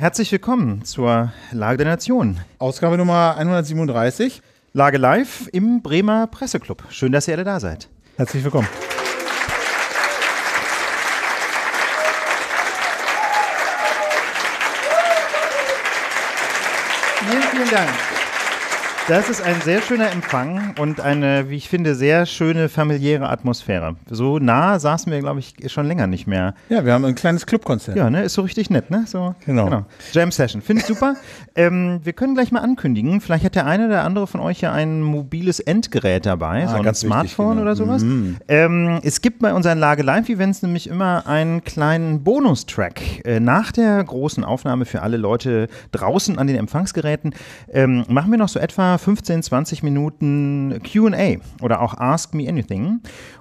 Herzlich willkommen zur Lage der Nation. Ausgabe Nummer 137. Lage live im Bremer Presseclub. Schön, dass ihr alle da seid. Herzlich willkommen. Vielen, vielen Dank. Das ist ein sehr schöner Empfang und eine, wie ich finde, sehr schöne familiäre Atmosphäre. So nah saßen wir, glaube ich, schon länger nicht mehr. Ja, wir haben ein kleines Clubkonzert. Ja, ne, ist so richtig nett, ne? So, genau. genau. Jam Session, finde ich super. ähm, wir können gleich mal ankündigen, vielleicht hat der eine oder andere von euch ja ein mobiles Endgerät dabei, ah, so ein Smartphone wichtig, genau. oder sowas. Mhm. Ähm, es gibt bei unseren Lage Live-Events nämlich immer einen kleinen Bonustrack. Äh, nach der großen Aufnahme für alle Leute draußen an den Empfangsgeräten ähm, machen wir noch so etwa 15, 20 Minuten QA oder auch Ask Me Anything.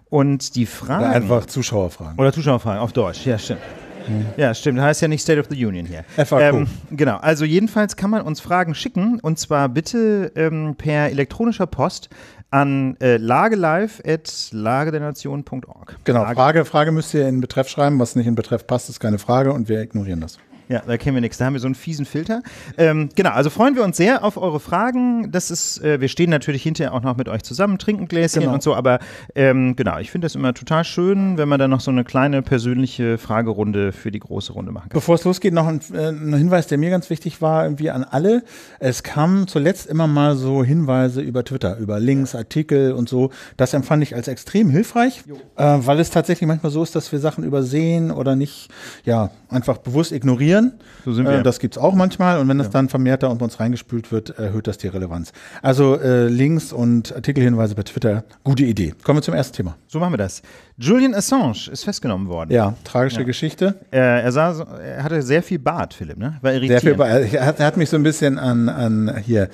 Und die Fragen. Oder einfach Zuschauerfragen. Oder Zuschauerfragen auf Deutsch, ja, stimmt. Hm. Ja, stimmt. Heißt ja nicht State of the Union hier. FAQ. Ähm, genau. Also jedenfalls kann man uns Fragen schicken und zwar bitte ähm, per elektronischer Post an äh, lagelive.lagedernation.org. Genau. Frage, Frage müsst ihr in Betreff schreiben. Was nicht in Betreff passt, ist keine Frage und wir ignorieren das. Ja, da kennen wir nichts. Da haben wir so einen fiesen Filter. Ähm, genau, also freuen wir uns sehr auf eure Fragen. Das ist, äh, wir stehen natürlich hinterher auch noch mit euch zusammen, trinken Gläschen genau. und so, aber ähm, genau, ich finde das immer total schön, wenn man dann noch so eine kleine persönliche Fragerunde für die große Runde machen kann. Bevor es losgeht, noch ein, äh, ein Hinweis, der mir ganz wichtig war, irgendwie an alle. Es kamen zuletzt immer mal so Hinweise über Twitter, über Links, Artikel und so. Das empfand ich als extrem hilfreich, äh, weil es tatsächlich manchmal so ist, dass wir Sachen übersehen oder nicht, ja, einfach bewusst ignorieren verlieren. So sind wir. Äh, das gibt es auch manchmal. Und wenn es ja. dann vermehrter unter uns reingespült wird, erhöht das die Relevanz. Also äh, Links und Artikelhinweise bei Twitter, gute Idee. Kommen wir zum ersten Thema. So machen wir das. Julian Assange ist festgenommen worden. Ja, tragische ja. Geschichte. Äh, er, sah, so, er hatte sehr viel Bart, Philipp, ne? War irritierend. Sehr viel Bart. Er hat, mich so ein bisschen an, an hier,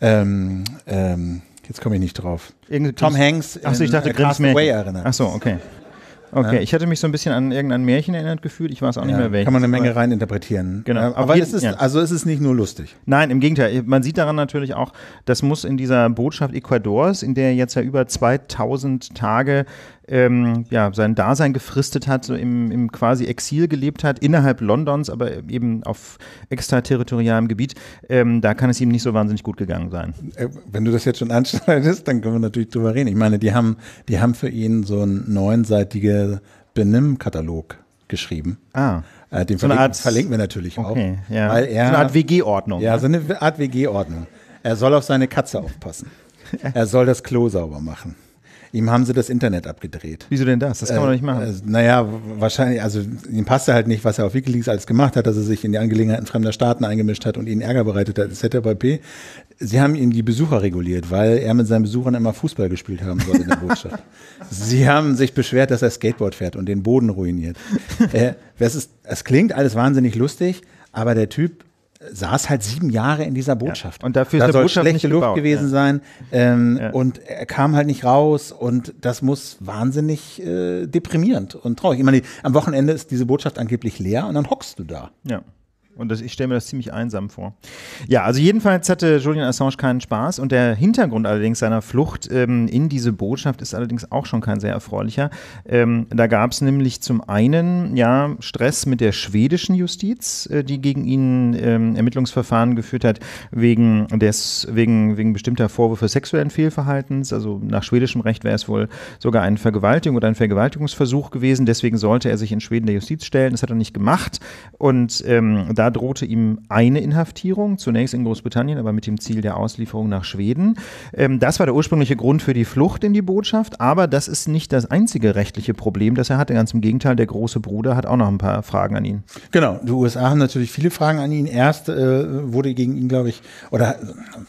ähm, ähm, jetzt komme ich nicht drauf. Irgendwie Tom Hanks. Achso, ich dachte, Grimms Away erinnert. Achso, okay. Okay, ja. ich hatte mich so ein bisschen an irgendein Märchen erinnert gefühlt, ich weiß auch ja, nicht mehr welches. Kann man eine Menge reininterpretieren. Genau. Äh, aber, aber es ist, also es ist nicht nur lustig. Nein, im Gegenteil. Man sieht daran natürlich auch, das muss in dieser Botschaft Ecuadors, in der jetzt ja über 2000 Tage ähm, ja, sein Dasein gefristet hat, so im, im quasi Exil gelebt hat, innerhalb Londons, aber eben auf extraterritorialem Gebiet, ähm, da kann es ihm nicht so wahnsinnig gut gegangen sein. Äh, wenn du das jetzt schon anschneidest, dann können wir natürlich drüber reden. Ich meine, die haben, die haben für ihn so einen neunseitigen Benimmkatalog geschrieben. Ah. Äh, den so verlinken, verlinken wir natürlich okay, auch. Ja. Weil er, so eine Art WG-Ordnung. Ja, ne? so eine Art WG-Ordnung. Er soll auf seine Katze aufpassen. er soll das Klo sauber machen. Ihm haben sie das Internet abgedreht. Wieso denn das? Das kann man äh, doch nicht machen. Äh, äh, naja, wahrscheinlich, also ihm passte halt nicht, was er auf Wikileaks alles gemacht hat, dass er sich in die Angelegenheiten fremder Staaten eingemischt hat und ihnen Ärger bereitet hat, etc. Bei P. Sie haben ihm die Besucher reguliert, weil er mit seinen Besuchern immer Fußball gespielt haben soll in der Botschaft. sie haben sich beschwert, dass er Skateboard fährt und den Boden ruiniert. es, äh, ist, es klingt alles wahnsinnig lustig, aber der Typ saß halt sieben Jahre in dieser Botschaft. Ja. Und dafür da ist soll Botschaft schlechte Luft gebaut. gewesen ja. sein. Ähm, ja. Und er kam halt nicht raus. Und das muss wahnsinnig äh, deprimierend und traurig. Ich meine, am Wochenende ist diese Botschaft angeblich leer und dann hockst du da. Ja. Und das, ich stelle mir das ziemlich einsam vor. Ja, also jedenfalls hatte Julian Assange keinen Spaß und der Hintergrund allerdings seiner Flucht ähm, in diese Botschaft ist allerdings auch schon kein sehr erfreulicher. Ähm, da gab es nämlich zum einen ja Stress mit der schwedischen Justiz, äh, die gegen ihn ähm, Ermittlungsverfahren geführt hat wegen des wegen wegen bestimmter Vorwürfe sexuellen Fehlverhaltens. Also nach schwedischem Recht wäre es wohl sogar eine Vergewaltigung oder ein Vergewaltigungsversuch gewesen. Deswegen sollte er sich in Schweden der Justiz stellen. Das hat er nicht gemacht und da ähm, da drohte ihm eine Inhaftierung, zunächst in Großbritannien, aber mit dem Ziel der Auslieferung nach Schweden. Ähm, das war der ursprüngliche Grund für die Flucht in die Botschaft, aber das ist nicht das einzige rechtliche Problem, das er hatte. Ganz im Gegenteil, der große Bruder hat auch noch ein paar Fragen an ihn. Genau, die USA haben natürlich viele Fragen an ihn. Erst äh, wurde gegen ihn, glaube ich, oder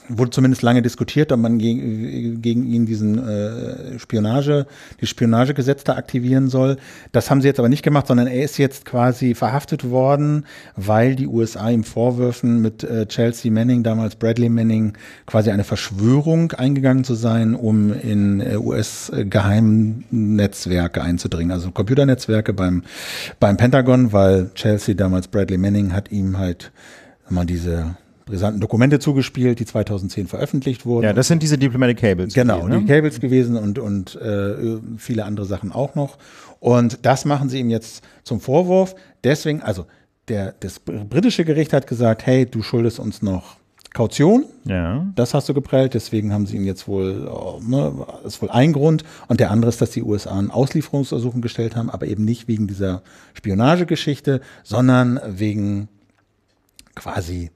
wurde zumindest lange diskutiert, ob man gegen, gegen ihn diesen äh, Spionage, die Spionagegesetz da aktivieren soll. Das haben sie jetzt aber nicht gemacht, sondern er ist jetzt quasi verhaftet worden, weil die die USA ihm Vorwürfen mit äh, Chelsea Manning, damals Bradley Manning, quasi eine Verschwörung eingegangen zu sein, um in äh, US-Geheimnetzwerke einzudringen, also Computernetzwerke beim, beim Pentagon, weil Chelsea damals Bradley Manning hat ihm halt mal diese brisanten Dokumente zugespielt, die 2010 veröffentlicht wurden. Ja, das sind diese Diplomatic Cables. Genau, gewesen, ne? die Cables gewesen und, und äh, viele andere Sachen auch noch. Und das machen sie ihm jetzt zum Vorwurf. Deswegen, also der, das britische Gericht hat gesagt, hey, du schuldest uns noch Kaution. Ja. Das hast du geprellt, deswegen haben sie ihn jetzt wohl, äh, ne, ist wohl ein Grund. Und der andere ist, dass die USA ein Auslieferungsersuchen gestellt haben, aber eben nicht wegen dieser Spionagegeschichte, sondern wegen quasi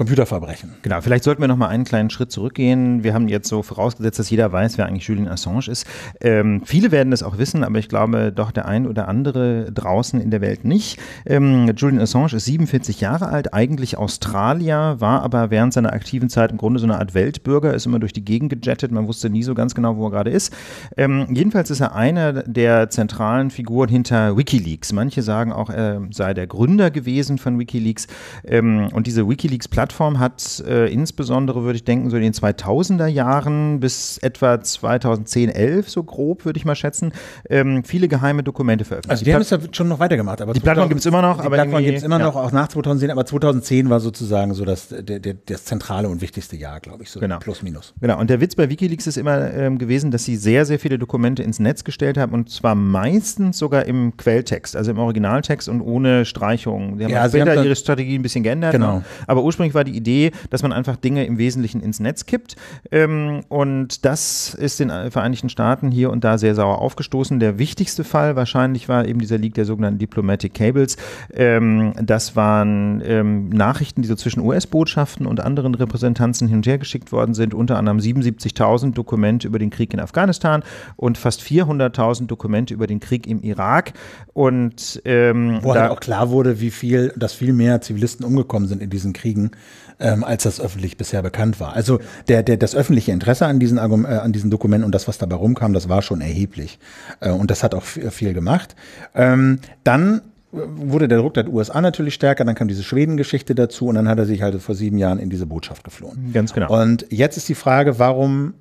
Computerverbrechen. Genau, vielleicht sollten wir noch mal einen kleinen Schritt zurückgehen. Wir haben jetzt so vorausgesetzt, dass jeder weiß, wer eigentlich Julian Assange ist. Ähm, viele werden das auch wissen, aber ich glaube doch der ein oder andere draußen in der Welt nicht. Ähm, Julian Assange ist 47 Jahre alt, eigentlich Australier, war aber während seiner aktiven Zeit im Grunde so eine Art Weltbürger, ist immer durch die Gegend gejettet, man wusste nie so ganz genau, wo er gerade ist. Ähm, jedenfalls ist er einer der zentralen Figuren hinter Wikileaks. Manche sagen auch, er sei der Gründer gewesen von Wikileaks. Ähm, und diese Wikileaks-Plattform Plattform hat äh, insbesondere, würde ich denken, so in den 2000er Jahren bis etwa 2010, 11 so grob, würde ich mal schätzen, ähm, viele geheime Dokumente veröffentlicht. Also die, die haben es ja schon noch weitergemacht. Aber die Plattform gibt es immer noch. Die aber Plattform gibt es immer ja. noch, auch nach 2010, aber 2010 war sozusagen so das, der, der, das zentrale und wichtigste Jahr, glaube ich, so genau. plus minus. Genau, und der Witz bei Wikileaks ist immer ähm, gewesen, dass sie sehr, sehr viele Dokumente ins Netz gestellt haben und zwar meistens sogar im Quelltext, also im Originaltext und ohne Streichung. Die haben ja, später ihre Strategie ein bisschen geändert, genau. Ne? aber ursprünglich ursprünglich war die Idee, dass man einfach Dinge im Wesentlichen ins Netz kippt. Ähm, und das ist den Vereinigten Staaten hier und da sehr sauer aufgestoßen. Der wichtigste Fall wahrscheinlich war eben dieser Leak der sogenannten Diplomatic Cables. Ähm, das waren ähm, Nachrichten, die so zwischen US-Botschaften und anderen Repräsentanzen hin und her geschickt worden sind. Unter anderem 77.000 Dokumente über den Krieg in Afghanistan und fast 400.000 Dokumente über den Krieg im Irak. Und ähm, wo halt auch klar wurde, wie viel, dass viel mehr Zivilisten umgekommen sind in diesen Kriegen ähm, als das öffentlich bisher bekannt war. Also der, der, das öffentliche Interesse an diesen, äh, an diesen Dokumenten und das, was dabei rumkam, das war schon erheblich. Äh, und das hat auch viel gemacht. Ähm, dann äh, wurde der Druck der USA natürlich stärker, dann kam diese Schweden-Geschichte dazu und dann hat er sich halt vor sieben Jahren in diese Botschaft geflohen. Ganz genau. Und jetzt ist die Frage, warum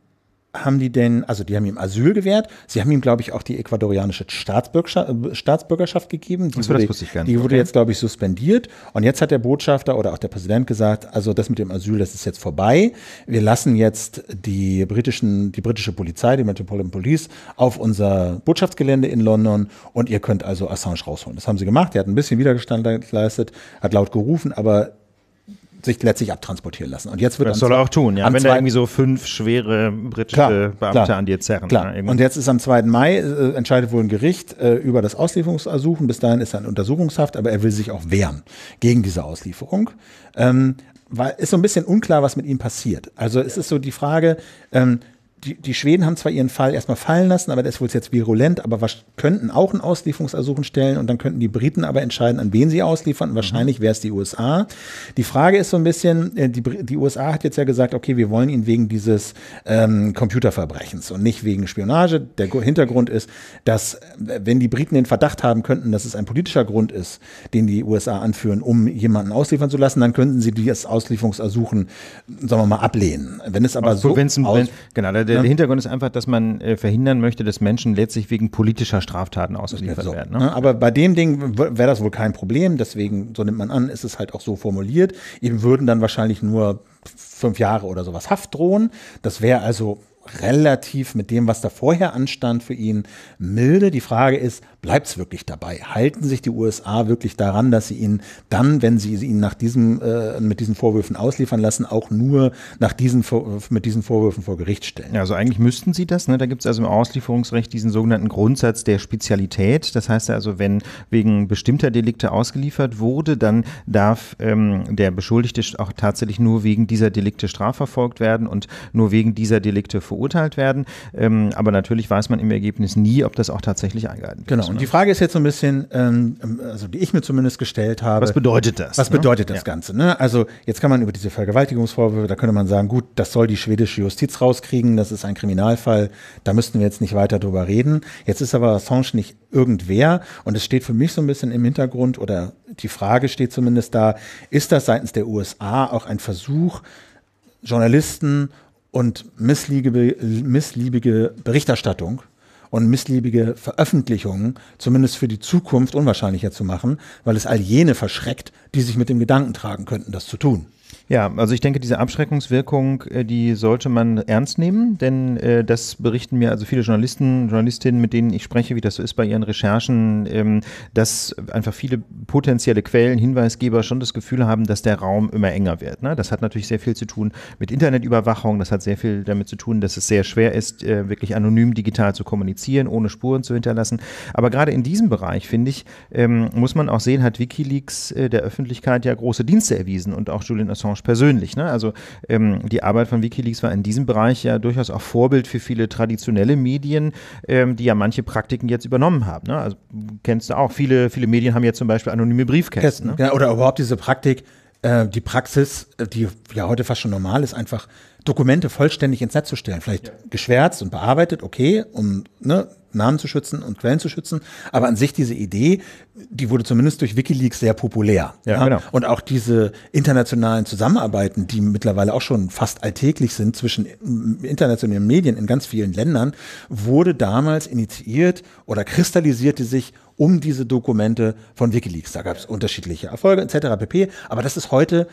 haben die denn, also die haben ihm Asyl gewährt, sie haben ihm, glaube ich, auch die ecuadorianische Staatsbürgerschaft, äh, Staatsbürgerschaft gegeben. Die das wurde, das Die wurde okay. jetzt, glaube ich, suspendiert. Und jetzt hat der Botschafter oder auch der Präsident gesagt, also das mit dem Asyl, das ist jetzt vorbei. Wir lassen jetzt die britischen, die britische Polizei, die Metropolitan Police, auf unser Botschaftsgelände in London und ihr könnt also Assange rausholen. Das haben sie gemacht, er hat ein bisschen Widerstand geleistet, hat laut gerufen, aber sich letztlich abtransportieren lassen. Und jetzt wird das soll er auch tun, ja. Wenn da irgendwie so fünf schwere britische klar, Beamte klar, an dir zerren. Klar. Ja, und jetzt ist am 2. Mai äh, entscheidet wohl ein Gericht äh, über das Auslieferungsersuchen. Bis dahin ist er in Untersuchungshaft, aber er will sich auch wehren gegen diese Auslieferung. Ähm, weil ist so ein bisschen unklar, was mit ihm passiert. Also es ist so die Frage. Ähm, die, die, Schweden haben zwar ihren Fall erstmal fallen lassen, aber der ist wohl jetzt virulent, aber was, könnten auch ein Auslieferungsersuchen stellen und dann könnten die Briten aber entscheiden, an wen sie ausliefern. wahrscheinlich mhm. wäre es die USA. Die Frage ist so ein bisschen, äh, die, die USA hat jetzt ja gesagt, okay, wir wollen ihn wegen dieses ähm, Computerverbrechens und nicht wegen Spionage. Der Hintergrund ist, dass äh, wenn die Briten den Verdacht haben könnten, dass es ein politischer Grund ist, den die USA anführen, um jemanden ausliefern zu lassen, dann könnten sie das Auslieferungsersuchen, sagen wir mal, ablehnen. Wenn es aber also, so... Wenn's, wenn, genau, der, ne? der Hintergrund ist einfach, dass man äh, verhindern möchte, dass Menschen letztlich wegen politischer Straftaten ausgeliefert so. werden. Ne? Aber bei dem Ding wäre das wohl kein Problem. Deswegen, so nimmt man an, ist es halt auch so formuliert. Eben würden dann wahrscheinlich nur fünf Jahre oder sowas Haft drohen. Das wäre also relativ mit dem, was da vorher anstand für ihn, milde. Die Frage ist, bleibt es wirklich dabei? Halten sich die USA wirklich daran, dass sie ihn dann, wenn sie ihn nach diesem, äh, mit diesen Vorwürfen ausliefern lassen, auch nur nach diesen, mit diesen Vorwürfen vor Gericht stellen? Ja, also eigentlich müssten sie das. Ne? Da gibt es also im Auslieferungsrecht diesen sogenannten Grundsatz der Spezialität. Das heißt also, wenn wegen bestimmter Delikte ausgeliefert wurde, dann darf ähm, der Beschuldigte auch tatsächlich nur wegen dieser Delikte strafverfolgt werden und nur wegen dieser Delikte verurteilt verurteilt werden. Ähm, aber natürlich weiß man im Ergebnis nie, ob das auch tatsächlich eingehalten wird. Genau. Und ne? die Frage ist jetzt so ein bisschen, ähm, ähm, also die ich mir zumindest gestellt habe. Was bedeutet das? Was ne? bedeutet das ja. Ganze? Ne? Also jetzt kann man über diese Vergewaltigungsvorwürfe, da könnte man sagen, gut, das soll die schwedische Justiz rauskriegen, das ist ein Kriminalfall, da müssten wir jetzt nicht weiter drüber reden. Jetzt ist aber Assange nicht irgendwer und es steht für mich so ein bisschen im Hintergrund oder die Frage steht zumindest da, ist das seitens der USA auch ein Versuch, Journalisten und missliebige, missliebige Berichterstattung und missliebige Veröffentlichungen zumindest für die Zukunft unwahrscheinlicher zu machen, weil es all jene verschreckt, die sich mit dem Gedanken tragen könnten, das zu tun. Ja, also ich denke, diese Abschreckungswirkung, äh, die sollte man ernst nehmen, denn äh, das berichten mir also viele Journalisten, Journalistinnen, mit denen ich spreche, wie das so ist bei ihren Recherchen, ähm, dass einfach viele potenzielle Quellen, Hinweisgeber schon das Gefühl haben, dass der Raum immer enger wird. Ne? Das hat natürlich sehr viel zu tun mit Internetüberwachung, das hat sehr viel damit zu tun, dass es sehr schwer ist, äh, wirklich anonym digital zu kommunizieren, ohne Spuren zu hinterlassen. Aber gerade in diesem Bereich, finde ich, ähm, muss man auch sehen, hat Wikileaks äh, der Öffentlichkeit ja große Dienste erwiesen und auch Julian Assange Assange persönlich. Ne? Also ähm, die Arbeit von Wikileaks war in diesem Bereich ja durchaus auch Vorbild für viele traditionelle Medien, ähm, die ja manche Praktiken jetzt übernommen haben. Ne? Also kennst du auch, viele, viele Medien haben ja zum Beispiel anonyme Briefkästen. Ne? Ja, oder überhaupt diese Praktik, äh, die Praxis, äh, die ja heute fast schon normal ist, einfach Dokumente vollständig ins Netz zu stellen. Vielleicht ja. geschwärzt und bearbeitet, okay, um ne, Namen zu schützen und Quellen zu schützen. Aber an sich diese Idee, die wurde zumindest durch Wikileaks sehr populär. Ja, ja? Genau. Und auch diese internationalen Zusammenarbeiten, die mittlerweile auch schon fast alltäglich sind zwischen mm, internationalen Medien in ganz vielen Ländern, wurde damals initiiert oder kristallisierte sich um diese Dokumente von Wikileaks. Da gab es unterschiedliche Erfolge etc. pp. Aber das ist heute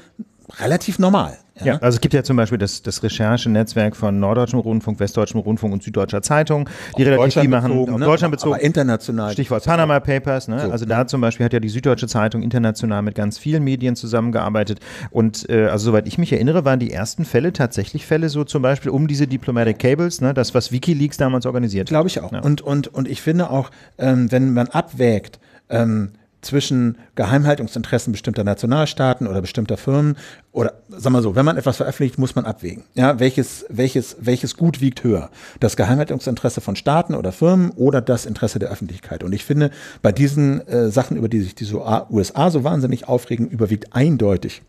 relativ normal. Ja. ja. also es gibt ja zum Beispiel das, das Recherchenetzwerk von Norddeutschem Rundfunk, Westdeutschem Rundfunk und Süddeutscher Zeitung, die auf relativ viel machen, bezogen, ne? Deutschland bezogen. Aber international. Stichwort Panama Papers, ne? so, also da ne? zum Beispiel hat ja die Süddeutsche Zeitung international mit ganz vielen Medien zusammengearbeitet und äh, also soweit ich mich erinnere, waren die ersten Fälle tatsächlich Fälle so zum Beispiel um diese Diplomatic Cables, ne? das was Wikileaks damals organisiert hat. Glaube ich auch. Ja. Und, und, und ich finde auch, ähm, wenn man abwägt, ähm, zwischen Geheimhaltungsinteressen bestimmter Nationalstaaten oder bestimmter Firmen oder sagen wir so, wenn man etwas veröffentlicht, muss man abwägen. Ja, welches, welches, welches Gut wiegt höher? Das Geheimhaltungsinteresse von Staaten oder Firmen oder das Interesse der Öffentlichkeit? Und ich finde, bei diesen äh, Sachen, über die sich die so USA so wahnsinnig aufregen, überwiegt eindeutig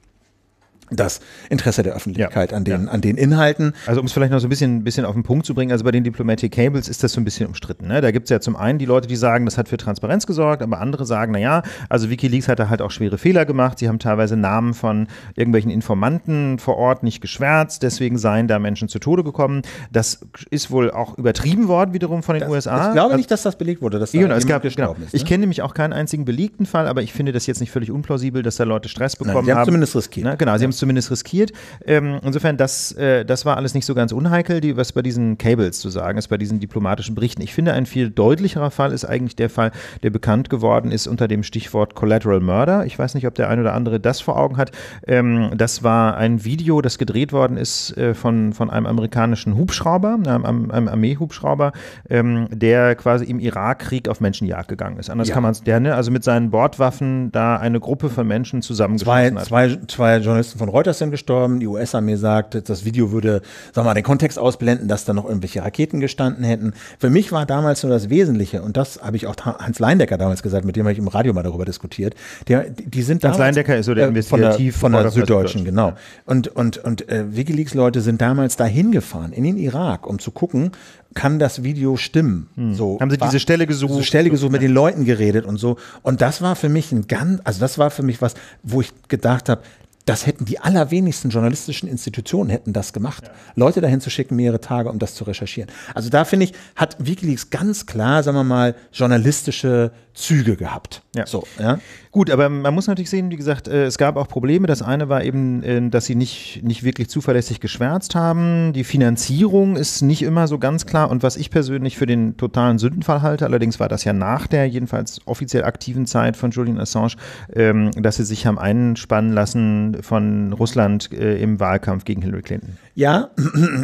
das Interesse der Öffentlichkeit ja, an, den, ja. an den Inhalten. Also um es vielleicht noch so ein bisschen, bisschen auf den Punkt zu bringen, also bei den Diplomatic Cables ist das so ein bisschen umstritten. Ne? Da gibt es ja zum einen die Leute, die sagen, das hat für Transparenz gesorgt, aber andere sagen, naja, also Wikileaks hat da halt auch schwere Fehler gemacht. Sie haben teilweise Namen von irgendwelchen Informanten vor Ort nicht geschwärzt, deswegen seien da Menschen zu Tode gekommen. Das ist wohl auch übertrieben worden wiederum von den das, USA. Ich glaube also, nicht, dass das belegt wurde. Dass da genau, es gab, genau. Ist, ne? Ich kenne nämlich auch keinen einzigen belegten Fall, aber ich finde das jetzt nicht völlig unplausibel, dass da Leute Stress bekommen Nein, sie haben. zumindest riskiert. Ne? Genau, sie ja. haben es zumindest riskiert. Ähm, insofern, das, äh, das war alles nicht so ganz unheikel, die, was bei diesen Cables zu sagen ist, bei diesen diplomatischen Berichten. Ich finde, ein viel deutlicherer Fall ist eigentlich der Fall, der bekannt geworden ist unter dem Stichwort Collateral Murder. Ich weiß nicht, ob der ein oder andere das vor Augen hat. Ähm, das war ein Video, das gedreht worden ist äh, von, von einem amerikanischen Hubschrauber, einem, einem Armeehubschrauber, ähm, der quasi im Irakkrieg auf Menschenjagd gegangen ist. Anders ja. kann man es, der, ne, also mit seinen Bordwaffen da eine Gruppe von Menschen zusammengeschossen zwei, hat. Zwei, zwei Journalisten von von Reuters sind gestorben. Die US-Armee sagt, das Video würde, sag mal, den Kontext ausblenden, dass da noch irgendwelche Raketen gestanden hätten. Für mich war damals nur das Wesentliche, und das habe ich auch Hans Leindecker damals gesagt, mit dem habe ich im Radio mal darüber diskutiert. Der, die sind Hans Leindecker ist so der äh, Investigativ von der, der Süddeutschen, genau. Und, und, und äh, Wikileaks-Leute sind damals dahin gefahren, in den Irak, um zu gucken, kann das Video stimmen? Hm. So, Haben sie diese Stelle gesucht? Diese Stelle gesucht, mit den Leuten geredet und so. Und das war für mich ein ganz, also das war für mich was, wo ich gedacht habe, das hätten die allerwenigsten journalistischen Institutionen hätten das gemacht. Ja. Leute dahin zu schicken, mehrere Tage, um das zu recherchieren. Also da finde ich, hat Wikileaks ganz klar, sagen wir mal, journalistische Züge gehabt. Ja. So, ja? Gut, aber man muss natürlich sehen, wie gesagt, äh, es gab auch Probleme. Das eine war eben, äh, dass sie nicht, nicht wirklich zuverlässig geschwärzt haben. Die Finanzierung ist nicht immer so ganz klar. Und was ich persönlich für den totalen Sündenfall halte, allerdings war das ja nach der jedenfalls offiziell aktiven Zeit von Julian Assange, ähm, dass sie sich haben einspannen lassen von, Russland äh, im Wahlkampf gegen Hillary Clinton. Ja,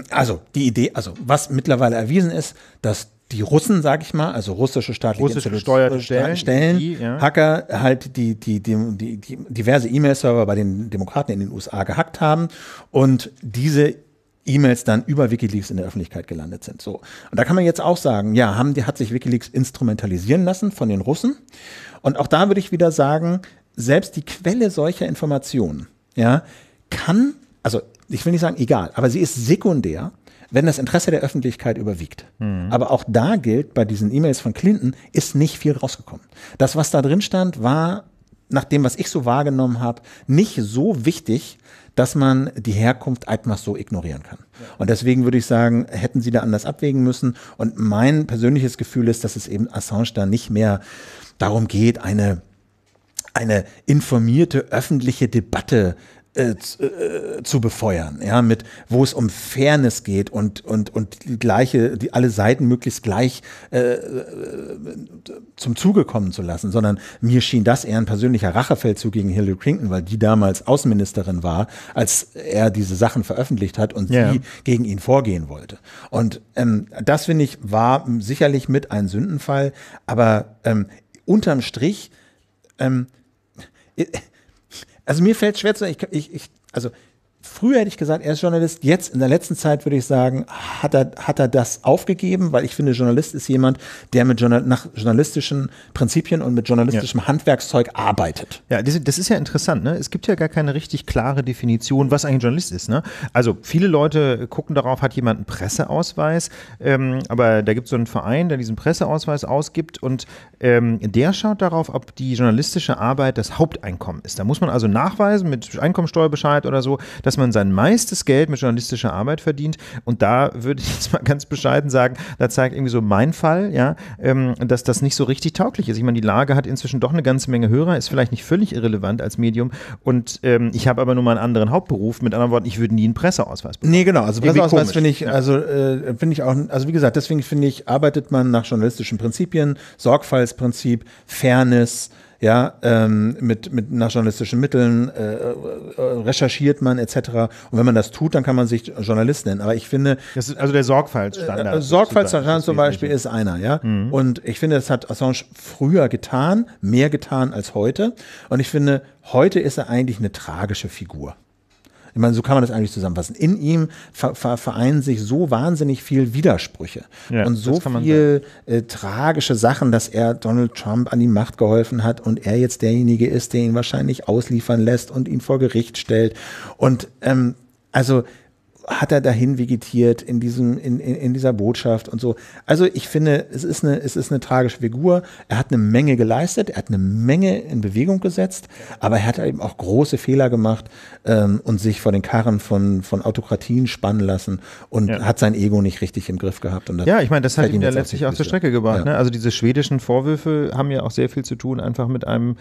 also die Idee, also was mittlerweile erwiesen ist, dass die Russen, sag ich mal, also russische staatliche russische gesteuerte äh, Stellen, Stellen die, ja. Hacker halt die, die, die, die, die diverse E-Mail-Server bei den Demokraten in den USA gehackt haben und diese E-Mails dann über WikiLeaks in der Öffentlichkeit gelandet sind. So. Und da kann man jetzt auch sagen, ja, haben, die, hat sich WikiLeaks instrumentalisieren lassen von den Russen. Und auch da würde ich wieder sagen, selbst die Quelle solcher Informationen ja, kann, also ich will nicht sagen egal, aber sie ist sekundär, wenn das Interesse der Öffentlichkeit überwiegt. Mhm. Aber auch da gilt, bei diesen E-Mails von Clinton ist nicht viel rausgekommen. Das, was da drin stand, war nach dem, was ich so wahrgenommen habe, nicht so wichtig, dass man die Herkunft Eidmars so ignorieren kann. Und deswegen würde ich sagen, hätten sie da anders abwägen müssen. Und mein persönliches Gefühl ist, dass es eben Assange da nicht mehr darum geht, eine eine informierte öffentliche Debatte äh, zu, äh, zu befeuern, ja, mit wo es um Fairness geht und und und die gleiche, die alle Seiten möglichst gleich äh, äh, zum Zuge kommen zu lassen, sondern mir schien das eher ein persönlicher Rachefeldzug gegen Hillary Clinton, weil die damals Außenministerin war, als er diese Sachen veröffentlicht hat und yeah. sie gegen ihn vorgehen wollte. Und ähm, das finde ich war sicherlich mit ein Sündenfall, aber ähm, unterm Strich ähm, also mir fällt es schwer zu sagen, ich, ich, also früher hätte ich gesagt, er ist Journalist. Jetzt in der letzten Zeit würde ich sagen, hat er, hat er das aufgegeben, weil ich finde, Journalist ist jemand, der mit Journal nach journalistischen Prinzipien und mit journalistischem ja. Handwerkszeug arbeitet. Ja, das, das, ist ja interessant. Ne? Es gibt ja gar keine richtig klare Definition, was ein Journalist ist. Ne? Also viele Leute gucken darauf, hat jemand einen Presseausweis, ähm, aber da gibt es so einen Verein, der diesen Presseausweis ausgibt und ähm, der schaut darauf, ob die journalistische Arbeit das Haupteinkommen ist. Da muss man also nachweisen mit Einkommensteuerbescheid oder so, dass dass man sein meistes Geld mit journalistischer Arbeit verdient. Und da würde ich jetzt mal ganz bescheiden sagen, da zeigt irgendwie so mein Fall, ja, ähm, dass das nicht so richtig tauglich ist. Ich meine, die Lage hat inzwischen doch eine ganze Menge Hörer, ist vielleicht nicht völlig irrelevant als Medium. Und ähm, ich habe aber nur mal einen anderen Hauptberuf. Mit anderen Worten, ich würde nie einen Presseausweis bekommen. Nee, genau. Also Presseausweis finde ich, also äh, finde ich auch, also wie gesagt, deswegen finde ich, arbeitet man nach journalistischen Prinzipien, Sorgfaltsprinzip, Fairness, ja, ähm, mit, mit nach journalistischen Mitteln äh, äh, recherchiert man etc. Und wenn man das tut, dann kann man sich Journalist nennen. Aber ich finde. Das ist also der Sorgfaltsstandard. Äh, äh Sorgfaltsstandard zum Beispiel ist einer, ja. Mhm. Und ich finde, das hat Assange früher getan, mehr getan als heute. Und ich finde, heute ist er eigentlich eine tragische Figur. Ich meine, so kann man das eigentlich zusammenfassen. In ihm ver ver vereinen sich so wahnsinnig viel Widersprüche ja, und so viel äh, tragische Sachen, dass er Donald Trump an die Macht geholfen hat und er jetzt derjenige ist, der ihn wahrscheinlich ausliefern lässt und ihn vor Gericht stellt. Und ähm, also hat er dahin vegetiert in diesem, in, in, in, dieser Botschaft und so. Also ich finde, es ist eine, es ist eine tragische Figur. Er hat eine Menge geleistet, er hat eine Menge in Bewegung gesetzt, aber er hat eben auch große Fehler gemacht ähm, und sich vor den Karren von, von Autokratien spannen lassen und ja. hat sein Ego nicht richtig im Griff gehabt. ja, ich meine, das hat ihn ja letztlich auch zur Strecke gebracht. Ja. Ne? Also diese schwedischen Vorwürfe haben ja auch sehr viel zu tun, einfach mit einem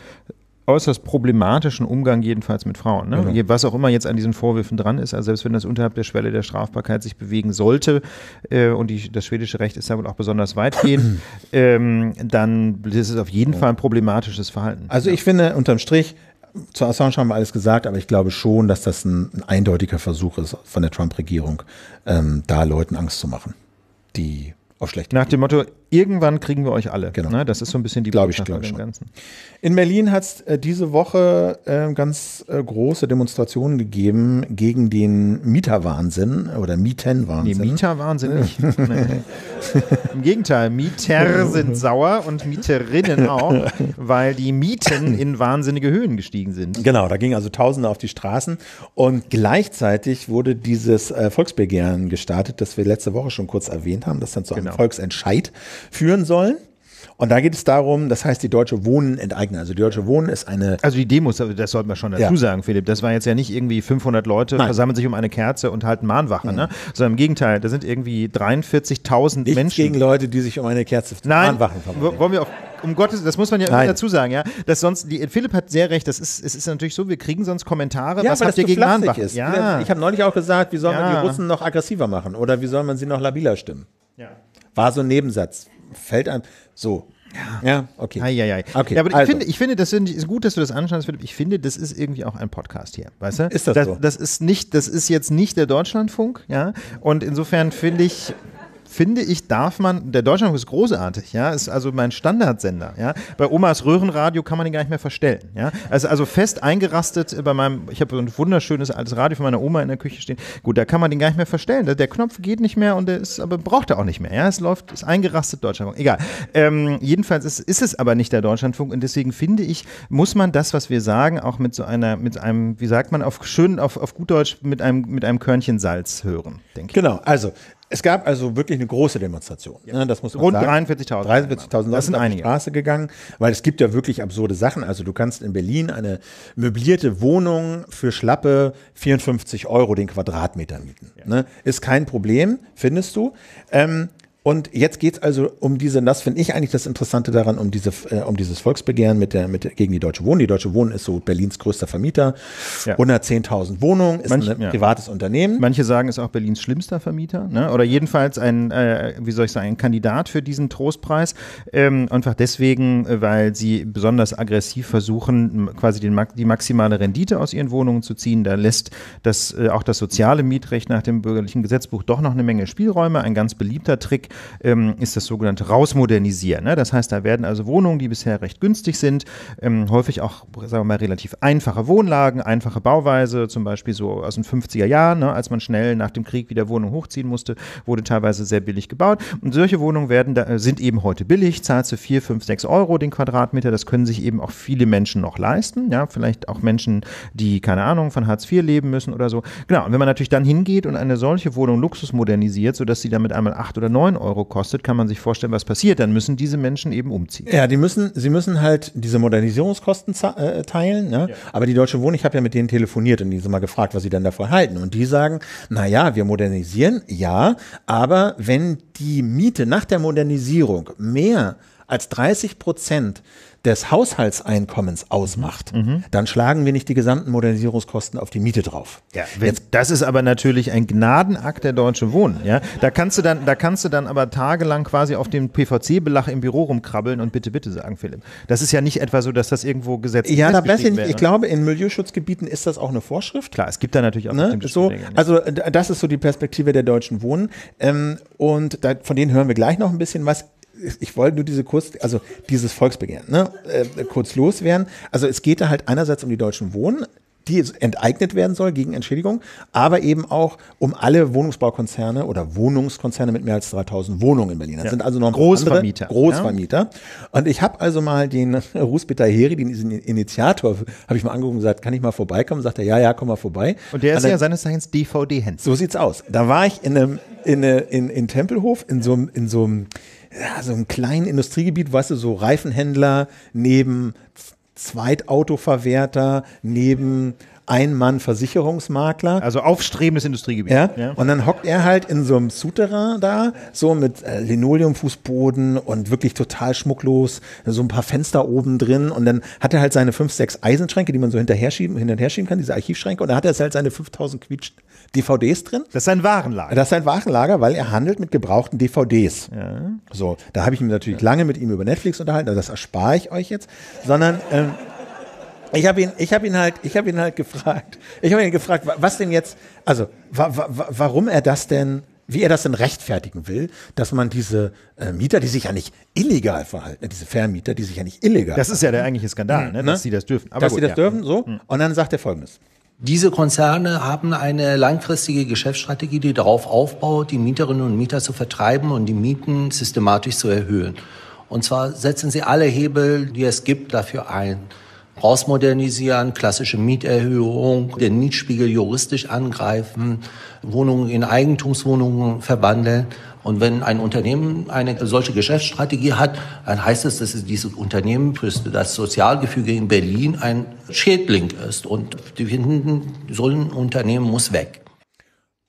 äußerst problematischen Umgang jedenfalls mit Frauen. Ne? Genau. Was auch immer jetzt an diesen Vorwürfen dran ist, also selbst wenn das unterhalb der Schwelle der Strafbarkeit sich bewegen sollte äh, und die, das schwedische Recht ist da wohl auch besonders weitgehend, ähm, dann ist es auf jeden ja. Fall ein problematisches Verhalten. Also ja. ich finde unterm Strich, zu Assange haben wir alles gesagt, aber ich glaube schon, dass das ein, ein eindeutiger Versuch ist von der Trump-Regierung, ähm, da Leuten Angst zu machen, die auf schlechte Nach dem Motto, irgendwann kriegen wir euch alle. Genau. Ne? Das ist so ein bisschen die glaube ich, glaube ich. Ganzen. In Berlin hat es äh, diese Woche äh, ganz äh, große Demonstrationen gegeben gegen den Mieterwahnsinn oder Mietenwahnsinn. Nee, Mieterwahnsinn nicht. Im Gegenteil, Mieter sind sauer und Mieterinnen auch, weil die Mieten in wahnsinnige Höhen gestiegen sind. Genau, da gingen also Tausende auf die Straßen und gleichzeitig wurde dieses äh, Volksbegehren gestartet, das wir letzte Woche schon kurz erwähnt haben, das dann zu einem genau. Volksentscheid führen sollen. Und da geht es darum, das heißt, die Deutsche Wohnen enteignen. Also die Deutsche Wohnen ist eine. Also die Demos, das sollten wir schon dazu ja. sagen, Philipp. Das war jetzt ja nicht irgendwie 500 Leute Nein. versammeln sich um eine Kerze und halten Mahnwache, mhm. ne? Sondern im Gegenteil, da sind irgendwie 43.000 Menschen. gegen Leute, die sich um eine Kerze Nein, Mahnwachen versammeln. Wollen wir auch um Gottes, das muss man ja immer dazu sagen, ja. Dass sonst, die, Philipp hat sehr recht, das ist, es ist natürlich so, wir kriegen sonst Kommentare, ja, was habt ihr gegen Mahnwache? Ist. Ja. Ich habe neulich auch gesagt, wie soll ja. man die Russen noch aggressiver machen oder wie soll man sie noch labiler stimmen? Ja. War so ein Nebensatz. Fällt einem. So. Ja. ja, okay. Ei, ei, ei. okay ja, aber also. ich, finde, ich finde, das ist gut, dass du das anschaust. Ich finde, das ist irgendwie auch ein Podcast hier, weißt du? Ist das, das so? Das ist nicht, das ist jetzt nicht der Deutschlandfunk, ja. Und insofern finde ich, finde ich, darf man, der Deutschlandfunk ist großartig, ja, ist also mein Standardsender, ja. Bei Omas Röhrenradio kann man den gar nicht mehr verstellen, ja. Also, also fest eingerastet bei meinem, ich habe so ein wunderschönes altes Radio von meiner Oma in der Küche stehen. Gut, da kann man den gar nicht mehr verstellen. Der, Knopf geht nicht mehr und der ist, aber braucht er auch nicht mehr, ja. Es läuft, ist eingerastet Deutschlandfunk, egal. Ähm, jedenfalls ist, ist es aber nicht der Deutschlandfunk und deswegen finde ich, muss man das, was wir sagen, auch mit so einer, mit einem, wie sagt man, auf schön, auf, auf gut Deutsch, mit einem, mit einem Körnchen Salz hören, denke ich. Genau, also es gab also wirklich eine große Demonstration. Ja. Ne, das muss Rund 43.000. 43.000 Leute sind auf einige. die Straße gegangen, weil es gibt ja wirklich absurde Sachen. Also du kannst in Berlin eine möblierte Wohnung für schlappe 54 Euro den Quadratmeter mieten. Ja. Ne? Ist kein Problem, findest du. Ähm, und jetzt geht es also um diese, das finde ich eigentlich das Interessante daran, um, diese, äh, um dieses Volksbegehren mit der, mit, gegen die Deutsche Wohnen. Die Deutsche Wohnen ist so Berlins größter Vermieter. Ja. 110.000 Wohnungen, ist Manch, ein ja. privates Unternehmen. Manche sagen, ist auch Berlins schlimmster Vermieter. Ne? Oder jedenfalls ein, äh, wie soll ich sagen, ein Kandidat für diesen Trostpreis. Ähm, einfach deswegen, äh, weil sie besonders aggressiv versuchen, quasi den, die maximale Rendite aus ihren Wohnungen zu ziehen. Da lässt das, äh, auch das soziale Mietrecht nach dem bürgerlichen Gesetzbuch doch noch eine Menge Spielräume. Ein ganz beliebter Trick ähm, ist das sogenannte Rausmodernisieren. Ne? Das heißt, da werden also Wohnungen, die bisher recht günstig sind, ähm, häufig auch, sagen wir mal, relativ einfache Wohnlagen, einfache Bauweise, zum Beispiel so aus den 50er Jahren, ne? als man schnell nach dem Krieg wieder Wohnungen hochziehen musste, wurde teilweise sehr billig gebaut. Und solche Wohnungen werden da, äh, sind eben heute billig, zahlst du 4, 5, 6 Euro den Quadratmeter. Das können sich eben auch viele Menschen noch leisten. Ja? Vielleicht auch Menschen, die, keine Ahnung, von Hartz IV leben müssen oder so. Genau, und wenn man natürlich dann hingeht und eine solche Wohnung Luxus modernisiert, sodass sie damit einmal 8 oder 9 Euro kostet, kann man sich vorstellen, was passiert. Dann müssen diese Menschen eben umziehen. Ja, die müssen, sie müssen halt diese Modernisierungskosten äh, teilen. Ne? Ja. Aber die Deutsche Wohnen, ich habe ja mit denen telefoniert und die sind mal gefragt, was sie denn davon halten. Und die sagen, naja, wir modernisieren, ja, aber wenn die Miete nach der Modernisierung mehr als 30 Prozent des Haushaltseinkommens ausmacht, mhm. dann schlagen wir nicht die gesamten Modernisierungskosten auf die Miete drauf. Ja, wenn, Jetzt, das ist aber natürlich ein Gnadenakt der deutschen Wohnen. Ja? Da, kannst du dann, da kannst du dann aber tagelang quasi auf dem PVC-Belach im Büro rumkrabbeln und bitte, bitte sagen, Philipp. Das ist ja nicht etwa so, dass das irgendwo gesetzlich ja, da ich, ich ne? glaube, in Milieuschutzgebieten ist das auch eine Vorschrift. Klar, es gibt da natürlich auch ne? so, Also das ist so die Perspektive der Deutschen Wohnen. Ähm, und da, von denen hören wir gleich noch ein bisschen was ich wollte nur diese kurz, also dieses Volksbegehren, ne, äh, kurz loswerden. Also es geht da halt einerseits um die deutschen Wohnen, die enteignet werden soll gegen Entschädigung, aber eben auch um alle Wohnungsbaukonzerne oder Wohnungskonzerne mit mehr als 3000 Wohnungen in Berlin. Das ja. sind also noch Großvermieter. Ne? Großvermieter. Ja. Und ich habe also mal den Rußbitter Heri, den Initiator, habe ich mal angerufen und gesagt, kann ich mal vorbeikommen? Sagt er, ja, ja, komm mal vorbei. Und der ist also, ja seines Zeichens DVD-Hens. So sieht's aus. Da war ich in einem in, in, in Tempelhof in so einem in so einem ja, so einem kleinen Industriegebiet, weißt du, so Reifenhändler neben Zweitautoverwerter, neben einmann versicherungsmakler Also aufstrebendes Industriegebiet. Ja? ja? Und dann hockt er halt in so einem Souterrain da, so mit äh, Linoleumfußboden und wirklich total schmucklos, so ein paar Fenster oben drin. Und dann hat er halt seine fünf, sechs Eisenschränke, die man so hinterher schieben, hinterher schieben kann, diese Archivschränke. Und da hat er halt seine 5000 Quietsch, DVDs drin. Das ist ein Warenlager. Das ist ein Warenlager, weil er handelt mit gebrauchten DVDs. Ja. So, da habe ich mich natürlich ja. lange mit ihm über Netflix unterhalten, also das erspare ich euch jetzt, sondern ähm, ich habe ihn, ich ihn halt, ich ihn halt gefragt. Ich habe ihn gefragt, was denn jetzt, also wa, wa, warum er das denn wie er das denn rechtfertigen will, dass man diese äh, Mieter, die sich ja nicht illegal verhalten, diese Vermieter, die sich ja nicht illegal Das verhalten, ist ja der eigentliche Skandal, ne? Mhm. dass ne? sie das dürfen. Aber dass gut, sie das ja. dürfen, so. Mhm. Und dann sagt er folgendes. Diese Konzerne haben eine langfristige Geschäftsstrategie, die darauf aufbaut, die Mieterinnen und Mieter zu vertreiben und die Mieten systematisch zu erhöhen. Und zwar setzen sie alle Hebel, die es gibt, dafür ein. Rausmodernisieren, klassische Mieterhöhung, den Mietspiegel juristisch angreifen, Wohnungen in Eigentumswohnungen verwandeln. Und wenn ein Unternehmen eine solche Geschäftsstrategie hat, dann heißt es, dass dieses Unternehmen für das Sozialgefüge in Berlin ein Schädling ist. Und die finden, so ein Unternehmen muss weg.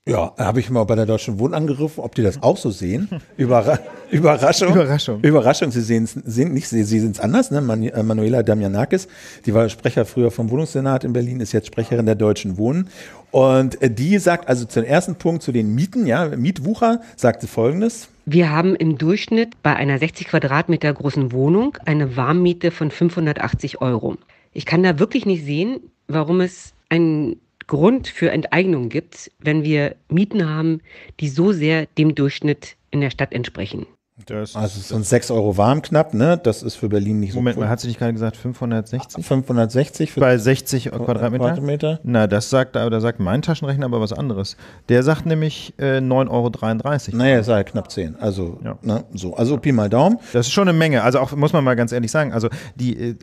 Ja, habe ich mal bei der Deutschen Wohnen angerufen, ob die das auch so sehen. Überra Überraschung. Überraschung. Überraschung, sie sehen es nicht, sie, sie sehen es anders. Ne? Man, äh, Manuela Damianakis, die war Sprecher früher vom Wohnungssenat in Berlin, ist jetzt Sprecherin der Deutschen Wohnen. Und äh, die sagt also zum ersten Punkt zu den Mieten, ja, Mietwucher, sagt sie folgendes. Wir haben im Durchschnitt bei einer 60 Quadratmeter großen Wohnung eine Warmmiete von 580 Euro. Ich kann da wirklich nicht sehen, warum es ein Grund für Enteignungen gibt, wenn wir Mieten haben, die so sehr dem Durchschnitt in der Stadt entsprechen. Das also so ein 6 Euro warm knapp, ne? Das ist für Berlin nicht Moment, so. Moment, cool. man hat sie nicht gerade gesagt, 560? 560 ah, bei 60 Quadratmeter? Quadratmeter? Na, das sagt, da sagt mein Taschenrechner aber was anderes. Der sagt nämlich äh, 9,33 Euro. Naja, sei knapp 10. Also, ja. ne, so. Also Pi mal Daumen. Das ist schon eine Menge. Also auch muss man mal ganz ehrlich sagen. Also die äh,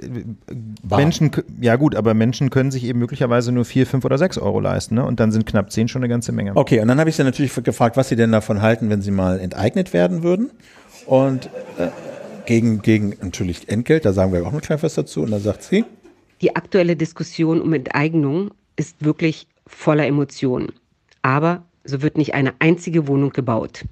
Menschen, ja gut, aber Menschen können sich eben möglicherweise nur 4, 5 oder 6 Euro leisten, ne? Und dann sind knapp 10 schon eine ganze Menge. Okay, und dann habe ich sie natürlich gefragt, was sie denn davon halten, wenn sie mal enteignet werden würden. Und äh, gegen, gegen natürlich Entgelt, da sagen wir auch noch gleich was dazu. Und dann sagt sie. Die aktuelle Diskussion um Enteignung ist wirklich voller Emotionen. Aber so wird nicht eine einzige Wohnung gebaut.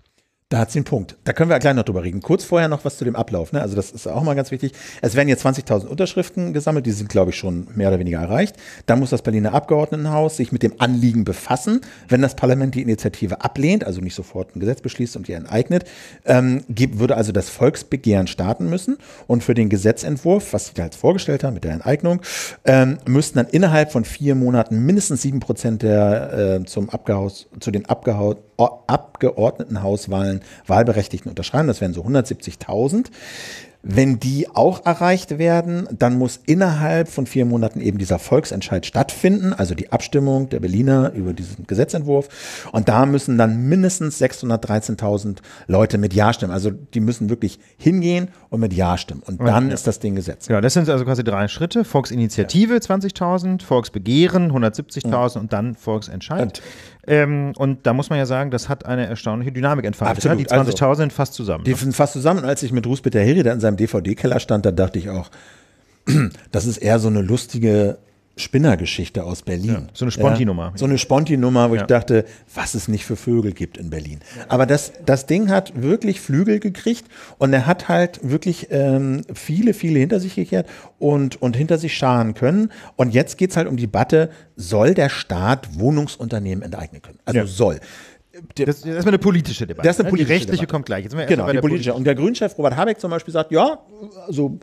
Da hat sie einen Punkt. Da können wir gleich noch drüber reden. Kurz vorher noch was zu dem Ablauf. Ne? Also das ist auch mal ganz wichtig. Es werden jetzt 20.000 Unterschriften gesammelt. Die sind, glaube ich, schon mehr oder weniger erreicht. Dann muss das Berliner Abgeordnetenhaus sich mit dem Anliegen befassen. Wenn das Parlament die Initiative ablehnt, also nicht sofort ein Gesetz beschließt und ihr enteignet, ähm, würde also das Volksbegehren starten müssen. Und für den Gesetzentwurf, was sie da jetzt halt vorgestellt haben mit der Enteignung, ähm, müssten dann innerhalb von vier Monaten mindestens sieben Prozent der äh, zum Abgehaus, zu den Abgehaut Abgeordnetenhauswahlen Wahlberechtigten unterschreiben. Das wären so 170.000. Wenn die auch erreicht werden, dann muss innerhalb von vier Monaten eben dieser Volksentscheid stattfinden, also die Abstimmung der Berliner über diesen Gesetzentwurf. Und da müssen dann mindestens 613.000 Leute mit Ja stimmen. Also die müssen wirklich hingehen und mit Ja stimmen. Und dann ja. ist das Ding gesetzt. Ja, das sind also quasi drei Schritte. Volksinitiative ja. 20.000, Volksbegehren 170.000 ja. und dann Volksentscheid. Und ähm, und da muss man ja sagen, das hat eine erstaunliche Dynamik entfaltet. Ne? Die 20.000 also, sind fast zusammen. Die ne? sind fast zusammen. Und als ich mit Ruth Peter Heri da in seinem DVD-Keller stand, da dachte ich auch, das ist eher so eine lustige Spinnergeschichte aus Berlin. Ja, so eine Sponti-Nummer. so eine Sponti-Nummer, wo ja. ich dachte, was es nicht für Vögel gibt in Berlin. Aber das, das Ding hat wirklich Flügel gekriegt und er hat halt wirklich ähm, viele, viele hinter sich gekehrt und, und hinter sich scharen können. Und jetzt geht es halt um die Debatte, soll der Staat Wohnungsunternehmen enteignen können? Also ja. soll. Das, das, ist eine politische Debatte. Das ist eine ne? politische die rechtliche Debatte. kommt gleich. genau, die politische. Und der Grünchef Robert Habeck zum Beispiel sagt, ja, so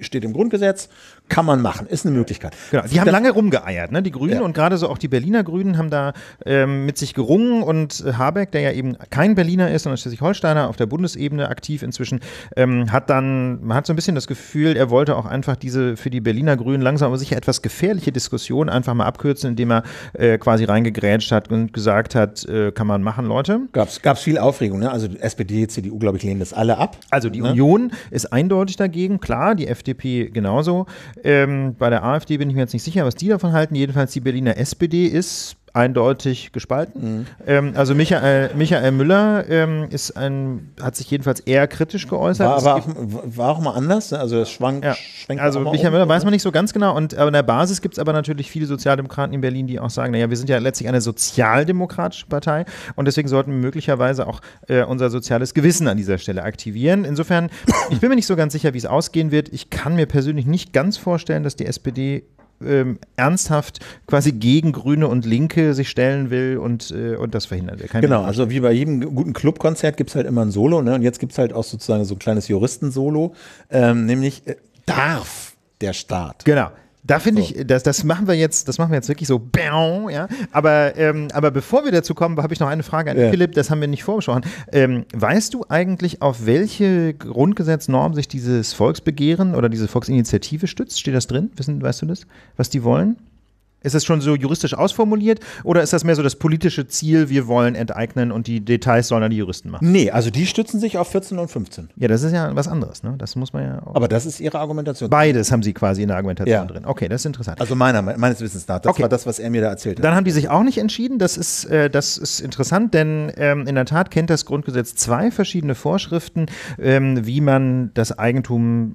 steht im Grundgesetz, kann man machen, ist eine Möglichkeit. Genau. Die haben lange rumgeeiert, ne? die Grünen ja. und gerade so auch die Berliner Grünen haben da ähm, mit sich gerungen und äh, Habeck, der ja eben kein Berliner ist, sondern Schleswig-Holsteiner auf der Bundesebene aktiv inzwischen, ähm, hat dann, man hat so ein bisschen das Gefühl, er wollte auch einfach diese für die Berliner Grünen langsam aber sicher etwas gefährliche Diskussion einfach mal abkürzen, indem er äh, quasi reingegrätscht hat und gesagt hat, äh, kann man machen, Leute. Gab's, gab's viel Aufregung, ne? Also SPD, CDU, glaube ich, lehnen das alle ab. Also die ne? Union ist eindeutig dagegen, klar, die FDP genauso. Ähm, bei der AfD bin ich mir jetzt nicht sicher, was die davon halten. Jedenfalls die Berliner SPD ist eindeutig gespalten. Mhm. Ähm, also Michael, äh, Michael Müller ähm, ist ein, hat sich jedenfalls eher kritisch geäußert. War, also war, war auch mal anders, also das schwank, ja. schwenkt Also Michael um, Müller oder? weiß man nicht so ganz genau. Und an der Basis gibt es aber natürlich viele Sozialdemokraten in Berlin, die auch sagen, naja, wir sind ja letztlich eine sozialdemokratische Partei und deswegen sollten wir möglicherweise auch äh, unser soziales Gewissen an dieser Stelle aktivieren. Insofern, ich bin mir nicht so ganz sicher, wie es ausgehen wird. Ich kann mir persönlich nicht ganz vorstellen, dass die SPD ähm, ernsthaft quasi gegen Grüne und Linke sich stellen will und, äh, und das verhindern will. Kein genau, also wie bei jedem guten Clubkonzert gibt es halt immer ein Solo ne? und jetzt gibt es halt auch sozusagen so ein kleines Juristen-Solo, ähm, nämlich äh, darf der Staat. Genau. Da finde so. ich, äh, das, das machen wir jetzt, das machen wir jetzt wirklich so, ja. Aber, ähm, aber bevor wir dazu kommen, habe ich noch eine Frage an ja. Philipp, das haben wir nicht vorgesprochen. Ähm, weißt du eigentlich, auf welche Grundgesetznorm sich dieses Volksbegehren oder diese Volksinitiative stützt? Steht das drin? Wissen, weißt du das? Was die wollen? Ist das schon so juristisch ausformuliert oder ist das mehr so das politische Ziel, wir wollen enteignen und die Details sollen dann die Juristen machen? Nee, also die stützen sich auf 14 und 15. Ja, das ist ja was anderes, ne? Das muss man ja auch. Aber das ist ihre Argumentation. Beides haben sie quasi in der Argumentation ja. drin. Okay, das ist interessant. Also meiner, meines Wissens nach, das okay. war das, was er mir da erzählt hat. Dann haben die sich auch nicht entschieden, das ist, äh, das ist interessant, denn ähm, in der Tat kennt das Grundgesetz zwei verschiedene Vorschriften, ähm, wie man das Eigentum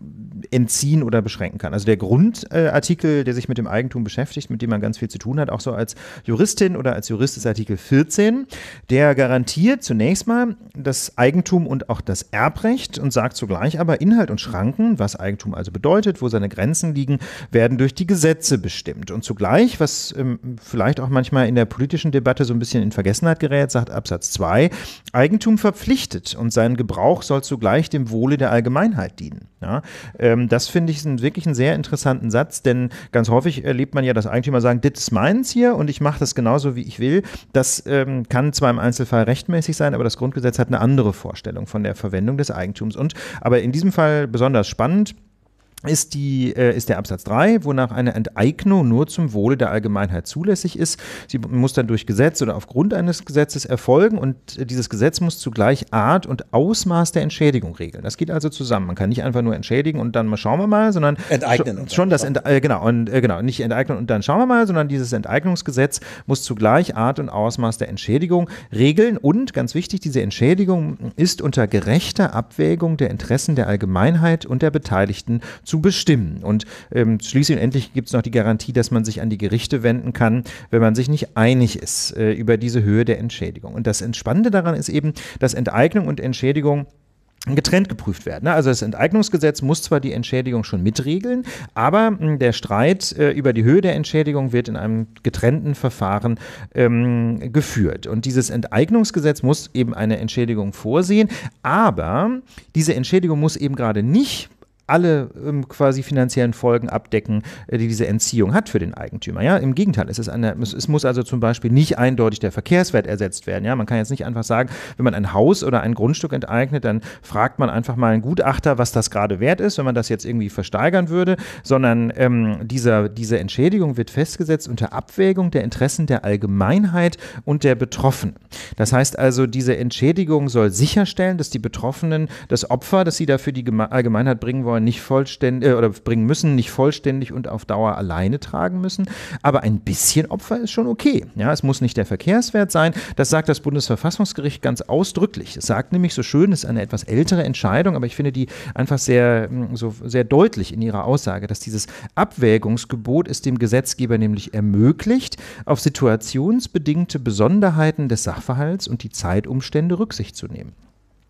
entziehen oder beschränken kann. Also der Grundartikel, äh, der sich mit dem Eigentum beschäftigt, mit dem man ganz viel zu tun hat, auch so als Juristin oder als Jurist ist Artikel 14, der garantiert zunächst mal das Eigentum und auch das Erbrecht und sagt zugleich aber Inhalt und Schranken, was Eigentum also bedeutet, wo seine Grenzen liegen, werden durch die Gesetze bestimmt. Und zugleich, was ähm, vielleicht auch manchmal in der politischen Debatte so ein bisschen in Vergessenheit gerät, sagt Absatz 2, Eigentum verpflichtet und sein Gebrauch soll zugleich dem Wohle der Allgemeinheit dienen. Ja? Äh, ähm, das finde ich wirklich einen sehr interessanten Satz, denn ganz häufig erlebt man ja, dass Eigentümer sagen, das ist meins hier und ich mache das genauso, wie ich will. Das ähm, kann zwar im Einzelfall rechtmäßig sein, aber das Grundgesetz hat eine andere Vorstellung von der Verwendung des Eigentums. Und aber in diesem Fall besonders spannend ist, die, äh, ist der Absatz 3, wonach eine Enteignung nur zum Wohle der Allgemeinheit zulässig ist. Sie muss dann durch Gesetz oder aufgrund eines Gesetzes erfolgen und dieses Gesetz muss zugleich Art und Ausmaß der Entschädigung regeln. Das geht also zusammen. Man kann nicht einfach nur entschädigen und dann mal schauen wir mal, sondern enteignen schon, schon das Ent äh, genau und äh, genau nicht enteignen und dann schauen wir mal, sondern dieses Enteignungsgesetz muss zugleich Art und Ausmaß der Entschädigung regeln und ganz wichtig, diese Entschädigung ist unter gerechter Abwägung der Interessen der Allgemeinheit und der Beteiligten zu zu bestimmen. Und ähm, schließlich und endlich gibt es noch die Garantie, dass man sich an die Gerichte wenden kann, wenn man sich nicht einig ist äh, über diese Höhe der Entschädigung. Und das Entspannende daran ist eben, dass Enteignung und Entschädigung getrennt geprüft werden. Ne? Also das Enteignungsgesetz muss zwar die Entschädigung schon mitregeln, aber hm, der Streit äh, über die Höhe der Entschädigung wird in einem getrennten Verfahren ähm, geführt. Und dieses Enteignungsgesetz muss eben eine Entschädigung vorsehen, aber diese Entschädigung muss eben gerade nicht alle ähm, quasi finanziellen Folgen abdecken, äh, die diese Entziehung hat für den Eigentümer. Ja? Im Gegenteil, es, ist eine, es, muss also zum Beispiel nicht eindeutig der Verkehrswert ersetzt werden. Ja? Man kann jetzt nicht einfach sagen, wenn man ein Haus oder ein Grundstück enteignet, dann fragt man einfach mal einen Gutachter, was das gerade wert ist, wenn man das jetzt irgendwie versteigern würde, sondern ähm, dieser, diese Entschädigung wird festgesetzt unter Abwägung der Interessen der Allgemeinheit und der Betroffenen. Das heißt also, diese Entschädigung soll sicherstellen, dass die Betroffenen das Opfer, das sie dafür die Allgemeinheit bringen wollen, Dauer nicht vollständig äh, oder bringen müssen, nicht vollständig und auf Dauer alleine tragen müssen. Aber ein bisschen Opfer ist schon okay. Ja, es muss nicht der Verkehrswert sein. Das sagt das Bundesverfassungsgericht ganz ausdrücklich. Es sagt nämlich so schön, es ist eine etwas ältere Entscheidung, aber ich finde die einfach sehr, hm, so sehr deutlich in ihrer Aussage, dass dieses Abwägungsgebot es dem Gesetzgeber nämlich ermöglicht, auf situationsbedingte Besonderheiten des Sachverhalts und die Zeitumstände Rücksicht zu nehmen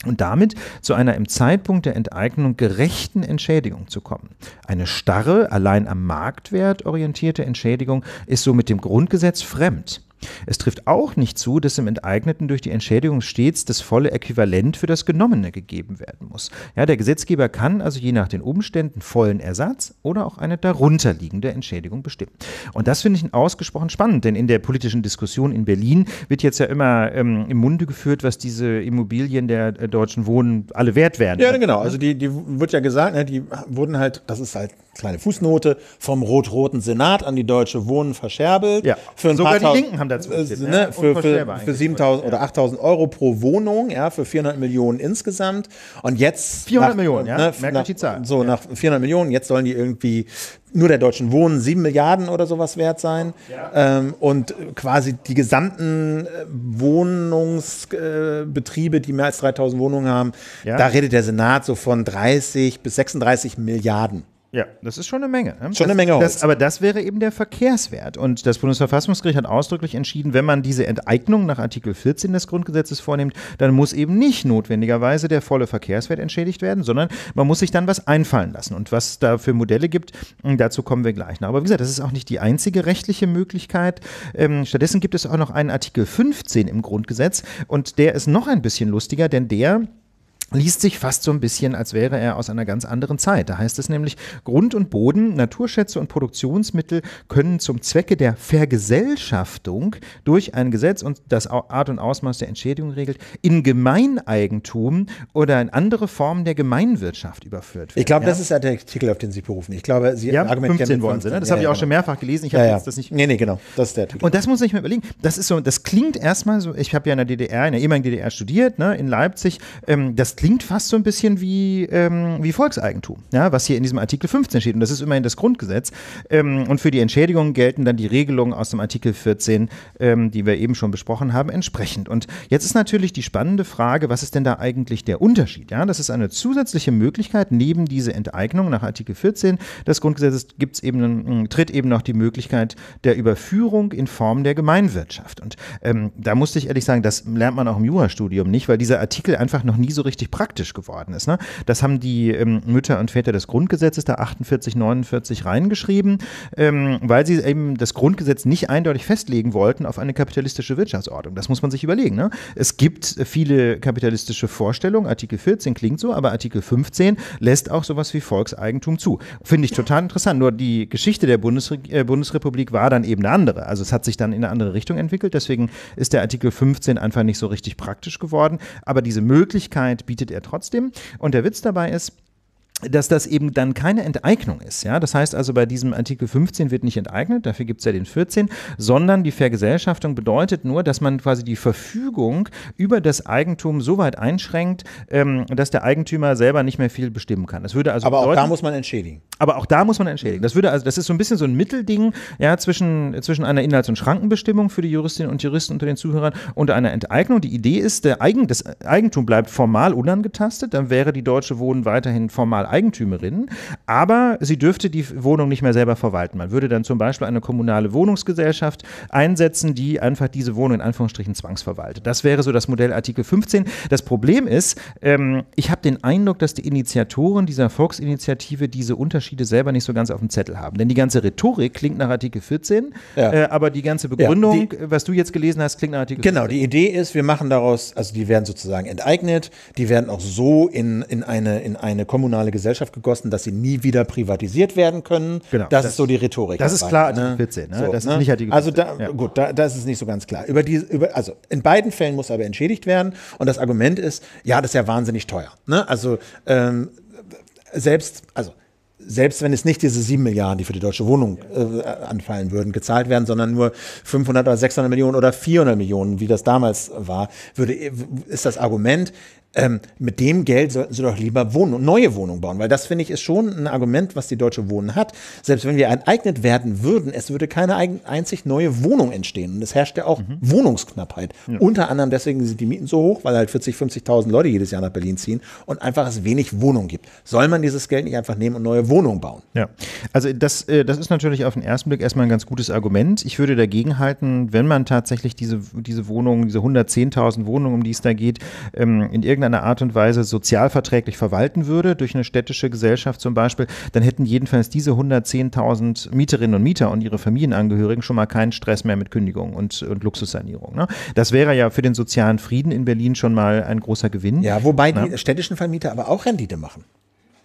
und damit zu einer im Zeitpunkt der Enteignung gerechten Entschädigung zu kommen. Eine starre, allein am Marktwert orientierte Entschädigung ist somit dem Grundgesetz fremd. Es trifft auch nicht zu, dass im Enteigneten durch die Entschädigung stets das volle Äquivalent für das Genommene gegeben werden muss. Ja, der Gesetzgeber kann also je nach den Umständen vollen Ersatz oder auch eine darunterliegende Entschädigung bestimmen. Und das finde ich ausgesprochen spannend, denn in der politischen Diskussion in Berlin wird jetzt ja immer ähm, im Munde geführt, was diese Immobilien der äh, deutschen Wohnen alle wert werden. Ja, genau. Also die, die wird ja gesagt, ne, die wurden halt, das ist halt kleine Fußnote, vom rot-roten Senat an die Deutsche Wohnen verscherbelt. Ja. Für ein Sogar paar die Linken haben dazu gezählt, äh, ne, Für, für, für 7.000 oder 8.000 Euro pro Wohnung, ja, für 400 Millionen insgesamt. Und jetzt... 400 nach, Millionen, ja, ne, merkt euch die Zahl. So, ja. nach 400 Millionen, jetzt sollen die irgendwie nur der Deutschen Wohnen 7 Milliarden oder sowas wert sein. Ja. Ähm, und quasi die gesamten äh, Wohnungsbetriebe, äh, die mehr als 3000 Wohnungen haben, ja. da redet der Senat so von 30 bis 36 Milliarden. Ja, das ist schon eine Menge. Ne? Schon das, eine Menge Holz. Das, aber das wäre eben der Verkehrswert. Und das Bundesverfassungsgericht hat ausdrücklich entschieden, wenn man diese Enteignung nach Artikel 14 des Grundgesetzes vornimmt, dann muss eben nicht notwendigerweise der volle Verkehrswert entschädigt werden, sondern man muss sich dann was einfallen lassen. Und was da für Modelle gibt, hm, dazu kommen wir gleich noch. Aber wie gesagt, das ist auch nicht die einzige rechtliche Möglichkeit. Ähm, stattdessen gibt es auch noch einen Artikel 15 im Grundgesetz und der ist noch ein bisschen lustiger, denn der liest sich fast so ein bisschen, als wäre er aus einer ganz anderen Zeit. Da heißt es nämlich, Grund und Boden, Naturschätze und Produktionsmittel können zum Zwecke der Vergesellschaftung durch ein Gesetz und das Art und Ausmaß der Entschädigung regelt, in Gemeineigentum oder in andere Formen der Gemeinwirtschaft überführt werden. Ich glaube, ja. das ist der Artikel, auf den Sie berufen. Ich glaube, Sie ja, argumentieren 15 wollen Sie, ne? Das ja, habe ich auch genau. schon mehrfach gelesen. Ich habe ja, das nicht. Nee, nee, genau. Das ist der Artikel. Und das muss ich mir überlegen. Das ist so, das klingt erstmal so, ich habe ja in der DDR, in der ehemaligen DDR studiert, ne, in Leipzig. Ähm, das klingt fast so ein bisschen wie, ähm, wie Volkseigentum, ja, was hier in diesem Artikel 15 steht. Und das ist immerhin das Grundgesetz. Ähm, und für die Entschädigung gelten dann die Regelungen aus dem Artikel 14, ähm, die wir eben schon besprochen haben, entsprechend. Und jetzt ist natürlich die spannende Frage, was ist denn da eigentlich der Unterschied? Ja, das ist eine zusätzliche Möglichkeit, neben diese Enteignung nach Artikel 14 des Grundgesetzes gibt's eben, ähm, tritt eben noch die Möglichkeit der Überführung in Form der Gemeinwirtschaft. Und ähm, da musste ich ehrlich sagen, das lernt man auch im Jurastudium nicht, weil dieser Artikel einfach noch nie so richtig wirklich praktisch geworden ist. Ne? Das haben die ähm, Mütter und Väter des Grundgesetzes da 48, 49 reingeschrieben, ähm, weil sie eben das Grundgesetz nicht eindeutig festlegen wollten auf eine kapitalistische Wirtschaftsordnung. Das muss man sich überlegen. Ne? Es gibt viele kapitalistische Vorstellungen, Artikel 14 klingt so, aber Artikel 15 lässt auch sowas wie Volkseigentum zu. Finde ich total interessant. Nur die Geschichte der Bundesre äh, Bundesrepublik war dann eben eine andere. Also es hat sich dann in eine andere Richtung entwickelt. Deswegen ist der Artikel 15 einfach nicht so richtig praktisch geworden. Aber diese Möglichkeit bietet bietet er trotzdem. Und der Witz dabei ist, dass das eben dann keine Enteignung ist. Ja? Das heißt also, bei diesem Artikel 15 wird nicht enteignet, dafür gibt es ja den 14, sondern die Vergesellschaftung bedeutet nur, dass man quasi die Verfügung über das Eigentum so weit einschränkt, ähm, dass der Eigentümer selber nicht mehr viel bestimmen kann. Das würde also aber bedeuten, auch da muss man entschädigen. Aber auch da muss man entschädigen. Das würde also, das ist so ein bisschen so ein Mittelding ja, zwischen, zwischen einer Inhalts- und Schrankenbestimmung für die Juristinnen und Juristen unter den Zuhörern und einer Enteignung. Die Idee ist, der Eigen, das Eigentum bleibt formal unangetastet, dann wäre die Deutsche Wohnen weiterhin formal Eigentümerin, aber sie dürfte die Wohnung nicht mehr selber verwalten. Man würde dann zum Beispiel eine kommunale Wohnungsgesellschaft einsetzen, die einfach diese Wohnung in Anführungsstrichen zwangsverwaltet. Das wäre so das Modell Artikel 15. Das Problem ist, ähm, ich habe den Eindruck, dass die Initiatoren dieser Volksinitiative diese Unterschiede selber nicht so ganz auf dem Zettel haben. Denn die ganze Rhetorik klingt nach Artikel 14, ja. äh, aber die ganze Begründung, ja, die, äh, was du jetzt gelesen hast, klingt nach Artikel genau, 14. Genau, die Idee ist, wir machen daraus, also die werden sozusagen enteignet, die werden auch so in, in, eine, in eine kommunale Gesellschaft gegossen, dass sie nie wieder privatisiert werden können. Genau, das, das ist so die Rhetorik. Das ist klar, ne? Artikel 14. Ne? So, das ist ne? nicht Artikel halt Also da, ja. gut, da, das ist nicht so ganz klar. Über die, über, also in beiden Fällen muss aber entschädigt werden. Und das Argument ist, ja, das ist ja wahnsinnig teuer. Ne? Also ähm, selbst, also selbst wenn es nicht diese 7 Milliarden, die für die deutsche Wohnung äh, anfallen würden, gezahlt werden, sondern nur 500 oder 600 Millionen oder 400 Millionen, wie das damals war, würde, ist das Argument, ähm, mit dem Geld sollten sie doch lieber Wohn neue Wohnungen bauen, weil das finde ich ist schon ein Argument, was die Deutsche Wohnen hat. Selbst wenn wir enteignet werden würden, es würde keine einzig neue Wohnung entstehen. Und es herrscht ja auch mhm. Wohnungsknappheit. Ja. Unter anderem deswegen sind die Mieten so hoch, weil halt 40, 50.000 Leute jedes Jahr nach Berlin ziehen und einfach es wenig Wohnungen gibt. Soll man dieses Geld nicht einfach nehmen und neue Wohnungen bauen? Ja, also das, äh, das ist natürlich auf den ersten Blick erstmal ein ganz gutes Argument. Ich würde dagegen halten, wenn man tatsächlich diese, diese Wohnungen, diese 110.000 Wohnungen, um die es da geht, ähm, in irgendeiner irgendeiner Art und Weise sozialverträglich verwalten würde, durch eine städtische Gesellschaft zum Beispiel, dann hätten jedenfalls diese 110.000 Mieterinnen und Mieter und ihre Familienangehörigen schon mal keinen Stress mehr mit Kündigungen und, und Luxussanierung. Ne? Das wäre ja für den sozialen Frieden in Berlin schon mal ein großer Gewinn. Ja, wobei ja. die städtischen Vermieter aber auch Rendite machen.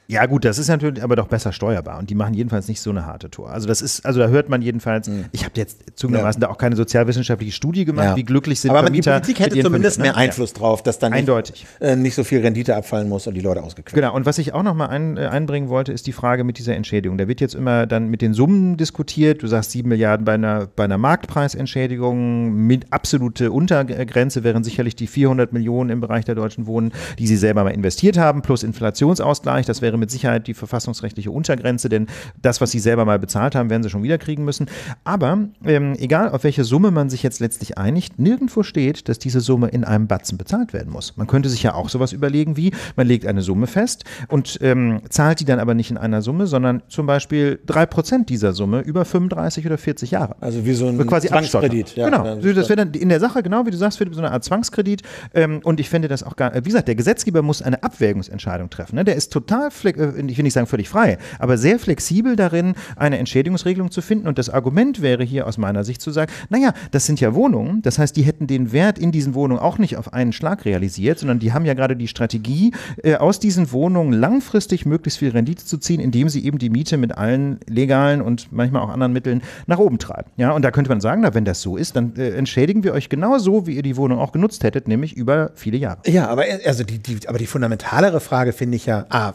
Ja, gut, das ist natürlich aber doch besser steuerbar und die machen jedenfalls nicht so eine harte Tour. Also das ist, also da hört man jedenfalls, mhm. ich habe jetzt zugegebenermaßen ja. da auch keine sozialwissenschaftliche Studie gemacht, ja. wie glücklich sind aber Vermieter. Aber die Politik hätte zumindest Vermieter. Ne? mehr Einfluss drauf, dass dann Eindeutig. Nicht, äh, nicht so viel Rendite abfallen muss und die Leute ausgequält. Genau, und was ich auch nochmal ein, äh, einbringen wollte, ist die Frage mit dieser Entschädigung. Da wird jetzt immer dann mit den Summen diskutiert, du sagst 7 Milliarden bei einer, bei einer Marktpreisentschädigung, mit absolute Untergrenze wären sicherlich die 400 Millionen im Bereich der deutschen Wohnen, die sie selber mal investiert haben, plus Inflationsausgleich, das wäre wäre mit Sicherheit die verfassungsrechtliche Untergrenze, denn das, was sie selber mal bezahlt haben, werden sie schon wieder kriegen müssen. Aber ähm, egal, auf welche Summe man sich jetzt letztlich einigt, nirgendwo steht, dass diese Summe in einem Batzen bezahlt werden muss. Man könnte sich ja auch sowas überlegen wie, man legt eine Summe fest und ähm, zahlt die dann aber nicht in einer Summe, sondern zum Beispiel 3% dieser Summe über 35 oder 40 Jahre. Also wie so ein quasi Zwangskredit. Ja, genau, das wäre dann in der Sache, genau wie du sagst, so eine Art Zwangskredit. Ähm, und ich fände das auch gar, wie gesagt, der Gesetzgeber muss eine Abwägungsentscheidung treffen. Ne? Der ist total äh, ich will nicht sagen völlig frei, aber sehr flexibel darin, eine Entschädigungsregelung zu finden. Und das Argument wäre hier aus meiner Sicht zu sagen, naja, das sind ja Wohnungen, das heißt, die hätten den Wert in diesen Wohnungen auch nicht auf einen Schlag realisiert, sondern die haben ja gerade die Strategie, äh, aus diesen Wohnungen langfristig möglichst viel Rendite zu ziehen, indem sie eben die Miete mit allen legalen und manchmal auch anderen Mitteln nach oben treiben. Ja, und da könnte man sagen, na, wenn das so ist, dann äh, entschädigen wir euch genauso, wie ihr die Wohnung auch genutzt hättet, nämlich über viele Jahre. Ja, aber äh, also die, die, aber die fundamentalere Frage finde ich ja, ah,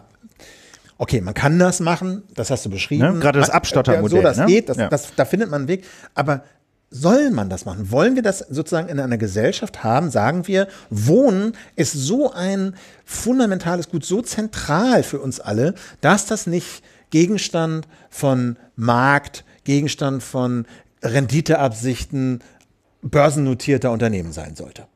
okay, man kann das machen, das hast du beschrieben. Ne? Gerade das äh, äh, Abstottermodell. Ja, so, das ne? geht, das, ja. das, da findet man einen Weg. Aber soll man das machen? Wollen wir das sozusagen in einer Gesellschaft haben? Sagen wir, Wohnen ist so ein fundamentales Gut, so zentral für uns alle, dass das nicht Gegenstand von Markt, Gegenstand von Renditeabsichten börsennotierter Unternehmen sein sollte.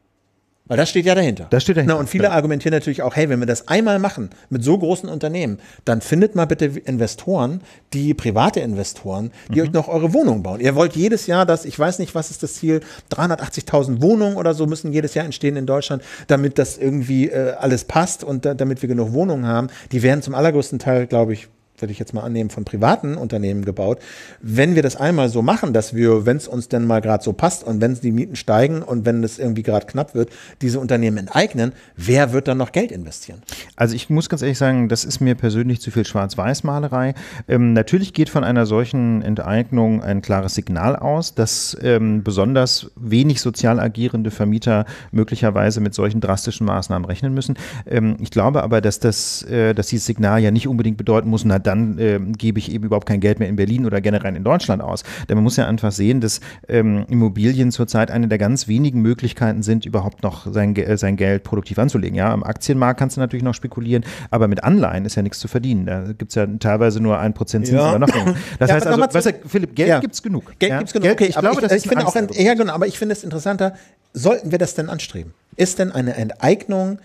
Weil das steht ja dahinter. Das steht dahinter. Na, und viele ja. Genau. argumentieren natürlich auch, hey, wenn wir das einmal machen mit so großen Unternehmen, dann findet mal bitte Investoren, die private Investoren, die mhm. euch noch eure Wohnung bauen. Ihr wollt jedes Jahr dass, ich weiß nicht, was ist das Ziel, 380.000 Wohnungen oder so müssen jedes Jahr entstehen in Deutschland, damit das irgendwie äh, alles passt und da, damit wir genug Wohnungen haben. Die werden zum allergrößten Teil, glaube ich, würde ich jetzt mal annehmen, von privaten Unternehmen gebaut. Wenn wir das einmal so machen, dass wir, wenn es uns denn mal gerade so passt und wenn die Mieten steigen und wenn es irgendwie gerade knapp wird, diese Unternehmen enteignen, wer wird dann noch Geld investieren? Also ich muss ganz ehrlich sagen, das ist mir persönlich zu viel Schwarz-Weiß-Malerei. Ähm, natürlich geht von einer solchen Enteignung ein klares Signal aus, dass ähm, besonders wenig sozial agierende Vermieter möglicherweise mit solchen drastischen Maßnahmen rechnen müssen. Ähm, ich glaube aber, dass, das, äh, dass dieses Signal ja nicht unbedingt bedeuten muss, na, da dann äh, gebe ich eben überhaupt kein Geld mehr in Berlin oder generell in Deutschland aus. Denn man muss ja einfach sehen, dass ähm, Immobilien zurzeit eine der ganz wenigen Möglichkeiten sind, überhaupt noch sein, äh, sein Geld produktiv anzulegen. Ja, am Aktienmarkt kannst du natürlich noch spekulieren, aber mit Anleihen ist ja nichts zu verdienen. Da gibt es ja teilweise nur ein Prozent Zins ja. oder noch mehr. Das ja, heißt also, weißt du, Philipp, Geld ja. gibt es genug. Geld ja? gibt es genug. Geld, okay, ich aber glaube, ich, das ich finde auch, ein, ja, genau, aber ich finde es interessanter, sollten wir das denn anstreben? Ist denn eine Enteignung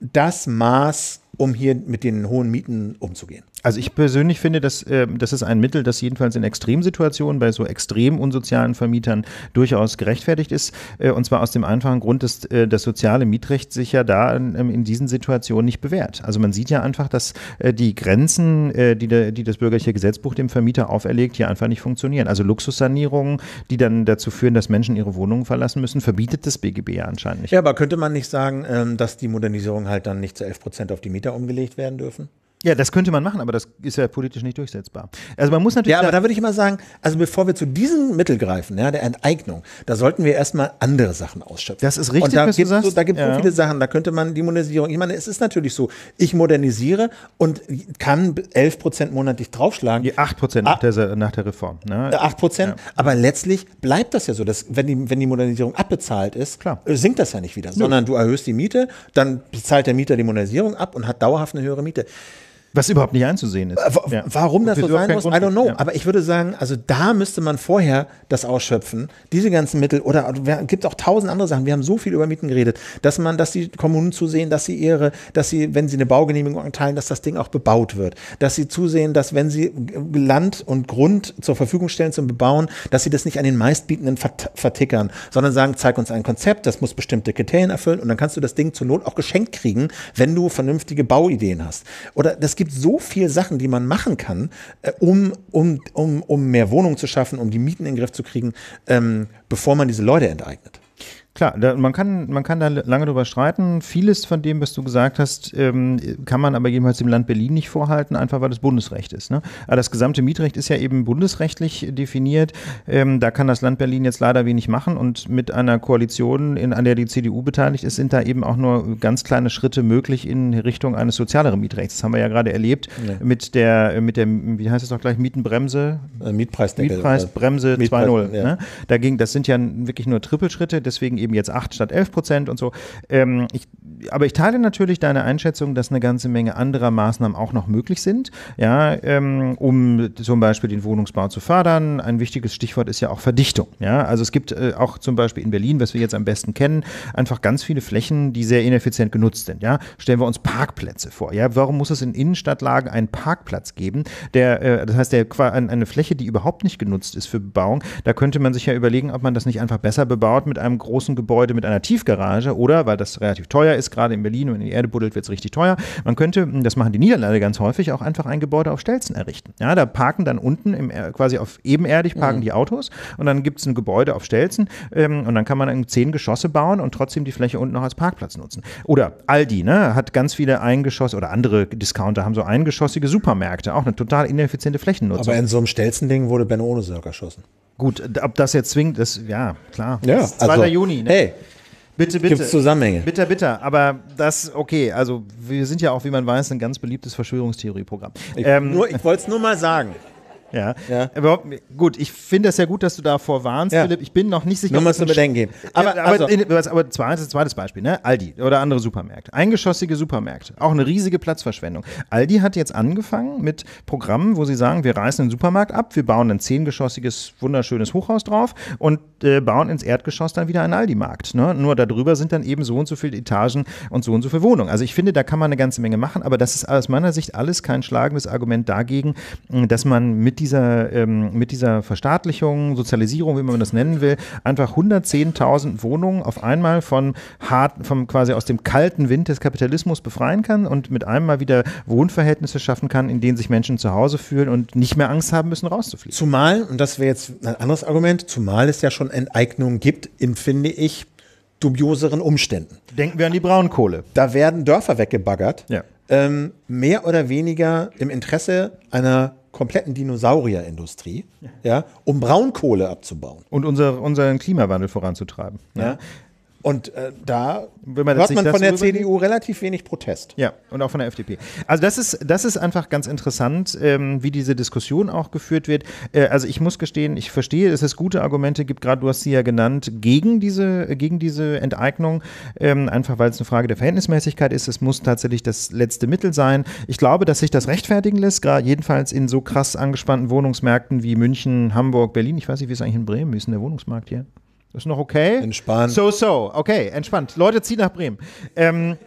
das Maß, um hier mit den hohen Mieten umzugehen? Also ich persönlich finde, dass, äh, das ist ein Mittel, das jedenfalls in Extremsituationen bei so extrem unsozialen Vermietern durchaus gerechtfertigt ist. Äh, und zwar aus dem einfachen Grund, dass äh, das soziale Mietrecht sich ja da in, ähm, in, diesen Situationen nicht bewährt. Also man sieht ja einfach, dass äh, die Grenzen, äh, die, de, die das bürgerliche Gesetzbuch dem Vermieter auferlegt, hier einfach nicht funktionieren. Also Luxussanierungen, die dann dazu führen, dass Menschen ihre Wohnungen verlassen müssen, verbietet das BGB ja anscheinend nicht. Ja, aber könnte man nicht sagen, ähm, dass die Modernisierung halt dann nicht zu 11 Prozent auf die Mieter umgelegt werden dürfen? Ja, das könnte man machen, aber das ist ja politisch nicht durchsetzbar. Also man muss natürlich. Ja, aber da würde ich mal sagen, also bevor wir zu diesem Mittel greifen, ja, der Enteignung, da sollten wir erstmal andere Sachen ausschöpfen. Das ist richtig. Und da gibt es so, da ja. so viele Sachen, da könnte man die Modernisierung, ich meine, es ist natürlich so, ich modernisiere und kann 11 Prozent monatlich draufschlagen. Die 8 Prozent nach, ah. nach, der Reform. Ne? 8 äh, Prozent, ja. aber letztlich bleibt das ja so, dass wenn die, wenn die Modernisierung abbezahlt ist, Klar. Äh, sinkt das ja nicht wieder, Nö. sondern du erhöhst die Miete, dann bezahlt der Mieter die Modernisierung ab und hat dauerhaft eine höhere Miete. Was überhaupt nicht einzusehen ist. Äh, w ja. Warum das so sein muss, Grund I don't know. Ja. Aber ich würde sagen, also da müsste man vorher das ausschöpfen, diese ganzen Mittel oder es gibt auch tausend andere Sachen. Wir haben so viel über Mieten geredet, dass man, dass die Kommunen zusehen, dass sie ihre, dass sie, wenn sie eine Baugenehmigung erteilen, dass das Ding auch bebaut wird. Dass sie zusehen, dass wenn sie Land und Grund zur Verfügung stellen zum Bebauen, dass sie das nicht an den Meistbietenden vert vertickern, sondern sagen, zeig uns ein Konzept, das muss bestimmte Kriterien erfüllen und dann kannst du das Ding zur Not auch geschenkt kriegen, wenn du vernünftige Bauideen hast. Oder das gibt gibt so viele Sachen, die man machen kann, äh, um, um, um, um mehr Wohnungen zu schaffen, um die Mieten in den Griff zu kriegen, ähm, bevor man diese Leute enteignet. Klar, da, man, kann, man kann da lange drüber streiten. Vieles von dem, was du gesagt hast, ähm, kann man aber jedenfalls dem Land Berlin nicht vorhalten, einfach weil das Bundesrecht ist. Ne? Aber das gesamte Mietrecht ist ja eben bundesrechtlich definiert. Ähm, da kann das Land Berlin jetzt leider wenig machen und mit einer Koalition, in, an der die CDU beteiligt ist, sind da eben auch nur ganz kleine Schritte möglich in Richtung eines sozialeren Mietrechts. Das haben wir ja gerade erlebt ja. mit der, mit der, wie heißt es auch gleich, Mietenbremse? Äh, Mietpreisdeckel. Mietpreisbremse äh, 2.0. Ja. Ne? Da ging, das sind ja wirklich nur Trippelschritte, deswegen eben eben jetzt 8 statt 11 Prozent und so. Ähm, ich, aber ich teile natürlich deine Einschätzung, dass eine ganze Menge anderer Maßnahmen auch noch möglich sind, ja, ähm, um zum Beispiel den Wohnungsbau zu fördern. Ein wichtiges Stichwort ist ja auch Verdichtung. Ja? Also es gibt äh, auch zum Beispiel in Berlin, was wir jetzt am besten kennen, einfach ganz viele Flächen, die sehr ineffizient genutzt sind. Ja? Stellen wir uns Parkplätze vor. Ja? Warum muss es in Innenstadtlagen einen Parkplatz geben, der, äh, das heißt, der, eine Fläche, die überhaupt nicht genutzt ist für Bebauung, da könnte man sich ja überlegen, ob man das nicht einfach besser bebaut mit einem großen Gebäude mit einer Tiefgarage oder, weil das relativ teuer ist, gerade in Berlin, wenn die Erde buddelt, wird es richtig teuer. Man könnte, hm, das machen die Niederlande ganz häufig, auch einfach ein Gebäude auf Stelzen errichten. Ja, da parken dann unten im, äh, quasi auf ebenerdig parken mhm. die Autos und dann gibt es ein Gebäude auf Stelzen ähm, und dann kann man zehn Geschosse bauen und trotzdem die Fläche unten noch als Parkplatz nutzen. Oder Aldi, ne, hat ganz viele Eingeschosse oder andere Discounter haben so eingeschossige Supermärkte, auch eine total ineffiziente Flächennutzung. Aber in so einem Stelzen-Ding wurde Ben ohne erschossen. Gut, ob das jetzt zwingt, ist, ja, klar. Ja, das ist 2. Also, Juni. Ne? Hey, Bitte, bitte. Gibt's Zusammenhänge. Bitter, bitter. Aber das, okay, also wir sind ja auch, wie man weiß, ein ganz beliebtes Verschwörungstheorieprogramm. Ich, ähm, ich wollte es nur mal sagen. Ja. ja. Aber gut, ich finde es ja gut, dass du davor warnst, ja. Philipp. Ich bin noch nicht sicher. Nur mal zu bedenken geben. Aber, ja, aber, also. in, aber zweites, zweites Beispiel, ne? Aldi oder andere Supermärkte. Eingeschossige Supermärkte. Auch eine riesige Platzverschwendung. Aldi hat jetzt angefangen mit Programmen, wo sie sagen, wir reißen den Supermarkt ab, wir bauen ein zehngeschossiges, wunderschönes Hochhaus drauf und äh, bauen ins Erdgeschoss dann wieder einen Aldi-Markt. Ne? Nur darüber sind dann eben so und so viele Etagen und so und so viele Wohnungen. Also ich finde, da kann man eine ganze Menge machen, aber das ist aus meiner Sicht alles kein schlagendes Argument dagegen, dass man mit diesen dieser, ähm, mit dieser Verstaatlichung, Sozialisierung, wie man das nennen will, einfach 110.000 Wohnungen auf einmal von hart, vom quasi aus dem kalten Wind des Kapitalismus befreien kann und mit einem mal wieder Wohnverhältnisse schaffen kann, in denen sich Menschen zu Hause fühlen und nicht mehr Angst haben müssen, rauszufliegen. Zumal, und das wäre jetzt ein anderes Argument, zumal es ja schon Enteignungen gibt, empfinde ich dubioseren Umständen. Denken wir an die Braunkohle. Da werden Dörfer weggebaggert. Ja. Ähm, mehr oder weniger im Interesse einer kompletten Dinosaurierindustrie, ja. um Braunkohle abzubauen. Und unser, unseren Klimawandel voranzutreiben. Ja. Und äh, da hört man von der CDU relativ wenig Protest. Ja, und auch von der FDP. Also das ist, das ist einfach ganz interessant, ähm, wie diese Diskussion auch geführt wird. Äh, also ich muss gestehen, ich verstehe, dass es gute Argumente gibt, gerade du hast sie ja genannt, gegen diese, gegen diese Enteignung, ähm, einfach weil es eine Frage der Verhältnismäßigkeit ist. Es muss tatsächlich das letzte Mittel sein. Ich glaube, dass sich das rechtfertigen lässt, gerade jedenfalls in so krass angespannten Wohnungsmärkten wie München, Hamburg, Berlin. Ich weiß nicht, wie es eigentlich in Bremen ist, in der Wohnungsmarkt hier. Das ist noch okay. Entspannt. So, so. Okay, entspannt. Leute, zieh nach Bremen. Ähm,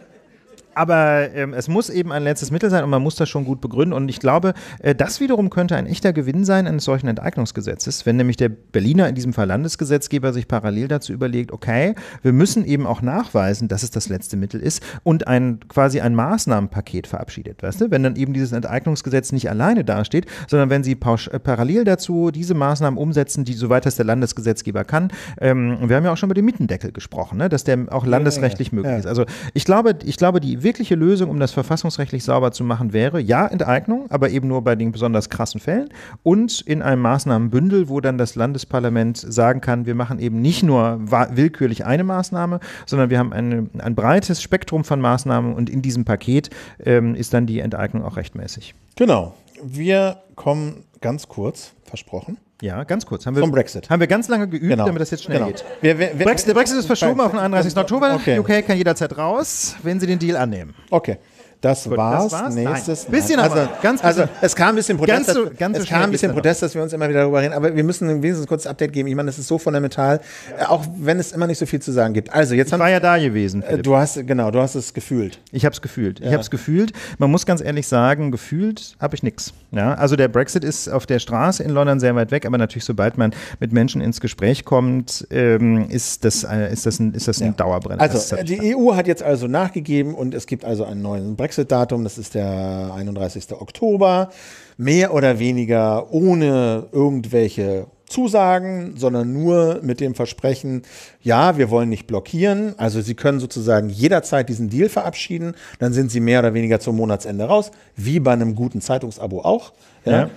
aber ähm, es muss eben ein letztes Mittel sein und man muss das schon gut begründen. Und ich glaube, äh, das wiederum könnte ein echter Gewinn sein eines solchen Enteignungsgesetzes, wenn nämlich der Berliner in diesem Fall Landesgesetzgeber sich parallel dazu überlegt, okay, wir müssen eben auch nachweisen, dass es das letzte Mittel ist und ein quasi ein Maßnahmenpaket verabschiedet, weißt du? Wenn dann eben dieses Enteignungsgesetz nicht alleine dasteht, sondern wenn sie äh, parallel dazu diese Maßnahmen umsetzen, die soweit das der Landesgesetzgeber kann. Ähm, wir haben ja auch schon über den Mittendeckel gesprochen, ne? dass der auch landesrechtlich ja, ja, ja. möglich ist. Also ich glaube, ich glaube, die wirkliche Lösung, um das verfassungsrechtlich sauber zu machen, wäre, ja, Enteignung, aber eben nur bei den besonders krassen Fällen und in einem Maßnahmenbündel, wo dann das Landesparlament sagen kann, wir machen eben nicht nur willkürlich eine Maßnahme, sondern wir haben eine, ein breites Spektrum von Maßnahmen und in diesem Paket ähm, ist dann die Enteignung auch rechtmäßig. Genau. Wir kommen ganz kurz, versprochen, ja, ganz kurz. Haben wir, Vom Brexit. Haben wir ganz lange geübt, genau. damit das jetzt schnell genau. geht. Wir, wir, Brexit, der Brexit ist verschoben Brexit. auf den 31. Oktober. Okay. UK kann jederzeit raus, wenn sie den Deal annehmen. Okay. Das, Gut, war's. das war's. Nächstes Nein. Bisschen Nein. Also, ganz also es kam ein bisschen Protest, ganz so, ganz so es kam ein bisschen Protest, dass wir uns immer wieder darüber reden, aber wir müssen wenigstens kurz Update geben. Ich meine, das ist so fundamental, äh, auch wenn es immer nicht so viel zu sagen gibt. Also jetzt ich haben, war ja da gewesen. Äh, Philipp. Du hast genau, du hast es gefühlt. Ich habe es gefühlt. Ja. Ich habe es gefühlt. Man muss ganz ehrlich sagen, gefühlt habe ich nichts. Ja, also der Brexit ist auf der Straße in London sehr weit weg, aber natürlich sobald man mit Menschen ins Gespräch kommt, ähm, ist das äh, ist das ein, ist das ein ja. Dauerbrenner. Also die EU hat jetzt also nachgegeben und es gibt also einen neuen Brexit. Brexit-Datum, das ist der 31. Oktober, mehr oder weniger ohne irgendwelche Zusagen, sondern nur mit dem Versprechen, ja, wir wollen nicht blockieren. Also Sie können sozusagen jederzeit diesen Deal verabschieden, dann sind Sie mehr oder weniger zum Monatsende raus, wie bei einem guten Zeitungsabo auch. Ja. Ja.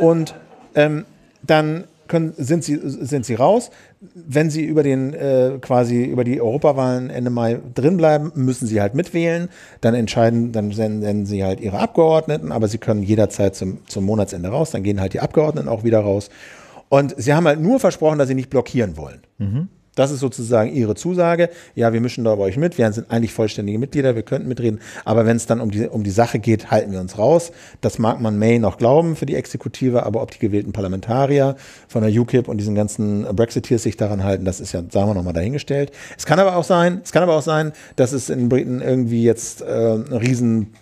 Und ähm, dann können, sind, sie, sind sie raus. Wenn sie über den äh, quasi über die Europawahlen Ende Mai drinbleiben, müssen sie halt mitwählen. Dann entscheiden, dann senden sie halt ihre Abgeordneten, aber sie können jederzeit zum, zum Monatsende raus. Dann gehen halt die Abgeordneten auch wieder raus. Und sie haben halt nur versprochen, dass sie nicht blockieren wollen. Mhm. Das ist sozusagen ihre Zusage. Ja, wir mischen da bei euch mit. Wir sind eigentlich vollständige Mitglieder. Wir könnten mitreden. Aber wenn es dann um die, um die Sache geht, halten wir uns raus. Das mag man May noch glauben für die Exekutive. Aber ob die gewählten Parlamentarier von der UKIP und diesen ganzen Brexiteers sich daran halten, das ist ja, sagen wir nochmal dahingestellt. Es kann aber auch sein, es kann aber auch sein, dass es in Briten irgendwie jetzt äh, eine riesen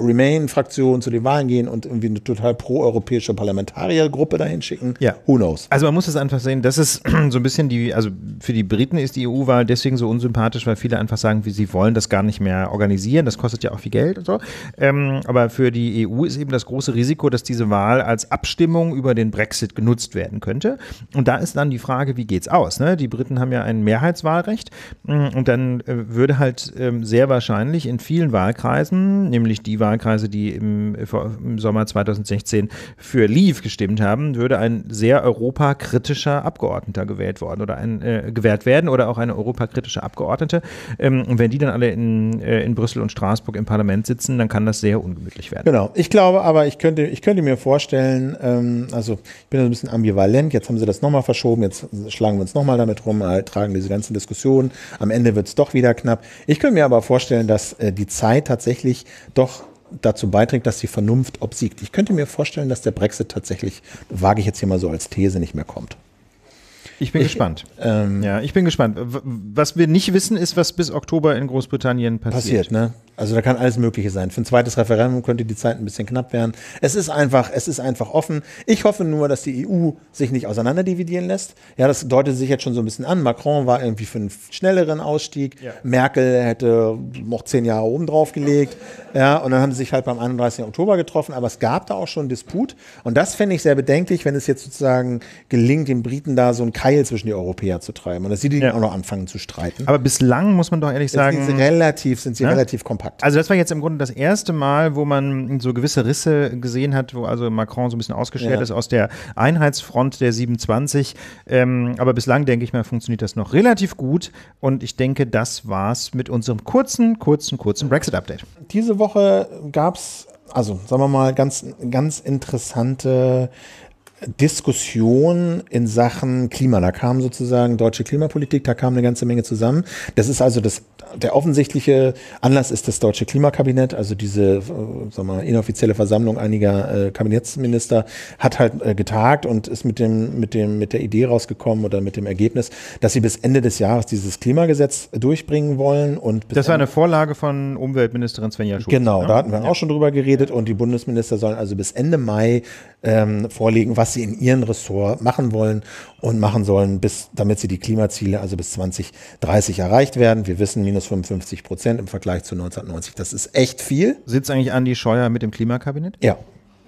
Remain-Fraktion zu den Wahlen gehen und irgendwie eine total pro-europäische Parlamentariergruppe dahin schicken. Ja. Who knows? Also man muss es einfach sehen, das ist so ein bisschen die, also für die Briten ist die EU-Wahl deswegen so unsympathisch, weil viele einfach sagen, wie sie wollen das gar nicht mehr organisieren, das kostet ja auch viel Geld und so. Ähm, aber für die EU ist eben das große Risiko, dass diese Wahl als Abstimmung über den Brexit genutzt werden könnte. Und da ist dann die Frage, wie geht's aus? Ne? Die Briten haben ja ein Mehrheitswahlrecht mm, und dann äh, würde halt ähm, sehr wahrscheinlich in vielen Wahlkreisen, nämlich die Wahl Wahlkreise, die im, im Sommer 2016 für Leave gestimmt haben, würde ein sehr europakritischer Abgeordneter gewählt worden oder ein, äh, gewährt werden oder auch eine europakritische Abgeordnete. Ähm, und wenn die dann alle in, äh, in Brüssel und Straßburg im Parlament sitzen, dann kann das sehr ungemütlich werden. Genau. Ich glaube aber, ich könnte, ich könnte mir vorstellen, ähm, also ich bin ein bisschen ambivalent, jetzt haben sie das nochmal verschoben, jetzt schlagen wir uns nochmal damit rum, halt, tragen diese ganzen Diskussionen, am Ende wird es doch wieder knapp. Ich könnte mir aber vorstellen, dass äh, die Zeit tatsächlich doch dazu beiträgt, dass die Vernunft obsiegt. Ich könnte mir vorstellen, dass der Brexit tatsächlich, wage ich jetzt hier mal so als These, nicht mehr kommt. Ich bin ich, gespannt. Ähm, ja, ich bin gespannt. Was wir nicht wissen, ist, was bis Oktober in Großbritannien passiert. Passiert, ne? Also da kann alles Mögliche sein. Für ein zweites Referendum könnte die Zeit ein bisschen knapp werden. Es ist einfach, es ist einfach offen. Ich hoffe nur, dass die EU sich nicht auseinanderdividieren lässt. Ja, das deutet sich jetzt schon so ein bisschen an. Macron war irgendwie für einen schnelleren Ausstieg. Ja. Merkel hätte noch zehn Jahre oben drauf gelegt. Ja, und dann haben sie sich halt beim 31. Oktober getroffen. Aber es gab da auch schon einen Disput. Und das fände ich sehr bedenklich, wenn es jetzt sozusagen gelingt, den Briten da so einen Keil zwischen die Europäer zu treiben. Und dass sie die ja. auch noch anfangen zu streiten. Aber bislang muss man doch ehrlich sagen. Sind relativ, sind sie ja? Ne? relativ kompakt gepackt. Also das war jetzt im Grunde das erste Mal, wo man so gewisse Risse gesehen hat, wo also Macron so ein bisschen ausgeschert ja. ist aus der Einheitsfront der 27. Ähm, aber bislang, denke ich mal, funktioniert das noch relativ gut. Und ich denke, das war's mit unserem kurzen, kurzen, kurzen Brexit-Update. Diese Woche gab es, also sagen wir mal, ganz, ganz interessante Diskussion in Sachen Klima. Da kam sozusagen deutsche Klimapolitik, da kam eine ganze Menge zusammen. Das ist also das, der offensichtliche Anlass ist das deutsche Klimakabinett, also diese äh, sagen wir, inoffizielle Versammlung einiger äh, Kabinettsminister hat halt äh, getagt und ist mit dem, mit dem, mit der Idee rausgekommen oder mit dem Ergebnis, dass sie bis Ende des Jahres dieses Klimagesetz durchbringen wollen und Das war eine Vorlage von Umweltministerin Svenja Schulz. Genau, ne? da hatten wir ja. auch schon drüber geredet und die Bundesminister sollen also bis Ende Mai ähm, vorlegen, was sie in ihrem Ressort machen wollen und machen sollen, bis, damit sie die Klimaziele also bis 2030 erreicht werden. Wir wissen, minus 55 Prozent im Vergleich zu 1990. Das ist echt viel. Sitzt eigentlich Andi Scheuer mit dem Klimakabinett? Ja.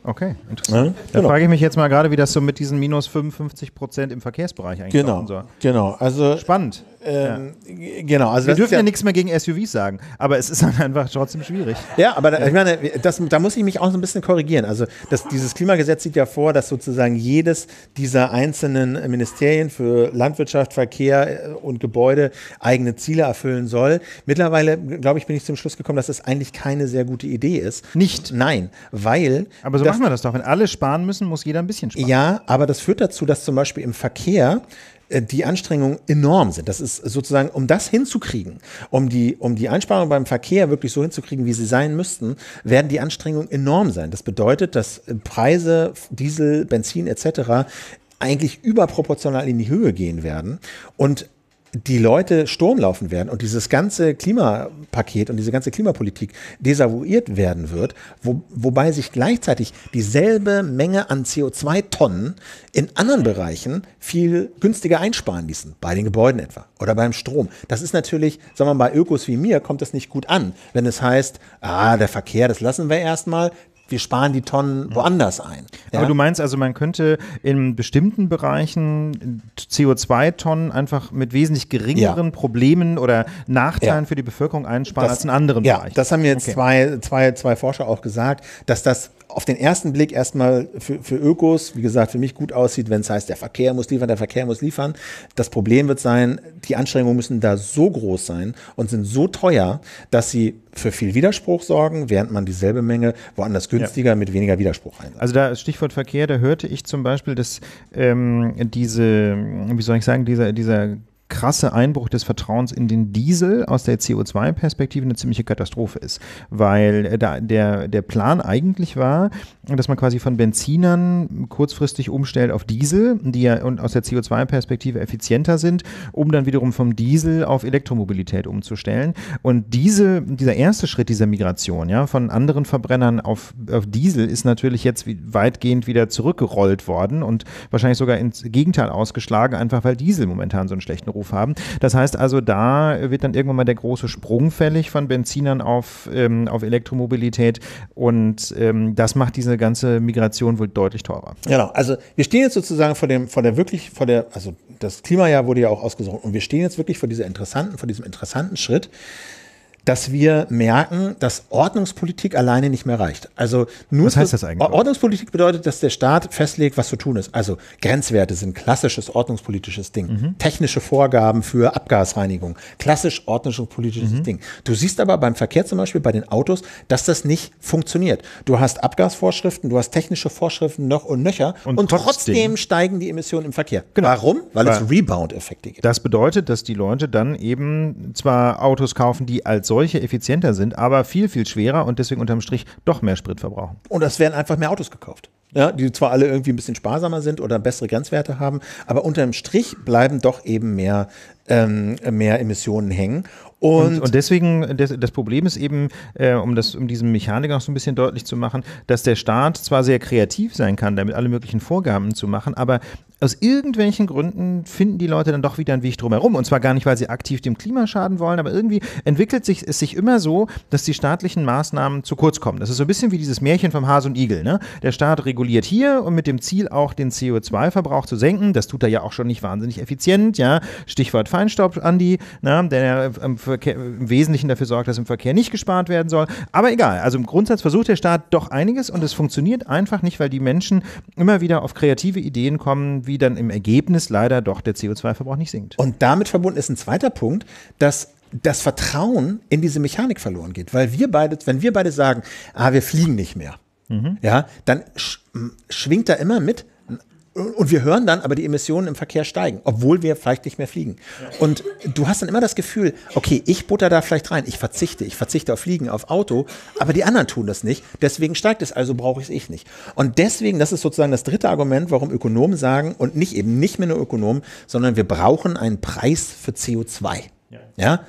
Okay, interessant. Ja, genau. Da frage ich mich jetzt mal gerade, wie das so mit diesen minus 55 Prozent im Verkehrsbereich eigentlich genau, soll. Genau, also spannend. Ähm, ja. Genau. Also wir dürfen ja, ja nichts mehr gegen SUVs sagen, aber es ist dann einfach trotzdem schwierig. Ja, aber da, ich meine, das, da muss ich mich auch so ein bisschen korrigieren. Also das, dieses Klimagesetz sieht ja vor, dass sozusagen jedes dieser einzelnen Ministerien für Landwirtschaft, Verkehr äh, und Gebäude eigene Ziele erfüllen soll. Mittlerweile, glaube ich, bin ich zum Schluss gekommen, dass das eigentlich keine sehr gute Idee ist. Nicht? Nein, weil. Aber so das, machen wir das doch. Wenn alle sparen müssen, muss jeder ein bisschen sparen. Ja, aber das führt dazu, dass zum Beispiel im Verkehr äh, die Anstrengungen enorm sind. Das ist sozusagen, um das hinzukriegen, um die, um die Einsparungen beim Verkehr wirklich so hinzukriegen, wie sie sein müssten, werden die Anstrengungen enorm sein. Das bedeutet, dass äh, Preise, Diesel, Benzin etc eigentlich überproportional in die Höhe gehen werden. Und die Leute Sturm laufen werden und dieses ganze Klimapaket und diese ganze Klimapolitik desavouiert werden wird, wo, wobei sich gleichzeitig dieselbe Menge an CO2-Tonnen in anderen Bereichen viel günstiger einsparen ließen, bei den Gebäuden etwa oder beim Strom. Das ist natürlich, sagen wir mal, bei Ökos wie mir kommt das nicht gut an, wenn es heißt, ah, der Verkehr, das lassen wir erstmal, wir sparen die Tonnen woanders ein. Ja? Aber du meinst also, man könnte in bestimmten Bereichen CO2-Tonnen einfach mit wesentlich geringeren ja. Problemen oder Nachteilen ja. für die Bevölkerung einsparen das, als in anderen Bereichen. Ja, das haben jetzt okay. zwei, zwei, zwei Forscher auch gesagt, dass das auf den ersten Blick erstmal für, für Ökos, wie gesagt, für mich gut aussieht, wenn es heißt, der Verkehr muss liefern, der Verkehr muss liefern. Das Problem wird sein, die Anstrengungen müssen da so groß sein und sind so teuer, dass sie für viel Widerspruch sorgen, während man dieselbe Menge woanders günstiger ja. mit weniger Widerspruch einsetzt. Also da Stichwort Verkehr, da hörte ich zum Beispiel, dass ähm, diese, wie soll ich sagen, dieser, dieser krasse Einbruch des Vertrauens in den Diesel aus der CO2-Perspektive eine ziemliche Katastrophe ist, weil äh, da der, der Plan eigentlich war, dass man quasi von Benzinern kurzfristig umstellt auf Diesel, die ja und aus der CO2-Perspektive effizienter sind, um dann wiederum vom Diesel auf Elektromobilität umzustellen. Und diese, dieser erste Schritt dieser Migration ja, von anderen Verbrennern auf, auf Diesel ist natürlich jetzt weitgehend wieder zurückgerollt worden und wahrscheinlich sogar ins Gegenteil ausgeschlagen, einfach weil Diesel momentan so einen schlechten Beruf haben. Das heißt also, da wird dann irgendwann mal der große Sprung fällig von Benzinern auf, ähm, auf Elektromobilität und ähm, das macht diese ganze Migration wohl deutlich teurer. Genau, also wir stehen jetzt sozusagen vor dem, vor der wirklich, vor der, also das Klimajahr wurde ja auch ausgesucht und wir stehen jetzt wirklich vor dieser interessanten, vor diesem interessanten Schritt, dass wir merken, dass Ordnungspolitik alleine nicht mehr reicht. Also nur was heißt das eigentlich? Ordnungspolitik bedeutet, dass der Staat festlegt, was zu tun ist. Also Grenzwerte sind klassisches ordnungspolitisches Ding. Mhm. Technische Vorgaben für Abgasreinigung, klassisch ordnungspolitisches mhm. Ding. Du siehst aber beim Verkehr zum Beispiel bei den Autos, dass das nicht funktioniert. Du hast Abgasvorschriften, du hast technische Vorschriften noch und nöcher und, und trotzdem, trotzdem, steigen die Emissionen im Verkehr. Genau. Warum? Weil, Weil es Rebound-Effekte gibt. Das bedeutet, dass die Leute dann eben zwar Autos kaufen, die als solche solche effizienter sind, aber viel, viel schwerer und deswegen unterm Strich doch mehr Sprit verbrauchen. Und es werden einfach mehr Autos gekauft. Ja, die zwar alle irgendwie ein bisschen sparsamer sind oder bessere Grenzwerte haben, aber unterm Strich bleiben doch eben mehr, ähm, mehr Emissionen hängen. Und, und, und, deswegen, das, das, Problem ist eben, äh, um das, um diesen Mechaniker noch so ein bisschen deutlich zu machen, dass der Staat zwar sehr kreativ sein kann, damit alle möglichen Vorgaben zu machen, aber aus irgendwelchen Gründen finden die Leute dann doch wieder einen Weg drumherum. Und zwar gar nicht, weil sie aktiv dem Klima schaden wollen, aber irgendwie entwickelt sich es sich immer so, dass die staatlichen Maßnahmen zu kurz kommen. Das ist so ein bisschen wie dieses Märchen vom Hase und Igel. Ne? Der Staat reguliert hier und mit dem Ziel auch den CO2-Verbrauch zu senken. Das tut er ja auch schon nicht wahnsinnig effizient. Ja, Stichwort Feinstaub, Andi, ne? der ähm, Verkehr, im Wesentlichen dafür sorgt, dass im Verkehr nicht gespart werden soll. Aber egal, also im Grundsatz versucht der Staat doch einiges und es funktioniert einfach nicht, weil die Menschen immer wieder auf kreative Ideen kommen, wie dann im Ergebnis leider doch der CO2-Verbrauch nicht sinkt. Und damit verbunden ist ein zweiter Punkt, dass das Vertrauen in diese Mechanik verloren geht. Weil wir beide, wenn wir beide sagen, ah, wir fliegen nicht mehr, mhm. ja, dann sch schwingt da immer mit, und wir hören dann, aber die Emissionen im Verkehr steigen, obwohl wir vielleicht nicht mehr fliegen. Und du hast dann immer das Gefühl, okay, ich butter da vielleicht rein, ich verzichte, ich verzichte auf Fliegen, auf Auto, aber die anderen tun das nicht. Deswegen steigt es, also brauche ich es ich nicht. Und deswegen, das ist sozusagen das dritte Argument, warum Ökonomen sagen und nicht eben nicht mehr nur Ökonomen, sondern wir brauchen einen Preis für CO2. Ja. ja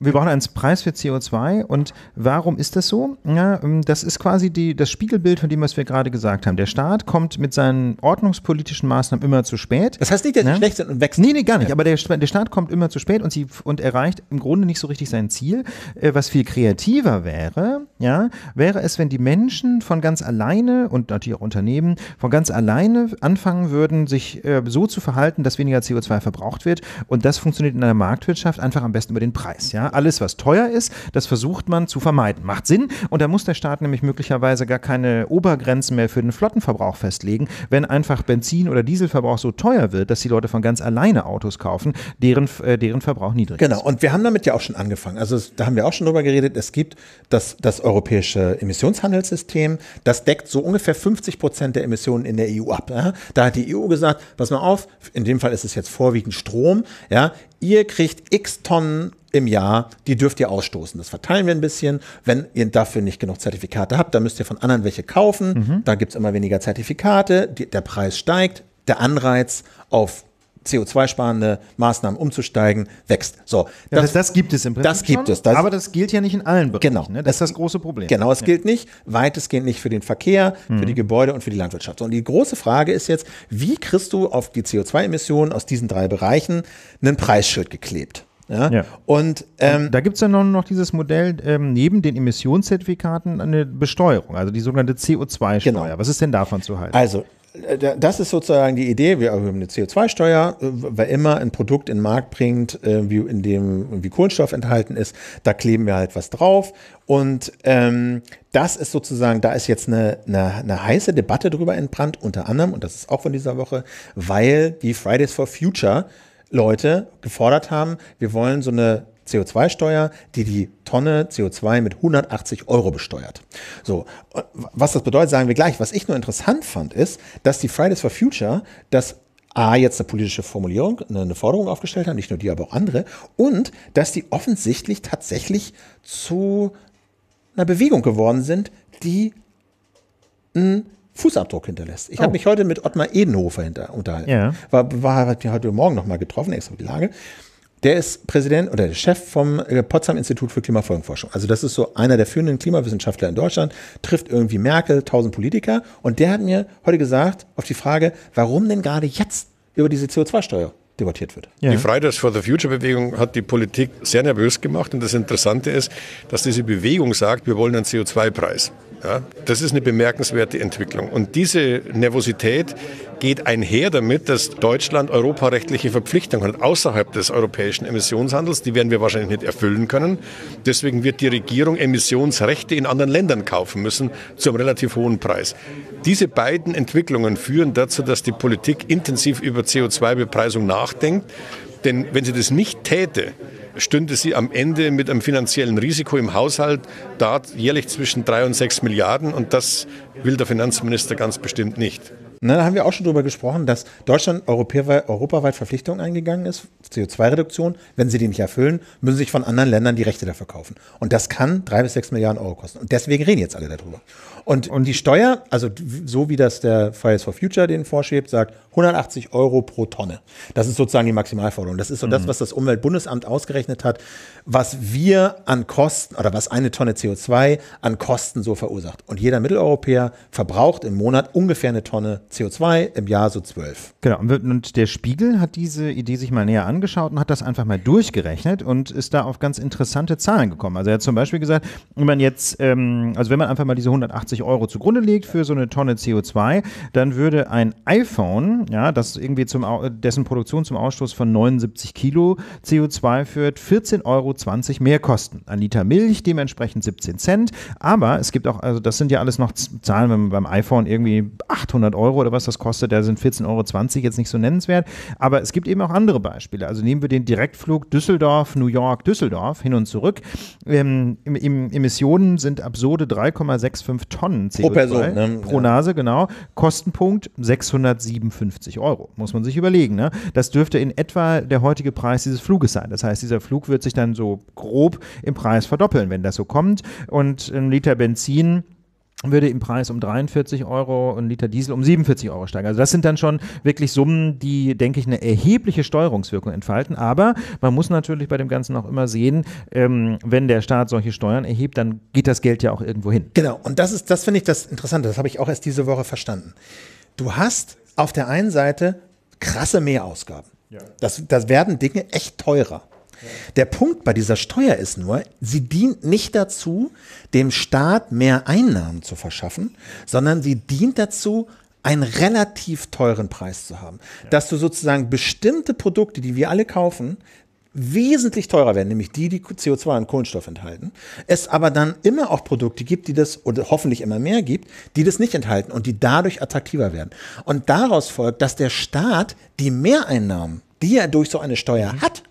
wir brauchen einen Preis für CO2 und warum ist das so? Ja, ähm, das ist quasi die, das Spiegelbild von dem, was wir gerade gesagt haben. Der Staat kommt mit seinen ordnungspolitischen Maßnahmen immer zu spät. Das heißt nicht, dass ja? schlecht sind und wächst. Nee, nee, gar nicht. Aber der, der Staat kommt immer zu spät und, sie, und erreicht im Grunde nicht so richtig sein Ziel. Äh, was viel kreativer wäre, ja, wäre es, wenn die Menschen von ganz alleine und natürlich auch Unternehmen von ganz alleine anfangen würden, sich äh, so zu verhalten, dass weniger CO2 verbraucht wird. Und das funktioniert in einer Marktwirtschaft einfach am besten über den Preis. Ja? alles, was teuer ist, das versucht man zu vermeiden. Macht Sinn. Und da muss der Staat nämlich möglicherweise gar keine Obergrenzen mehr für den Flottenverbrauch festlegen, wenn einfach Benzin- oder Dieselverbrauch so teuer wird, dass die Leute von ganz alleine Autos kaufen, deren, äh, deren Verbrauch niedrig genau. ist. Genau. Und wir haben damit ja auch schon angefangen. Also da haben wir auch schon drüber geredet. Es gibt das, das europäische Emissionshandelssystem. Das deckt so ungefähr 50 Prozent der Emissionen in der EU ab. Ja? Da hat die EU gesagt, pass mal auf, in dem Fall ist es jetzt vorwiegend Strom. Ja? ihr kriegt x Tonnen im Jahr, die dürft ihr ausstoßen. Das verteilen wir ein bisschen. Wenn ihr dafür nicht genug Zertifikate habt, dann müsst ihr von anderen welche kaufen. Mhm. Da gibt es immer weniger Zertifikate, die, der Preis steigt, der Anreiz auf CO2-sparende Maßnahmen umzusteigen, wächst. So, das, ja, das gibt es im Prinzip. Das gibt schon, es. Das aber das gilt ja nicht in allen Bereichen. Genau. Ne? Das, ist das große Problem. Genau, es ja. gilt nicht, weitestgehend nicht für den Verkehr, mhm. für die mhm. Gebäude und für die Landwirtschaft. Und die große Frage ist jetzt, wie kriegst du auf die CO2-Emissionen aus diesen drei Bereichen einen Preisschild geklebt? Ja? ja? Und, ähm, und da gibt es ja noch dieses Modell ähm, neben den Emissionszertifikaten eine Besteuerung, also die sogenannte CO2-Steuer. Genau. Was ist denn davon zu halten? Also äh, das ist sozusagen die Idee. Wir erhöhen eine CO2-Steuer, äh, wer immer ein Produkt in den Markt bringt, äh, wie, in dem wie Kohlenstoff enthalten ist. Da kleben wir halt was drauf. Und ähm, das ist sozusagen, da ist jetzt eine, eine, eine heiße Debatte drüber entbrannt, unter anderem, und das ist auch von dieser Woche, weil die Fridays for Future Leute gefordert haben, wir wollen so eine CO2-Steuer, die die Tonne CO2 mit 180 Euro besteuert. So, was das bedeutet, sagen wir gleich. Was ich nur interessant fand, ist, dass die Fridays for Future das A, jetzt eine politische Formulierung, eine Forderung aufgestellt haben, nicht nur die, aber auch andere, und dass die offensichtlich tatsächlich zu einer Bewegung geworden sind, die einen Fußabdruck hinterlässt. Ich oh. habe mich heute mit Ottmar Edenhofer hinter, unterhalten. Ja. War, war, war heute Morgen nochmal getroffen, extra die Lage. Der ist Präsident oder der Chef vom äh, Potsdam Institut für Klimafolgenforschung. Also das ist so einer der führenden Klimawissenschaftler in Deutschland, trifft irgendwie Merkel, tausend Politiker. Und der hat mir heute gesagt, auf die Frage, warum denn gerade jetzt über diese CO2-Steuer debattiert wird. Ja. Die Fridays for the Future Bewegung hat die Politik sehr nervös gemacht und das Interessante ist, dass diese Bewegung sagt, wir wollen einen CO2-Preis. Ja, das ist eine bemerkenswerte Entwicklung. Und diese Nervosität geht einher damit, dass Deutschland europarechtliche Verpflichtungen hat außerhalb des europäischen Emissionshandels. Die werden wir wahrscheinlich nicht erfüllen können. Deswegen wird die Regierung Emissionsrechte in anderen Ländern kaufen müssen zu einem relativ hohen Preis. Diese beiden Entwicklungen führen dazu, dass die Politik intensiv über CO2-Bepreisung nachdenkt. Denn wenn sie das nicht täte, stünde sie am Ende mit einem finanziellen Risiko im Haushalt da jährlich zwischen drei und sechs Milliarden. Und das will der Finanzminister ganz bestimmt nicht. Na, da haben wir auch schon darüber gesprochen, dass Deutschland europaweit Verpflichtungen eingegangen ist, CO2-Reduktion. Wenn sie die nicht erfüllen, müssen sie sich von anderen Ländern die Rechte dafür kaufen. Und das kann drei bis sechs Milliarden Euro kosten. Und deswegen reden jetzt alle darüber. Und, und die Steuer, also so wie das der Fridays for Future den vorschwebt, sagt 180 Euro pro Tonne. Das ist sozusagen die Maximalforderung. Das ist so mhm. das, was das Umweltbundesamt ausgerechnet hat, was wir an Kosten oder was eine Tonne CO2 an Kosten so verursacht. Und jeder Mitteleuropäer verbraucht im Monat ungefähr eine Tonne CO2, im Jahr so zwölf. Genau. Und der Spiegel hat diese Idee sich mal näher angeschaut und hat das einfach mal durchgerechnet und ist da auf ganz interessante Zahlen gekommen. Also er hat zum Beispiel gesagt, wenn man jetzt, ähm, also wenn man einfach mal diese 180 50 Euro zugrunde liegt für so eine Tonne CO2, dann würde ein iPhone, ja, das irgendwie zum, dessen Produktion zum Ausstoß von 79 Kilo CO2 führt, 14,20 Euro mehr kosten. Ein Liter Milch dementsprechend 17 Cent. Aber es gibt auch, also das sind ja alles noch Zahlen, wenn man beim iPhone irgendwie 800 Euro oder was das kostet, da sind 14,20 Euro jetzt nicht so nennenswert. Aber es gibt eben auch andere Beispiele. Also nehmen wir den Direktflug Düsseldorf, New York, Düsseldorf hin und zurück. Ähm, im, im Emissionen sind absurde 3,65 Tonnen. Tonnen CO2 pro Person, ne? pro Nase, genau. Kostenpunkt 657 Euro, muss man sich überlegen. Ne? Das dürfte in etwa der heutige Preis dieses Fluges sein. Das heißt, dieser Flug wird sich dann so grob im Preis verdoppeln, wenn das so kommt. Und ein Liter Benzin würde im Preis um 43 Euro und Liter Diesel um 47 Euro steigen. Also das sind dann schon wirklich Summen, die, denke ich, eine erhebliche Steuerungswirkung entfalten. Aber man muss natürlich bei dem Ganzen auch immer sehen, ähm, wenn der Staat solche Steuern erhebt, dann geht das Geld ja auch irgendwo hin. Genau, und das ist, das finde ich das Interessante, das habe ich auch erst diese Woche verstanden. Du hast auf der einen Seite krasse Mehrausgaben. Ja. Das, das werden Dinge echt teurer. Der Punkt bei dieser Steuer ist nur, sie dient nicht dazu, dem Staat mehr Einnahmen zu verschaffen, sondern sie dient dazu, einen relativ teuren Preis zu haben. Ja. Dass du sozusagen bestimmte Produkte, die wir alle kaufen, wesentlich teurer werden, nämlich die, die CO2 und Kohlenstoff enthalten. Es aber dann immer auch Produkte gibt, die das, oder hoffentlich immer mehr gibt, die das nicht enthalten und die dadurch attraktiver werden. Und daraus folgt, dass der Staat die Mehreinnahmen, die er durch so eine Steuer mhm. hat,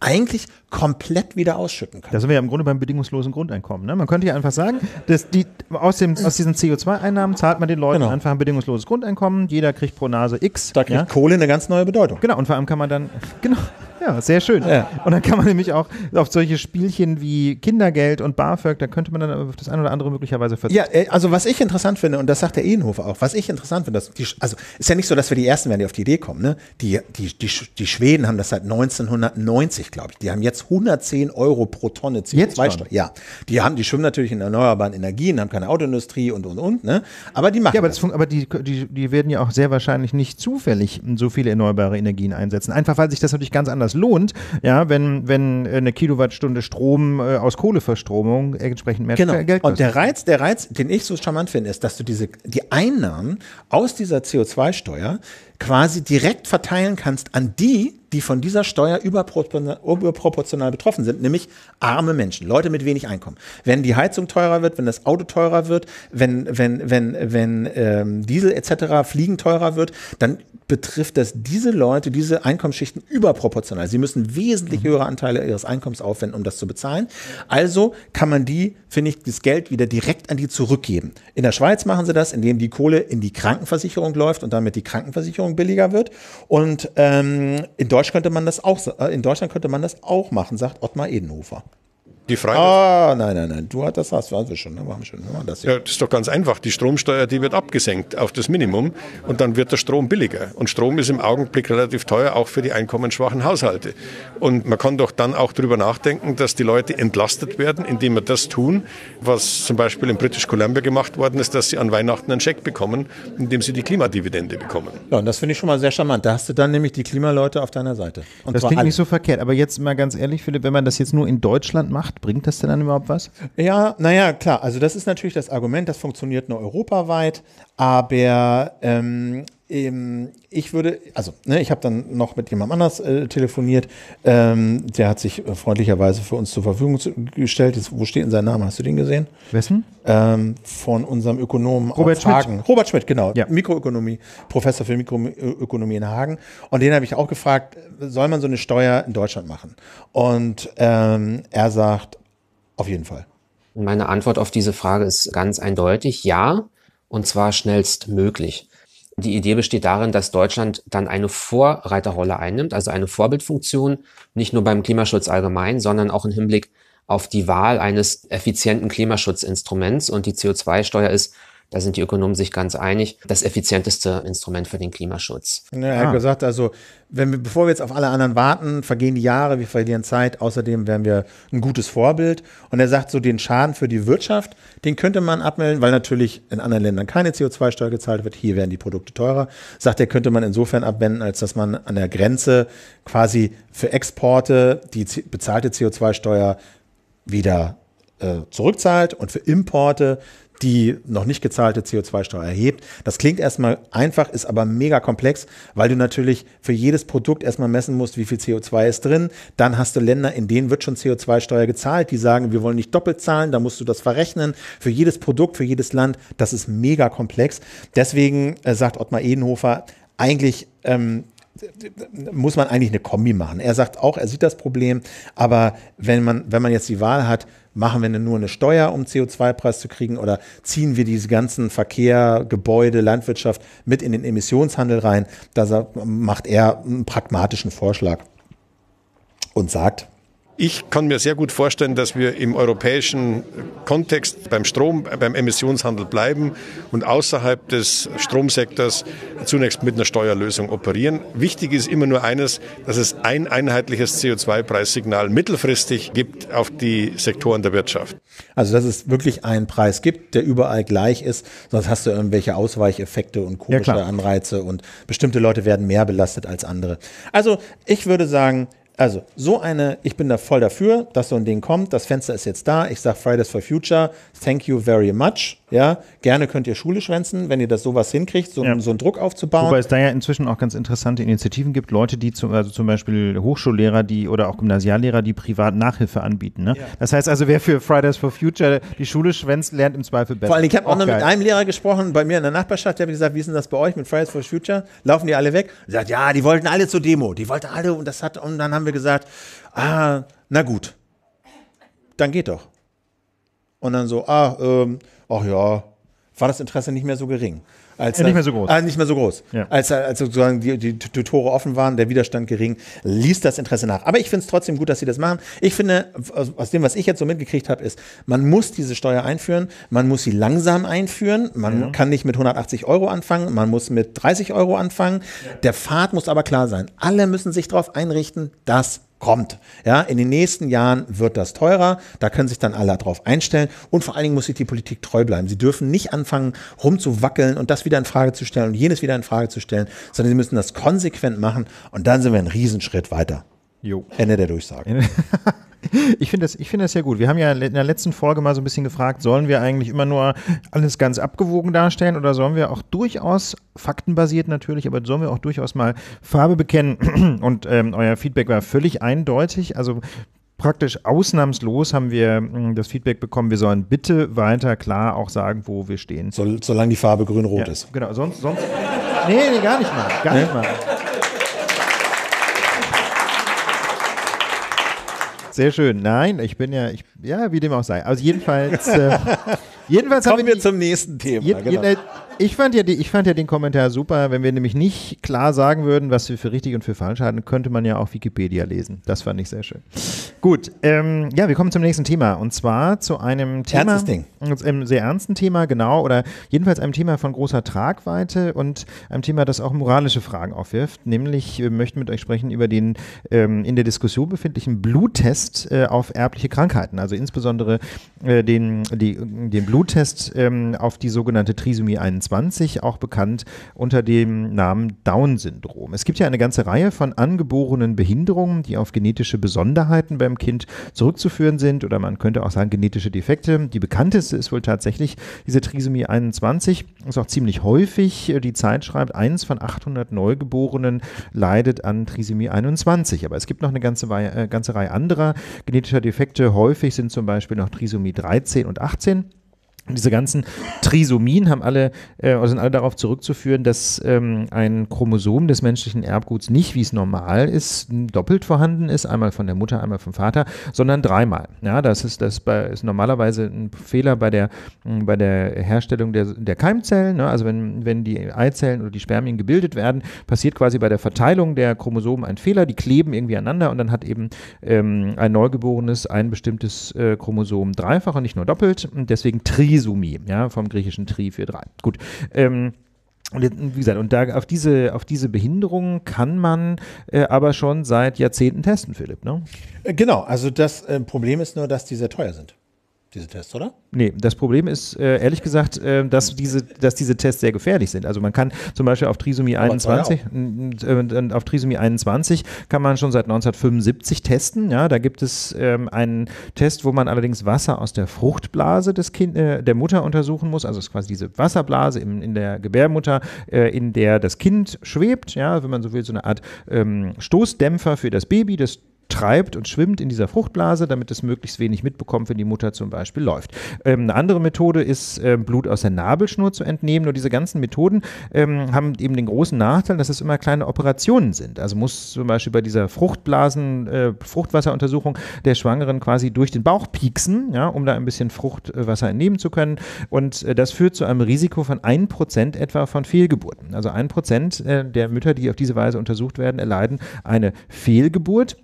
eigentlich komplett wieder ausschütten können. Da sind wir ja im Grunde beim bedingungslosen Grundeinkommen. Ne? Man könnte ja einfach sagen, dass die, aus, dem, aus diesen CO2-Einnahmen zahlt man den Leuten genau. einfach ein bedingungsloses Grundeinkommen. Jeder kriegt pro Nase X. Da kriegt ja? Kohle eine ganz neue Bedeutung. Genau, und vor allem kann man dann, genau, ja, sehr schön. Ja. Und dann kann man nämlich auch auf solche Spielchen wie Kindergeld und BAföG, da könnte man dann auf das eine oder andere möglicherweise verzichten. Ja, äh, also was ich interessant finde, und das sagt der Ehenhofer auch, was ich interessant finde, die, also ist ja nicht so, dass wir die Ersten werden, die auf die Idee kommen. Ne? Die, die, die, die Schweden haben das seit 1990, glaube ich. Die haben jetzt 110 Euro pro Tonne CO2-Steuer. Ja, die, haben, die schwimmen natürlich in erneuerbaren Energien, haben keine Autoindustrie und, und, und. Ne? Aber die machen Ja, aber, das. Das, aber die, die, die werden ja auch sehr wahrscheinlich nicht zufällig so viele erneuerbare Energien einsetzen. Einfach, weil sich das natürlich ganz anders besonders lohnt, ja, wenn, wenn eine Kilowattstunde Strom äh, aus Kohleverstromung entsprechend mehr genau. Geld kostet. Und der Reiz, der Reiz, den ich so charmant finde, ist, dass du diese, die Einnahmen aus dieser CO2-Steuer quasi direkt verteilen kannst an die, die von dieser Steuer überproportional, betroffen sind, nämlich arme Menschen, Leute mit wenig Einkommen. Wenn die Heizung teurer wird, wenn das Auto teurer wird, wenn, wenn, wenn, wenn ähm, Diesel etc., Fliegen teurer wird, dann betrifft das diese Leute, diese Einkommensschichten überproportional. Sie müssen wesentlich mhm. höhere Anteile ihres Einkommens aufwenden, um das zu bezahlen. Also kann man die, finde ich, das Geld wieder direkt an die zurückgeben. In der Schweiz machen sie das, indem die Kohle in die Krankenversicherung läuft und damit die Krankenversicherung Versicherung billiger wird. Und ähm, in Deutschland könnte man das auch, äh, in Deutschland könnte man das auch machen, sagt Ottmar Edenhofer. Die Frage. Ah, nein, nein, nein. Du hast das also hast ne? wir schon. Ne? Wir haben schon. Wir haben das, ja. ja, das ist doch ganz einfach. Die Stromsteuer, die wird abgesenkt auf das Minimum und dann wird der Strom billiger. Und Strom ist im Augenblick relativ teuer, auch für die einkommensschwachen Haushalte. Und man kann doch dann auch darüber nachdenken, dass die Leute entlastet werden, indem wir das tun, was zum Beispiel in British Columbia gemacht worden ist, dass sie an Weihnachten einen Scheck bekommen, indem sie die Klimadividende bekommen. Ja, und das finde ich schon mal sehr charmant. Da hast du dann nämlich die Klimaleute auf deiner Seite. Und das klingt alle. nicht so verkehrt. Aber jetzt mal ganz ehrlich, Philipp, wenn man das jetzt nur in Deutschland macht, macht, bringt das denn dann überhaupt was? Ja, naja, klar. Also das ist natürlich das Argument, das funktioniert nur europaweit, aber ähm, ähm, ich würde, also ne, ich habe dann noch mit jemand anders äh, telefoniert, ähm, der hat sich äh, freundlicherweise für uns zur Verfügung zu, gestellt. Jetzt, wo steht denn sein Name? Hast du den gesehen? Wessen? Ähm, von unserem Ökonomen Robert Schmidt. Hagen. Robert Schmidt, genau. Ja. Mikroökonomie, Professor für Mikroökonomie in Hagen. Und den habe ich auch gefragt, soll man so eine Steuer in Deutschland machen? Und ähm, er sagt, auf jeden Fall. Meine Antwort auf diese Frage ist ganz eindeutig, ja, und zwar schnellstmöglich. Die Idee besteht darin, dass Deutschland dann eine Vorreiterrolle einnimmt, also eine Vorbildfunktion, nicht nur beim Klimaschutz allgemein, sondern auch im Hinblick auf die Wahl eines effizienten Klimaschutzinstruments. Und die CO2-Steuer ist da sind die Ökonomen sich ganz einig, das effizienteste Instrument für den Klimaschutz. Ja, er hat ah. gesagt, also wenn wir, bevor wir jetzt auf alle anderen warten, vergehen die Jahre, wir verlieren Zeit, außerdem wären wir ein gutes Vorbild. Und er sagt so, den Schaden für die Wirtschaft, den könnte man abmelden, weil natürlich in anderen Ländern keine CO2-Steuer gezahlt wird, hier werden die Produkte teurer. Sagt er, könnte man insofern abwenden, als dass man an der Grenze quasi für Exporte die bezahlte CO2-Steuer wieder äh, zurückzahlt und für Importe die noch nicht gezahlte CO2-Steuer erhebt. Das klingt erstmal einfach, ist aber mega komplex, weil du natürlich für jedes Produkt erstmal messen musst, wie viel CO2 ist drin. Dann hast du Länder, in denen wird schon CO2-Steuer gezahlt, die sagen, wir wollen nicht doppelt zahlen, da musst du das verrechnen. Für jedes Produkt, für jedes Land, das ist mega komplex. Deswegen äh, sagt Ottmar Edenhofer, eigentlich ähm, muss man eigentlich eine Kombi machen. Er sagt auch, er sieht das Problem, aber wenn man, wenn man jetzt die Wahl hat, machen wir nur eine Steuer, um CO2-Preis zu kriegen, oder ziehen wir diese ganzen Verkehr, Gebäude, Landwirtschaft mit in den Emissionshandel rein, da macht er einen pragmatischen Vorschlag und sagt, ich kann mir sehr gut vorstellen, dass wir im europäischen Kontext beim Strom, beim Emissionshandel bleiben und außerhalb des Stromsektors zunächst mit einer Steuerlösung operieren. Wichtig ist immer nur eines, dass es ein einheitliches CO2-Preissignal mittelfristig gibt auf die Sektoren der Wirtschaft. Also, dass es wirklich einen Preis gibt, der überall gleich ist, sonst hast du irgendwelche Ausweicheffekte und komische ja, Anreize und bestimmte Leute werden mehr belastet als andere. Also, ich würde sagen, also, so eine, ich bin da voll dafür, dass so ein Ding kommt, das Fenster ist jetzt da, ich sage Fridays for Future, thank you very much. Ja, gerne könnt ihr Schule schwänzen, wenn ihr das sowas hinkriegt, so, ja. so einen Druck aufzubauen. Wobei es da ja inzwischen auch ganz interessante Initiativen gibt, Leute, die zum, also zum Beispiel Hochschullehrer, die oder auch Gymnasiallehrer, die privat Nachhilfe anbieten. Ne? Ja. Das heißt also, wer für Fridays for Future die Schule schwänzt, lernt im Zweifel besser. Vor allem, ich habe auch, auch noch mit einem Lehrer gesprochen, bei mir in der Nachbarschaft, der hat gesagt, wie ist denn das bei euch mit Fridays for Future? Laufen die alle weg? Und sagt, ja, die wollten alle zur Demo, die wollten alle und das hat, und dann haben wir gesagt, ah, na gut, dann geht doch. Und dann so, ah, ähm, ach ja, war das Interesse nicht mehr so gering. Als, ja, nicht mehr so groß. Äh, nicht mehr so groß. Ja. Als, als sozusagen die, die, die Tore offen waren, der Widerstand gering, ließ das Interesse nach. Aber ich finde es trotzdem gut, dass sie das machen. Ich finde, aus, aus dem, was ich jetzt so mitgekriegt habe, ist, man muss diese Steuer einführen, man muss sie langsam einführen, man ja. kann nicht mit 180 Euro anfangen, man muss mit 30 Euro anfangen. Der Pfad muss aber klar sein. Alle müssen sich darauf einrichten, dass kommt. Ja, in den nächsten Jahren wird das teurer. Da können sich dann alle drauf einstellen. Und vor allen Dingen muss sich die Politik treu bleiben. Sie dürfen nicht anfangen, rumzuwackeln und das wieder in Frage zu stellen und jenes wieder in Frage zu stellen, sondern sie müssen das konsequent machen. Und dann sind wir einen Riesenschritt weiter. Jo. Ende der Durchsage. Ich finde das, find das sehr gut. Wir haben ja in der letzten Folge mal so ein bisschen gefragt, sollen wir eigentlich immer nur alles ganz abgewogen darstellen oder sollen wir auch durchaus, faktenbasiert natürlich, aber sollen wir auch durchaus mal Farbe bekennen? Und ähm, euer Feedback war völlig eindeutig. Also praktisch ausnahmslos haben wir hm, das Feedback bekommen, wir sollen bitte weiter klar auch sagen, wo wir stehen. So, solange die Farbe grün-rot ja, ist. Genau, sonst, sonst. nee, nee, gar nicht mal. Gar nee? nicht mal. Sehr schön. Nein, ich bin ja, ich, ja, wie dem auch sei. Also jedenfalls, äh, Jedenfalls Kommen wir, die, zum nächsten Thema. Je, genau. je, ich, fand ja die, ich fand ja den Kommentar super. Wenn wir nämlich nicht klar sagen würden, was wir für richtig und für falsch halten, könnte man ja auch Wikipedia lesen. Das fand ich sehr schön. Gut, ähm, ja, wir kommen zum nächsten Thema. Und zwar zu einem Thema. Ernstes Ding. Einem sehr ernsten Thema, genau. Oder jedenfalls einem Thema von großer Tragweite und einem Thema, das auch moralische Fragen aufwirft. Nämlich, wir möchten mit euch sprechen über den ähm, in der Diskussion befindlichen Bluttest äh, auf erbliche Krankheiten. Also insbesondere äh, den, die, den Blut Bluttest ähm, auf die sogenannte Trisomie 21, auch bekannt unter dem Namen Down-Syndrom. Es gibt ja eine ganze Reihe von angeborenen Behinderungen, die auf genetische Besonderheiten beim Kind zurückzuführen sind oder man könnte auch sagen genetische Defekte. Die bekannteste ist wohl tatsächlich diese Trisomie 21, ist auch ziemlich häufig. Die Zeit schreibt, eins von 800 Neugeborenen leidet an Trisomie 21. Aber es gibt noch eine ganze, Reihe, äh, ganze Reihe anderer genetischer Defekte. Häufig sind zum Beispiel noch Trisomie 13 und 18 diese ganzen Trisomien haben alle, äh, sind alle darauf zurückzuführen, dass ähm, ein Chromosom des menschlichen Erbguts nicht, wie es normal ist, doppelt vorhanden ist, einmal von der Mutter, einmal vom Vater, sondern dreimal. Ja, das ist, das bei, ist normalerweise ein Fehler bei der, hm, bei der Herstellung der, der Keimzellen. Ne? Also wenn, wenn die Eizellen oder die Spermien gebildet werden, passiert quasi bei der Verteilung der Chromosomen ein Fehler. Die kleben irgendwie aneinander und dann hat eben ähm, ein Neugeborenes ein bestimmtes äh, Chromosom dreifach und nicht nur doppelt. Und deswegen Trisomien. Trisumi, ja, vom griechischen Tri für drei. Gut. Ähm, wie gesagt, und da auf diese, auf diese Behinderungen kann man äh, aber schon seit Jahrzehnten testen, Philipp, ne? Äh, genau, also das äh, Problem ist nur, dass die sehr teuer sind diese Tests, oder? Nee, das Problem ist äh, ehrlich gesagt, äh, dass, diese, dass diese Tests sehr gefährlich sind. Also man kann zum Beispiel auf Trisomie 21, äh, auf Trisomie 21 kann man schon seit 1975 testen. Ja, da gibt es ähm, einen Test, wo man allerdings Wasser aus der Fruchtblase des kind, äh, der Mutter untersuchen muss. Also es ist quasi diese Wasserblase im, in der Gebärmutter, äh, in der das Kind schwebt. Ja, wenn man so will, so eine Art ähm, Stoßdämpfer für das Baby. Das treibt und schwimmt in dieser Fruchtblase, damit es möglichst wenig mitbekommt, wenn die Mutter zum Beispiel läuft. Ähm, eine andere Methode ist, ähm, Blut aus der Nabelschnur zu entnehmen. Nur diese ganzen Methoden ähm, haben eben den großen Nachteil, dass es immer kleine Operationen sind. Also muss zum Beispiel bei dieser Fruchtblasen, äh, Fruchtwasseruntersuchung der Schwangeren quasi durch den Bauch pieksen, ja, um da ein bisschen Fruchtwasser entnehmen zu können. Und äh, das führt zu einem Risiko von 1% etwa von Fehlgeburten. Also 1% äh, der Mütter, die auf diese Weise untersucht werden, erleiden eine Fehlgeburt.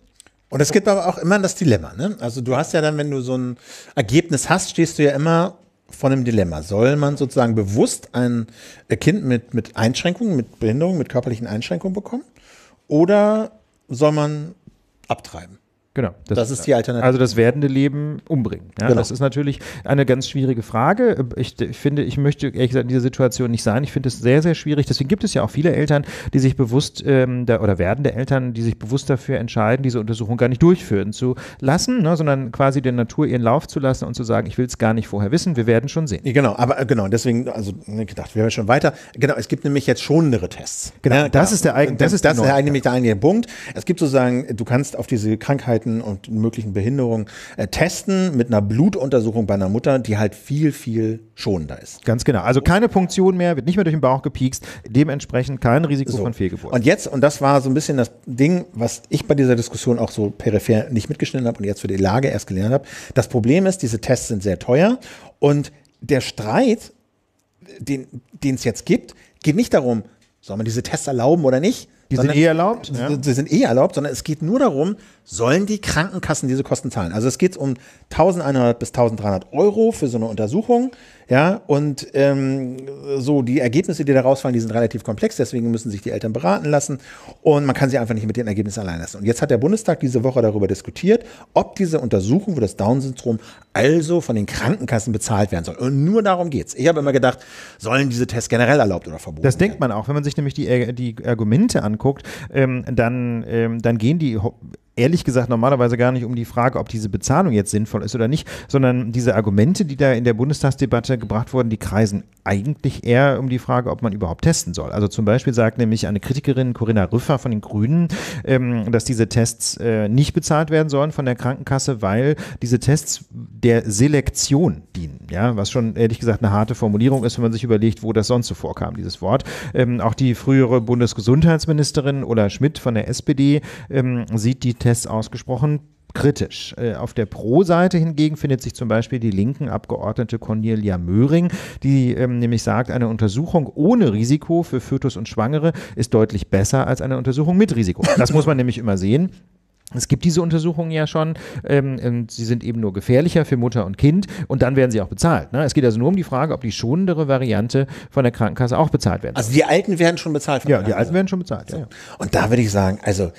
Und es gibt aber auch immer das Dilemma. Ne? Also du hast ja dann, wenn du so ein Ergebnis hast, stehst du ja immer vor einem Dilemma. Soll man sozusagen bewusst ein äh, Kind mit, mit Einschränkungen, mit Behinderungen, mit körperlichen Einschränkungen bekommen? Oder soll man abtreiben? Genau. Das, das, ist die Alternative. Also das werdende Leben umbringen. Ja? Genau. Das ist natürlich eine ganz schwierige Frage. Ich, ich, finde, ich möchte ehrlich gesagt in dieser Situation nicht sein. Ich finde es sehr, sehr schwierig. Deswegen gibt es ja auch viele Eltern, die sich bewusst ähm, da, oder werdende Eltern, die sich bewusst dafür entscheiden, diese Untersuchung gar nicht durchführen zu lassen, ne? sondern quasi der Natur ihren Lauf zu lassen und zu sagen, ich will es gar nicht vorher wissen, wir werden schon sehen. Genau, aber äh, genau, deswegen, also ne, gedacht, wir wären schon weiter. Genau, es gibt nämlich jetzt schonendere Tests. Genau, ja, das, genau. Ist der, das, das ist der eigene, Punkt. Es gibt sozusagen, du kannst auf diese Krankheit Krankheiten und möglichen Behinderungen äh, testen mit einer Blutuntersuchung bei einer Mutter, die halt viel, viel schonender ist. Ganz genau. Also keine Punktion mehr, wird nicht mehr durch den Bauch gepiekst, dementsprechend kein Risiko so. von Fehlgeburt. Und jetzt, und das war so ein bisschen das Ding, was ich bei dieser Diskussion auch so peripher nicht mitgeschnitten habe und jetzt für die Lage erst gelernt habe. Das Problem ist, diese Tests sind sehr teuer und der Streit, den es jetzt gibt, geht nicht darum, soll man diese Tests erlauben oder nicht, die sondern, sind eh erlaubt? Ja. Die sind eh erlaubt, sondern es geht nur darum, sollen die Krankenkassen diese Kosten zahlen? Also es geht um 1100 bis 1300 Euro für so eine Untersuchung. Ja, und ähm, so die Ergebnisse, die da rausfallen, die sind relativ komplex, deswegen müssen sich die Eltern beraten lassen und man kann sie einfach nicht mit den Ergebnissen allein lassen. Und jetzt hat der Bundestag diese Woche darüber diskutiert, ob diese Untersuchung für das Down-Syndrom also von den Krankenkassen bezahlt werden soll. Und nur darum geht es. Ich habe immer gedacht, sollen diese Tests generell erlaubt oder verboten Das denkt man auch. Wenn man sich nämlich die, die Argumente anguckt, ähm, dann, ähm, dann gehen die ehrlich gesagt normalerweise gar nicht um die Frage, ob diese Bezahlung jetzt sinnvoll ist oder nicht, sondern diese Argumente, die da in der Bundestagsdebatte gebracht wurden, die kreisen eigentlich eher um die Frage, ob man überhaupt testen soll. Also zum Beispiel sagt nämlich eine Kritikerin Corinna Rüffer von den Grünen, ähm, dass diese Tests äh, nicht bezahlt werden sollen von der Krankenkasse, weil diese Tests der Selektion dienen. Ja, was schon ehrlich gesagt eine harte Formulierung ist, wenn man sich überlegt, wo das sonst so vorkam, dieses Wort. Ähm, auch die frühere Bundesgesundheitsministerin Ola Schmidt von der SPD ähm, sieht die Tests ausgesprochen kritisch. Äh, auf der Pro-Seite hingegen findet sich zum Beispiel die linken Abgeordnete Cornelia Möhring, die ähm, nämlich sagt, eine Untersuchung ohne Risiko für Fötus und Schwangere ist deutlich besser als eine Untersuchung mit Risiko. Das muss man nämlich immer sehen. Es gibt diese Untersuchungen ja schon. Ähm, sie sind eben nur gefährlicher für Mutter und Kind und dann werden sie auch bezahlt. Ne? Es geht also nur um die Frage, ob die schonendere Variante von der Krankenkasse auch bezahlt werden. Also soll. Also die Alten werden schon bezahlt. Von ja, die Alten werden schon bezahlt. Ja, ja. Und da würde ich sagen, also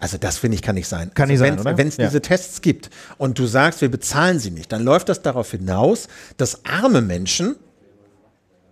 also das finde ich kann nicht sein. Kann also nicht sein, Wenn es ja. diese Tests gibt und du sagst, wir bezahlen sie nicht, dann läuft das darauf hinaus, dass arme Menschen,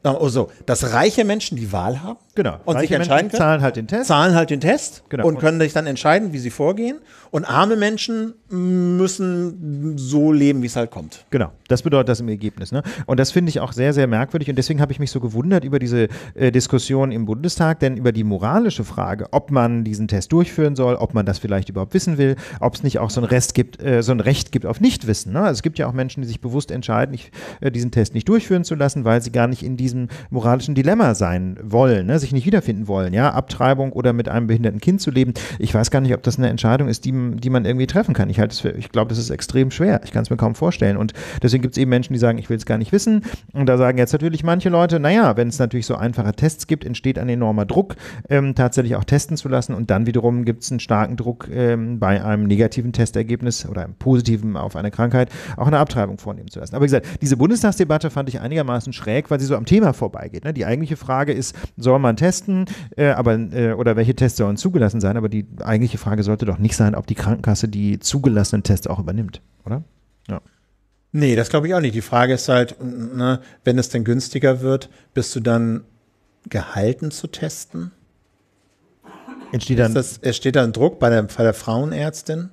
also, dass reiche Menschen die Wahl haben Genau. Und Reiche sich entscheiden Menschen können, zahlen halt den Test. Zahlen halt den Test genau. und können sich dann entscheiden, wie sie vorgehen. Und arme Menschen müssen so leben, wie es halt kommt. Genau. Das bedeutet das im Ergebnis. Ne? Und das finde ich auch sehr, sehr merkwürdig. Und deswegen habe ich mich so gewundert über diese äh, Diskussion im Bundestag, denn über die moralische Frage, ob man diesen Test durchführen soll, ob man das vielleicht überhaupt wissen will, ob es nicht auch so ein Rest gibt, äh, so ein Recht gibt auf Nichtwissen. Ne? Also es gibt ja auch Menschen, die sich bewusst entscheiden, ich, äh, diesen Test nicht durchführen zu lassen, weil sie gar nicht in diesem moralischen Dilemma sein wollen. Ne? sich nicht wiederfinden wollen, ja, Abtreibung oder mit einem behinderten Kind zu leben. Ich weiß gar nicht, ob das eine Entscheidung ist, die, die man irgendwie treffen kann. Ich halte es für, ich glaube, das ist extrem schwer. Ich kann es mir kaum vorstellen. Und deswegen gibt es eben Menschen, die sagen, ich will es gar nicht wissen. Und da sagen jetzt natürlich manche Leute, naja, wenn es natürlich so einfache Tests gibt, entsteht ein enormer Druck, ähm, tatsächlich auch testen zu lassen. Und dann wiederum gibt es einen starken Druck, ähm, bei einem negativen Testergebnis oder einem positiven auf eine Krankheit auch eine Abtreibung vornehmen zu lassen. Aber wie gesagt, diese Bundestagsdebatte fand ich einigermaßen schräg, weil sie so am Thema vorbeigeht. Ne? Die eigentliche Frage ist, soll man man testen, äh, aber, äh, oder welche Tests sollen zugelassen sein, aber die eigentliche Frage sollte doch nicht sein, ob die Krankenkasse die zugelassenen Tests auch übernimmt, oder? Ja. Nee, das glaube ich auch nicht. Die Frage ist halt, ne, wenn es denn günstiger wird, bist du dann gehalten zu testen? Entsteht dann, das, entsteht dann Druck bei der, bei der Frauenärztin?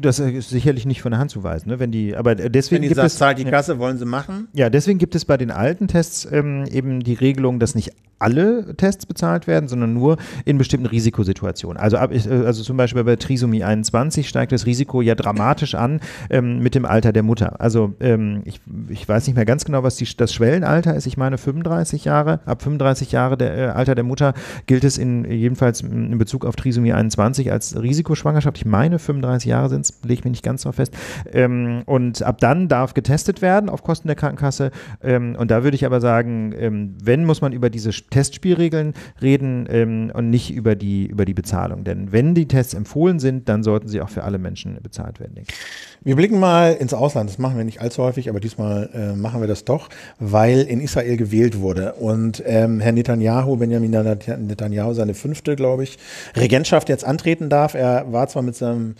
Das ist sicherlich nicht von der Hand zu weisen, ne? Wenn die, aber deswegen Wenn die gibt sagt, es, zahlt die Kasse, wollen sie machen? Ja, deswegen gibt es bei den alten Tests ähm, eben die Regelung, dass nicht alle Tests bezahlt werden, sondern nur in bestimmten Risikosituationen. Also, ab, äh, also zum Beispiel bei Trisomie 21 steigt das Risiko ja dramatisch an ähm, mit dem Alter der Mutter. Also ähm, ich, ich weiß nicht mehr ganz genau, was die, das Schwellenalter ist. Ich meine 35 Jahre. Ab 35 Jahre der, äh, Alter der Mutter gilt es in, jedenfalls in Bezug auf Trisomie 21 als Risikoschwangerschaft. Ich meine 35 Jahre sind es, lege ich mir nicht ganz so fest. Ähm, und ab dann darf getestet werden auf Kosten der Krankenkasse. Ähm, und da würde ich aber sagen, ähm, wenn muss man über diese Testspielregeln reden ähm, und nicht über die, über die Bezahlung. Denn wenn die Tests empfohlen sind, dann sollten sie auch für alle Menschen bezahlt werden. Wir blicken mal ins Ausland. Das machen wir nicht allzu häufig, aber diesmal äh, machen wir das doch, weil in Israel gewählt wurde. Und ähm, Herr Netanyahu, Benjamin Netanyahu, seine fünfte, glaube ich, Regentschaft jetzt antreten darf. Er war zwar mit seinem,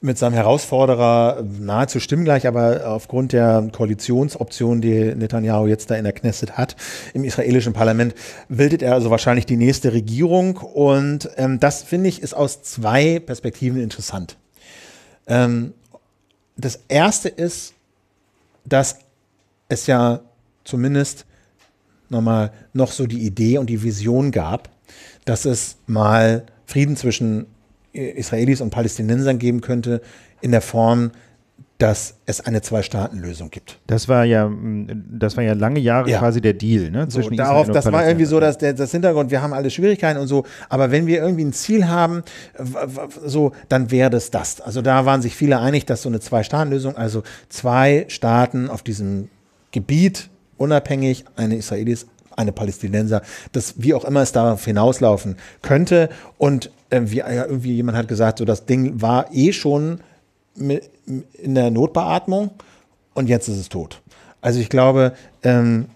mit seinem Herausforderer nahezu stimmgleich, aber aufgrund der Koalitionsoption, die Netanyahu jetzt da in der Knesset hat, im israelischen Parlament, bildet er also wahrscheinlich die nächste Regierung. Und ähm, das, finde ich, ist aus zwei Perspektiven interessant. Ähm, das erste ist, dass es ja zumindest nochmal noch so die Idee und die Vision gab, dass es mal Frieden zwischen Israelis und Palästinensern geben könnte in der Form, dass es eine Zwei-Staaten-Lösung gibt. Das war ja, mm, das war ja lange Jahre ja. quasi der Deal, ne? Zwischen so, darauf, Israel das war irgendwie so dass der, das Hintergrund, wir haben alle Schwierigkeiten und so, aber wenn wir irgendwie ein Ziel haben, so, dann wäre das das. Also da waren sich viele einig, dass so eine Zwei-Staaten-Lösung, also zwei Staaten auf diesem Gebiet, unabhängig, eine Israelis, eine Palästinenser, dass wie auch immer es darauf hinauslaufen könnte. Und äh, wie ja, äh, irgendwie jemand hat gesagt, so das Ding war eh schon in der Notbeatmung und jetzt ist es tot. Also ich glaube, ähm,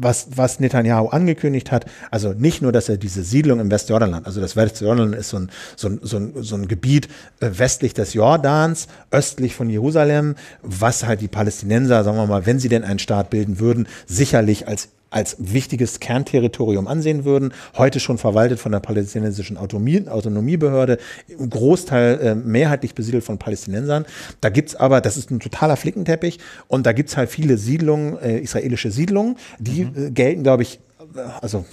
was, was Netanyahu angekündigt hat, also nicht nur, dass er diese Siedlung im Westjordanland, also das Westjordanland ist so ein, so ein, so ein, so ein Gebiet äh, westlich des Jordans, östlich von Jerusalem, was halt die Palästinenser, sagen wir mal, wenn sie denn einen Staat bilden würden, sicherlich als als wichtiges Kernterritorium ansehen würden, heute schon verwaltet von der palästinensischen Autonomie, Autonomiebehörde, im Großteil äh, mehrheitlich besiedelt von Palästinensern. Da gibt's aber, das ist ein totaler Flickenteppich und da gibt's halt viele Siedlungen, äh, israelische Siedlungen, die mhm. äh, gelten, glaube ich, also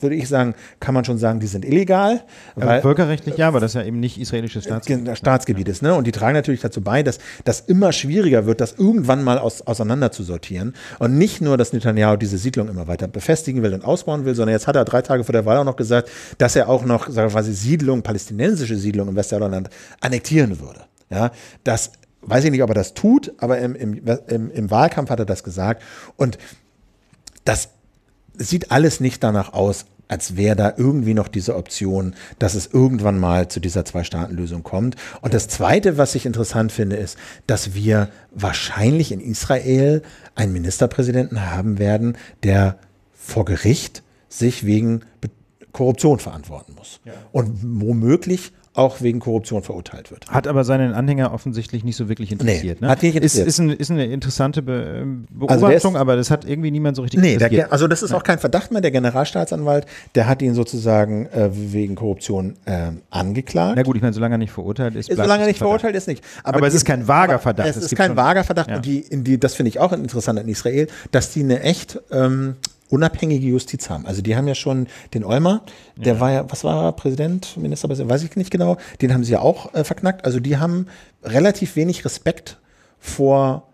würde ich sagen, kann man schon sagen, die sind illegal. Weil, völkerrechtlich ja, weil das ja eben nicht israelisches Staatsgebiet, Staatsgebiet ist. Ne? Und die tragen natürlich dazu bei, dass das immer schwieriger wird, das irgendwann mal aus, auseinander zu sortieren. Und nicht nur, dass Netanyahu diese Siedlung immer weiter befestigen will und ausbauen will, sondern jetzt hat er drei Tage vor der Wahl auch noch gesagt, dass er auch noch sagen wir quasi Siedlung, palästinensische Siedlung im Westjordanland annektieren würde. Ja, das weiß ich nicht, ob er das tut, aber im, im, im, im Wahlkampf hat er das gesagt. Und das sieht alles nicht danach aus, als wäre da irgendwie noch diese Option, dass es irgendwann mal zu dieser Zwei-Staaten-Lösung kommt. Und das Zweite, was ich interessant finde, ist, dass wir wahrscheinlich in Israel einen Ministerpräsidenten haben werden, der vor Gericht sich wegen Korruption verantworten muss. Ja. Und womöglich auch wegen Korruption verurteilt wird. Hat aber seinen Anhänger offensichtlich nicht so wirklich interessiert. Nee, ne? Hat nicht interessiert. Ist, ist, ein, ist eine interessante Be äh, also Beobachtung, also ist, aber das hat irgendwie niemand so richtig nee, interessiert. Der, also das ist ja. auch kein Verdacht mehr. Der Generalstaatsanwalt, der hat ihn sozusagen äh, wegen Korruption äh, angeklagt. Na gut, ich meine, solange er nicht verurteilt ist. Äh, solange er nicht verurteilt ist, nicht. Aber, aber es ist kein vager Verdacht. Es, es ist kein vager Verdacht. Ja. Und die, die, das finde ich auch interessant in Israel, dass die eine echt ähm, unabhängige Justiz haben. Also die haben ja schon den Olmer, der ja. war ja, was war er, Präsident, Ministerpräsident, weiß ich nicht genau, den haben sie ja auch äh, verknackt. Also die haben relativ wenig Respekt vor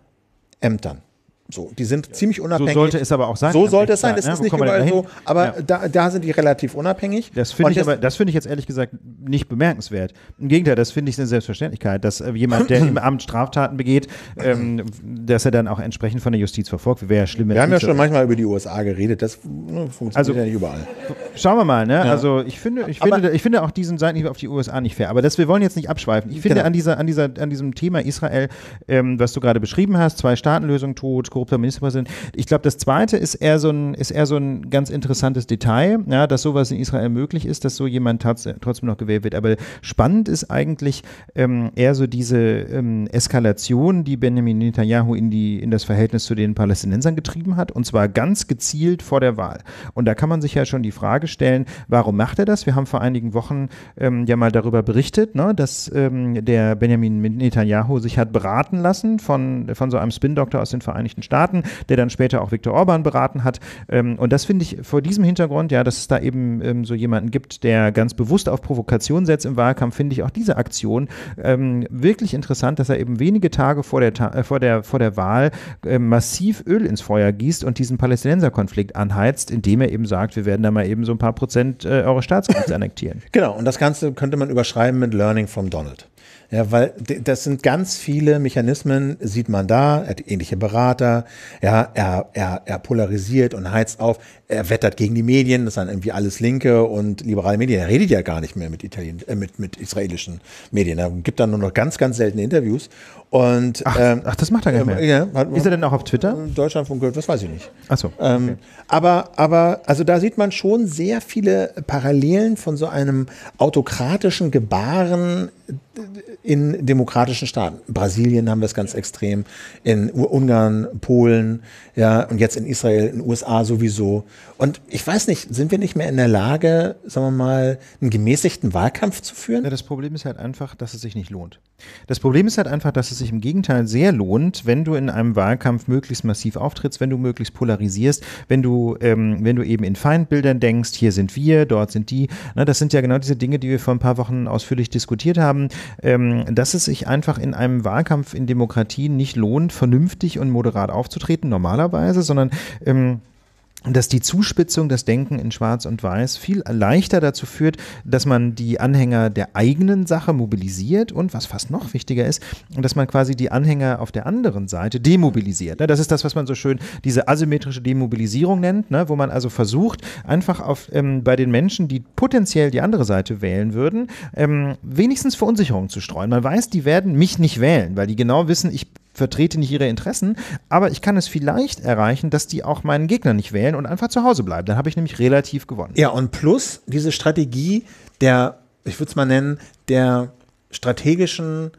Ämtern. So, die sind ziemlich unabhängig. So sollte es aber auch sein. So sollte es sein. Es ne? ist nicht überall so, aber ja. da, da sind die relativ unabhängig. Das finde ich aber, das finde ich jetzt ehrlich gesagt nicht bemerkenswert. Im Gegenteil, das finde ich eine Selbstverständlichkeit, dass äh, jemand, der im Amt Straftaten begeht, ähm, dass er dann auch entsprechend von der Justiz verfolgt. Wäre ja schlimm. Wir haben ja schon so. manchmal über die USA geredet. Das ne, funktioniert also, ja nicht überall. Schauen wir mal. Ne? Ja. Also ich finde, ich aber ich finde auch diesen Seiten auf die USA nicht fair. Aber das, wir wollen jetzt nicht abschweifen. Ich finde genau. an dieser, an dieser, an diesem Thema Israel, ähm, was du gerade beschrieben hast, zwei Staatenlösung tot korrupter Ministerpräsident. Ich glaube, das Zweite ist eher, so ein, ist eher so ein ganz interessantes Detail, ja, dass sowas in Israel möglich ist, dass so jemand trotzdem noch gewählt wird. Aber spannend ist eigentlich ähm, eher so diese ähm, Eskalation, die Benjamin Netanyahu in, die, in das Verhältnis zu den Palästinensern getrieben hat, und zwar ganz gezielt vor der Wahl. Und da kann man sich ja schon die Frage stellen, warum macht er das? Wir haben vor einigen Wochen ähm, ja mal darüber berichtet, ne, dass ähm, der Benjamin Netanyahu sich hat beraten lassen von, von so einem Spin-Doktor aus den Vereinigten Staaten, der dann später auch Viktor Orban beraten hat. Ähm, und das finde ich vor diesem Hintergrund, ja, dass es da eben ähm, so jemanden gibt, der ganz bewusst auf Provokation setzt im Wahlkampf, finde ich auch diese Aktion ähm, wirklich interessant, dass er eben wenige Tage vor der, Ta äh, vor der, vor der Wahl massiv Öl ins Feuer gießt und diesen Palästinenserkonflikt anheizt, indem er eben sagt, wir werden da mal eben so ein paar Prozent äh, eure Staatsgebiete annektieren. Genau, und das Ganze könnte man überschreiben mit Learning from Donald. Ja, weil das sind ganz viele Mechanismen, sieht man da, er hat ähnliche Berater, ja, er, er, er polarisiert und heizt auf, er wettert gegen die Medien, das sind irgendwie alles linke und liberale Medien. Er redet ja gar nicht mehr mit, Italien, äh, mit, mit israelischen Medien. Er gibt dann nur noch ganz, ganz seltene Interviews und, ach, ähm, ach, das macht er gar nicht ähm, mehr. Ja, hat, ist er denn auch auf Twitter? Äh, Deutschlandfunk gehört, das weiß ich nicht. Ach so. Ähm, aber, aber, also da sieht man schon sehr viele Parallelen von so einem autokratischen Gebaren in demokratischen Staaten. In Brasilien haben wir es ganz extrem, in Ungarn, Polen, ja, und jetzt in Israel, in den USA sowieso. Und ich weiß nicht, sind wir nicht mehr in der Lage, sagen wir mal, einen gemäßigten Wahlkampf zu führen? Ja, das Problem ist halt einfach, dass es sich nicht lohnt. Das Problem ist halt einfach, dass es sich im Gegenteil sehr lohnt, wenn du in einem Wahlkampf möglichst massiv auftrittst, wenn du möglichst polarisierst, wenn du, ähm, wenn du eben in Feindbildern denkst, hier sind wir, dort sind die. Na, ne, das sind ja genau diese Dinge, die wir vor ein paar Wochen ausführlich diskutiert haben, ähm, dass es sich einfach in einem Wahlkampf in Demokratien nicht lohnt, vernünftig und moderat aufzutreten, normalerweise, sondern ähm, dass die Zuspitzung, das Denken in Schwarz und Weiß viel leichter dazu führt, dass man die Anhänger der eigenen Sache mobilisiert und was fast noch wichtiger ist, dass man quasi die Anhänger auf der anderen Seite demobilisiert. Ne, das ist das, was man so schön diese asymmetrische Demobilisierung nennt, ne, wo man also versucht, einfach auf, ähm, bei den Menschen, die potenziell die andere Seite wählen würden, ähm, wenigstens Verunsicherung zu streuen. Man weiß, die werden mich nicht wählen, weil die genau wissen, ich vertrete nicht ihre Interessen, aber ich kann es vielleicht erreichen, dass die auch meinen Gegner nicht wählen und einfach zu Hause bleiben. Dann habe ich nämlich relativ gewonnen. Ja, und plus diese Strategie der, ich würde es mal nennen, der strategischen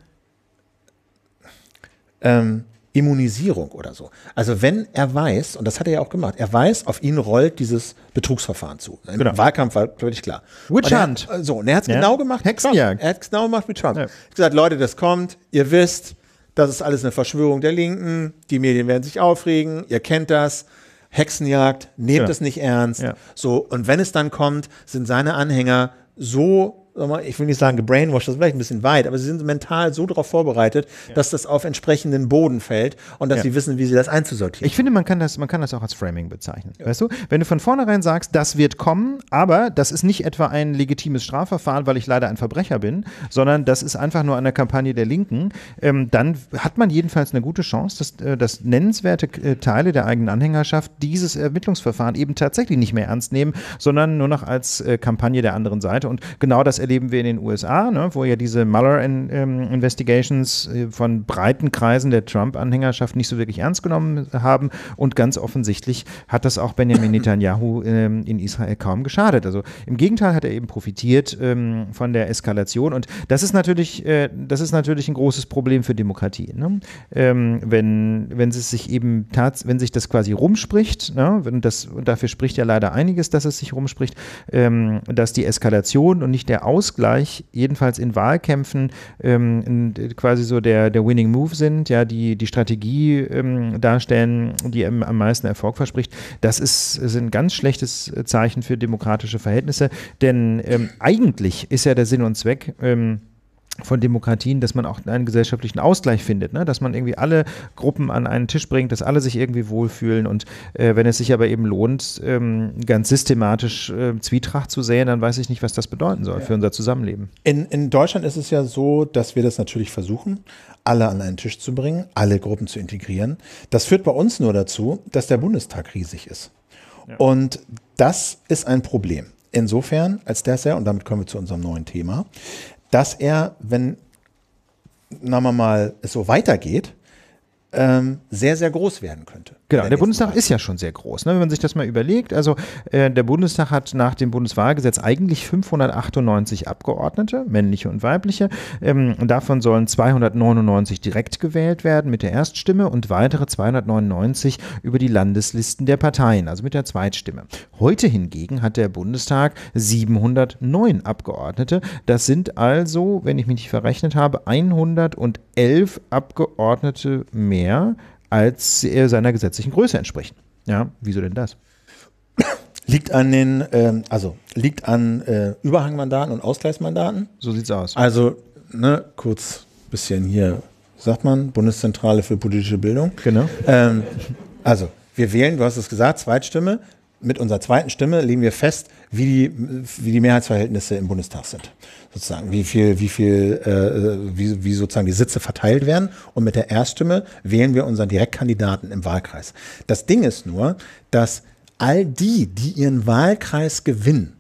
ähm, Immunisierung oder so. Also wenn er weiß, und das hat er ja auch gemacht, er weiß, auf ihn rollt dieses Betrugsverfahren zu. Im genau. Wahlkampf war völlig klar. Witch Hunt. Äh, so, und er hat es ja. genau gemacht. Hexenjagd. Er hat es genau gemacht mit Trump. Ja. Er hat gesagt, Leute, das kommt, ihr wisst, das ist alles eine Verschwörung der Linken, die Medien werden sich aufregen, ihr kennt das. Hexenjagd, nehmt ja. es nicht ernst. Ja. So, und wenn es dann kommt, sind seine Anhänger so ich will nicht sagen gebrainwashed, das ist vielleicht ein bisschen weit, aber sie sind mental so darauf vorbereitet, ja. dass das auf entsprechenden Boden fällt und dass ja. sie wissen, wie sie das einzusortieren. Ich finde, man kann das, man kann das auch als Framing bezeichnen. Ja. Weißt du, wenn du von vornherein sagst, das wird kommen, aber das ist nicht etwa ein legitimes Strafverfahren, weil ich leider ein Verbrecher bin, sondern das ist einfach nur eine Kampagne der Linken, ähm, dann hat man jedenfalls eine gute Chance, dass, äh, dass nennenswerte äh, Teile der eigenen Anhängerschaft dieses Ermittlungsverfahren eben tatsächlich nicht mehr ernst nehmen, sondern nur noch als äh, Kampagne der anderen Seite. Und genau das erleben wir in den USA, ne, wo ja diese Mueller-Investigations in, ähm, äh, von breiten Kreisen der Trump-Anhängerschaft nicht so wirklich ernst genommen haben. Und ganz offensichtlich hat das auch Benjamin Netanyahu ähm, in Israel kaum geschadet. Also im Gegenteil hat er eben profitiert ähm, von der Eskalation. Und das ist natürlich, äh, das ist natürlich ein großes Problem für Demokratie. Ne? Ähm, wenn, wenn es sich eben wenn sich das quasi rumspricht, ne, wenn das, und dafür spricht ja leider einiges, dass es sich rumspricht, ähm, dass die Eskalation und nicht der Aus Ausgleich, jedenfalls in Wahlkämpfen, ähm, quasi so der, der Winning Move sind, ja, die die Strategie ähm, darstellen, die am meisten Erfolg verspricht, das ist, ist ein ganz schlechtes Zeichen für demokratische Verhältnisse, denn ähm, eigentlich ist ja der Sinn und Zweck, ähm, von Demokratien, dass man auch einen gesellschaftlichen Ausgleich findet, ne? dass man irgendwie alle Gruppen an einen Tisch bringt, dass alle sich irgendwie wohlfühlen und äh, wenn es sich aber eben lohnt, ähm, ganz systematisch äh, Zwietracht zu säen, dann weiß ich nicht, was das bedeuten soll ja. für unser Zusammenleben. In, in Deutschland ist es ja so, dass wir das natürlich versuchen, alle an einen Tisch zu bringen, alle Gruppen zu integrieren. Das führt bei uns nur dazu, dass der Bundestag riesig ist. Ja. Und das ist ein Problem. Insofern, als dass er, und damit kommen wir zu unserem neuen Thema, dass er, wenn, sagen wir mal, es so weitergeht, ähm, sehr, sehr groß werden könnte. Genau, der, der Bundestag ist ja schon sehr groß, ne? wenn man sich das mal überlegt. Also äh, der Bundestag hat nach dem Bundeswahlgesetz eigentlich 598 Abgeordnete, männliche und weibliche. Ähm, davon sollen 299 direkt gewählt werden mit der Erststimme und weitere 299 über die Landeslisten der Parteien, also mit der Zweitstimme. Heute hingegen hat der Bundestag 709 Abgeordnete. Das sind also, wenn ich mich nicht verrechnet habe, 111 Abgeordnete mehr als äh, seiner gesetzlichen Größe entsprechen. Ja, wieso denn das? Liegt an den, ähm, also liegt an äh, Überhangmandaten und Ausgleichsmandaten. So sieht's aus. Also, ne, kurz bisschen hier, sagt man, Bundeszentrale für politische Bildung. Genau. Ähm, also, wir wählen, du hast es gesagt, Zweitstimme mit unserer zweiten Stimme legen wir fest, wie die, wie die Mehrheitsverhältnisse im Bundestag sind. Sozusagen, wie viel, wie viel, äh, wie, wie sozusagen die Sitze verteilt werden. Und mit der Erststimme wählen wir unseren Direktkandidaten im Wahlkreis. Das Ding ist nur, dass all die, die ihren Wahlkreis gewinnen,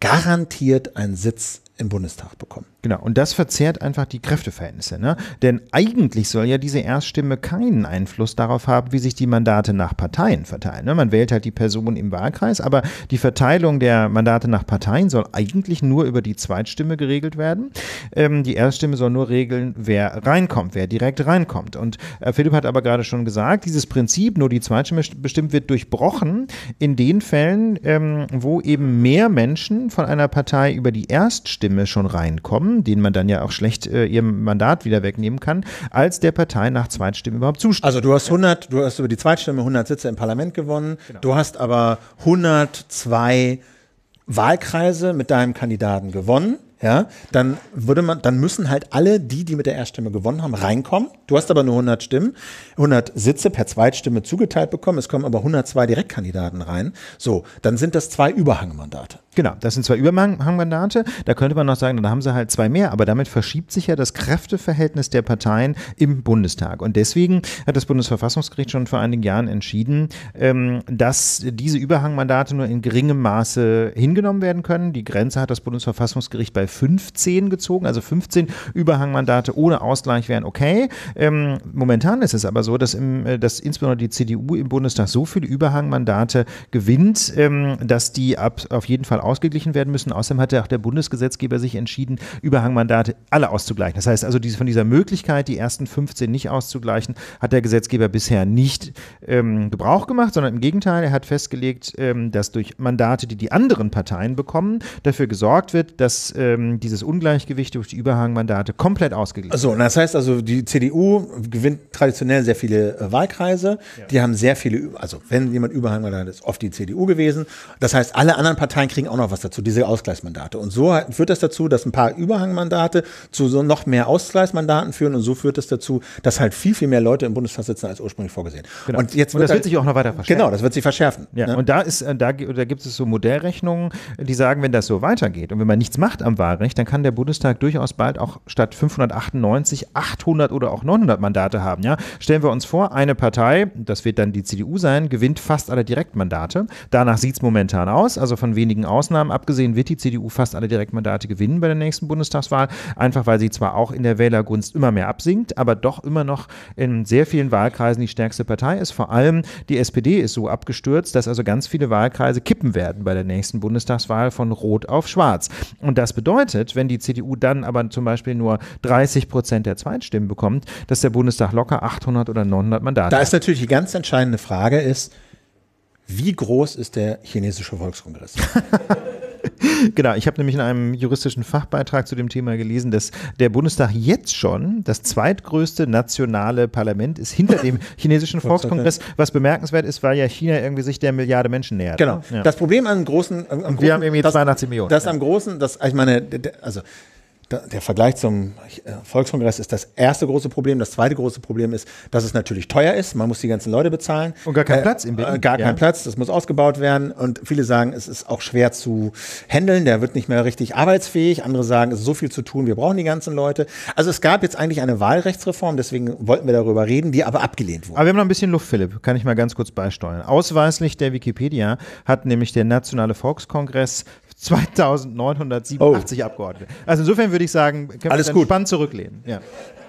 garantiert einen Sitz im Bundestag bekommen. Genau, und das verzerrt einfach die Kräfteverhältnisse. Ne? Denn eigentlich soll ja diese Erststimme keinen Einfluss darauf haben, wie sich die Mandate nach Parteien verteilen. Ne? Man wählt halt die Person im Wahlkreis, aber die Verteilung der Mandate nach Parteien soll eigentlich nur über die Zweitstimme geregelt werden. Ähm, die Erststimme soll nur regeln, wer reinkommt, wer direkt reinkommt. Und äh, Philipp hat aber gerade schon gesagt, dieses Prinzip, nur die Zweitstimme bestimmt wird, durchbrochen in den Fällen, ähm, wo eben mehr Menschen von einer Partei über die Erststimme schon reinkommen haben, denen man dann ja auch schlecht äh, ihr Mandat wieder wegnehmen kann, als der Partei nach Zweitstimmen überhaupt zustimmt. Also du hast 100, du hast über die Zweitstimme 100 Sitze im Parlament gewonnen, genau. du hast aber 102 Wahlkreise mit deinem Kandidaten gewonnen. Ja, dann würde man, dann müssen halt alle die, die mit der Erststimme gewonnen haben, reinkommen. Du hast aber nur 100 Stimmen, 100 Sitze per Zweitstimme zugeteilt bekommen. Es kommen aber 102 Direktkandidaten rein. So, dann sind das zwei Überhangmandate. Genau, das sind zwei Überhangmandate. Da könnte man noch sagen, dann haben sie halt zwei mehr, aber damit verschiebt sich ja das Kräfteverhältnis der Parteien im Bundestag. Und deswegen hat das Bundesverfassungsgericht schon vor einigen Jahren entschieden, ähm, dass diese Überhangmandate nur in geringem Maße hingenommen werden können. Die Grenze hat das Bundesverfassungsgericht bei 15 gezogen, also 15 Überhangmandate ohne Ausgleich wären okay. Ähm, momentan ist es aber so, dass, im, äh, dass insbesondere die CDU im Bundestag so viele Überhangmandate gewinnt, ähm, dass die ab, auf jeden Fall ausgeglichen werden müssen. Außerdem hat ja auch der Bundesgesetzgeber sich entschieden, Überhangmandate alle auszugleichen. Das heißt also, diese, von dieser Möglichkeit, die ersten 15 nicht auszugleichen, hat der Gesetzgeber bisher nicht ähm, Gebrauch gemacht, sondern im Gegenteil, er hat festgelegt, ähm, dass durch Mandate, die die anderen Parteien bekommen, dafür gesorgt wird, dass ähm, dieses Ungleichgewicht durch die Überhangmandate komplett ausgeglichen wird. So, das heißt also, die CDU gewinnt traditionell sehr viele äh, Wahlkreise. Ja. Die haben sehr viele, also wenn jemand Überhangmandate hat, ist, oft die CDU gewesen. Das heißt, alle anderen Parteien kriegen auch auch noch was dazu, diese Ausgleichsmandate. Und so führt das dazu, dass ein paar Überhangmandate zu so noch mehr Ausgleichsmandaten führen und so führt das dazu, dass halt viel, viel mehr Leute im Bundestag sitzen als ursprünglich vorgesehen. Genau. Und, jetzt und das halt wird halt, sich auch noch weiter verschärfen. Genau, das wird sich verschärfen. Ja, ne? und da ist, äh, da, da gibt es so Modellrechnungen, die sagen, wenn das so weitergeht und wenn man nichts macht am Wahlrecht, dann kann der Bundestag durchaus bald auch statt 598 800 oder auch 900 Mandate haben. Ja? Stellen wir uns vor, eine Partei, das wird dann die CDU sein, gewinnt fast alle Direktmandate. Danach sieht es momentan aus, also von wenigen aus Ausnahmen abgesehen, wird die CDU fast alle Direktmandate gewinnen bei der nächsten Bundestagswahl, einfach weil sie zwar auch in der Wählergunst immer mehr absinkt, aber doch immer noch in sehr vielen Wahlkreisen die stärkste Partei ist. Vor allem die SPD ist so abgestürzt, dass also ganz viele Wahlkreise kippen werden bei der nächsten Bundestagswahl von Rot auf Schwarz. Und das bedeutet, wenn die CDU dann aber zum Beispiel nur 30 Prozent der Zweitstimmen bekommt, dass der Bundestag locker 800 oder 900 Mandate. hat. Da ist natürlich die ganz entscheidende Frage ist, wie groß ist der chinesische Volkskongress? genau, ich habe nämlich in einem juristischen Fachbeitrag zu dem Thema gelesen, dass der Bundestag jetzt schon das zweitgrößte nationale Parlament ist hinter dem chinesischen Volkskongress, was bemerkenswert ist, weil ja China irgendwie sich der Milliarde Menschen nähert. Genau. Ja. Das Problem an großen, am großen, wir haben irgendwie das, 82 Millionen. Das ja. am großen, das ich meine, also der Vergleich zum äh, Volkskongress ist das erste große Problem. Das zweite große Problem ist, dass es natürlich teuer ist. Man muss die ganzen Leute bezahlen. Und gar kein äh, Platz im Berlin. Äh, gar ja. kein Platz. Das muss ausgebaut werden. Und viele sagen, es ist auch schwer zu handeln. Der wird nicht mehr richtig arbeitsfähig. Andere sagen, es ist so viel zu tun. Wir brauchen die ganzen Leute. Also es gab jetzt eigentlich eine Wahlrechtsreform. Deswegen wollten wir darüber reden, die aber abgelehnt wurde. Aber wir haben noch ein bisschen Luft, Philipp. Kann ich mal ganz kurz beisteuern. Ausweislich der Wikipedia hat nämlich der Nationale Volkskongress 2987 oh. Abgeordnete. Also insofern würde ich sagen, können Alles wir entspannt zurücklehnen. Ja.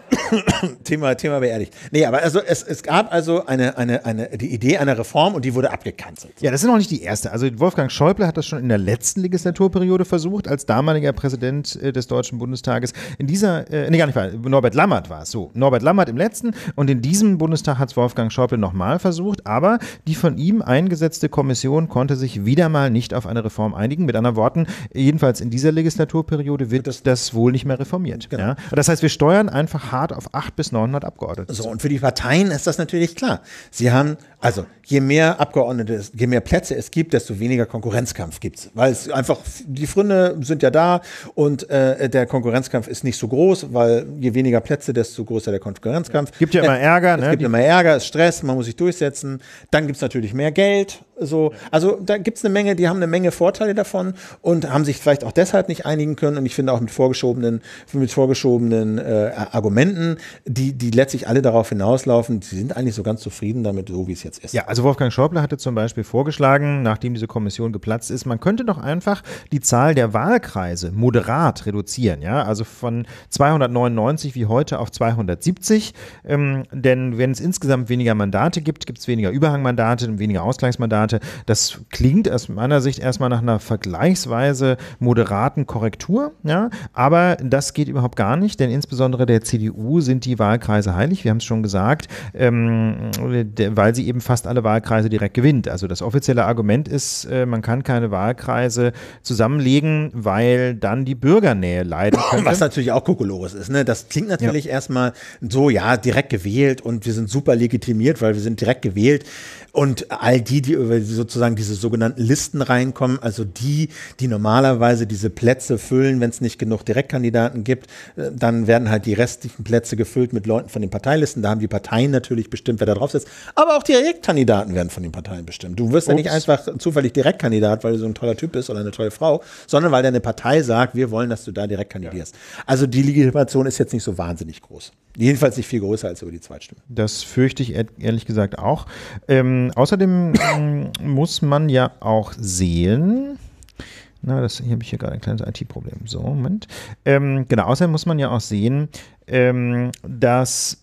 Thema, Thema beerdigt. Nee, aber also es, es gab also eine, eine, eine, die Idee einer Reform und die wurde abgekanzelt. Ja, das ist noch nicht die erste. Also Wolfgang Schäuble hat das schon in der letzten Legislaturperiode versucht, als damaliger Präsident äh, des Deutschen Bundestages. In dieser, äh, nee, gar nicht, war, Norbert Lammert war es so. Norbert Lammert im letzten und in diesem Bundestag hat es Wolfgang Schäuble nochmal versucht, aber die von ihm eingesetzte Kommission konnte sich wieder mal nicht auf eine Reform einigen. Mit anderen Worten, jedenfalls in dieser Legislaturperiode wird das, das wohl nicht mehr reformiert. Genau. Ja? Das heißt, wir steuern einfach hart Senat auf 8 bis 900 Abgeordnete. So, und für die Parteien ist das natürlich klar. Sie haben, also je mehr Abgeordnete, je mehr Plätze es gibt, desto weniger Konkurrenzkampf gibt es. Weil es einfach, die Fründe sind ja da und äh, der Konkurrenzkampf ist nicht so groß, weil je weniger Plätze, desto größer der Konkurrenzkampf. Es Gibt ja immer äh, Ärger. Es, ne? es gibt immer Ärger, es ist Stress, man muss sich durchsetzen. Dann gibt es natürlich mehr Geld so, also da gibt es eine Menge, die haben eine Menge Vorteile davon und haben sich vielleicht auch deshalb nicht einigen können. Und ich finde auch mit vorgeschobenen, mit vorgeschobenen äh, Argumenten, die, die letztlich alle darauf hinauslaufen, sie sind eigentlich so ganz zufrieden damit, so wie es jetzt ist. Ja, also Wolfgang Schäuble hatte zum Beispiel vorgeschlagen, nachdem diese Kommission geplatzt ist, man könnte doch einfach die Zahl der Wahlkreise moderat reduzieren, ja, also von 299 wie heute auf 270. Ähm, denn wenn es insgesamt weniger Mandate gibt, gibt es weniger Überhangmandate und weniger Ausgleichsmandate. Monate. Das klingt aus meiner Sicht erstmal nach einer vergleichsweise moderaten Korrektur, ja, aber das geht überhaupt gar nicht, denn insbesondere der CDU sind die Wahlkreise heilig, wir haben es schon gesagt, ähm, weil sie eben fast alle Wahlkreise direkt gewinnt. Also das offizielle Argument ist, äh, man kann keine Wahlkreise zusammenlegen, weil dann die Bürgernähe leiden könnte. Was natürlich auch Kokolores ist, ne? Das klingt natürlich ja. erstmal so, ja, direkt gewählt und wir sind super legitimiert, weil wir sind direkt gewählt und all die, die über über sozusagen diese sogenannten Listen reinkommen, also die, die normalerweise diese Plätze füllen, wenn es nicht genug Direktkandidaten gibt, äh, dann werden halt die restlichen Plätze gefüllt mit Leuten von den Parteilisten. Da haben die Parteien natürlich bestimmt, wer da drauf sitzt. Aber auch die Direktkandidaten werden von den Parteien bestimmt. Du wirst Ups. ja nicht einfach zufällig Direktkandidat, weil du so ein toller Typ bist oder eine tolle Frau, sondern weil deine Partei sagt, wir wollen, dass du da direkt kandidierst. Ja. Also die Legitimation ist jetzt nicht so wahnsinnig groß. Jedenfalls nicht viel größer als über die Zweitstimmen. Das fürchte ich e-, ehrlich gesagt auch. Ähm, außerdem ähm, muss man ja auch sehen. Na, das hier habe ich hier gerade ein kleines IT-Problem. So, Moment. Ähm, genau, außerdem muss man ja auch sehen, ähm, dass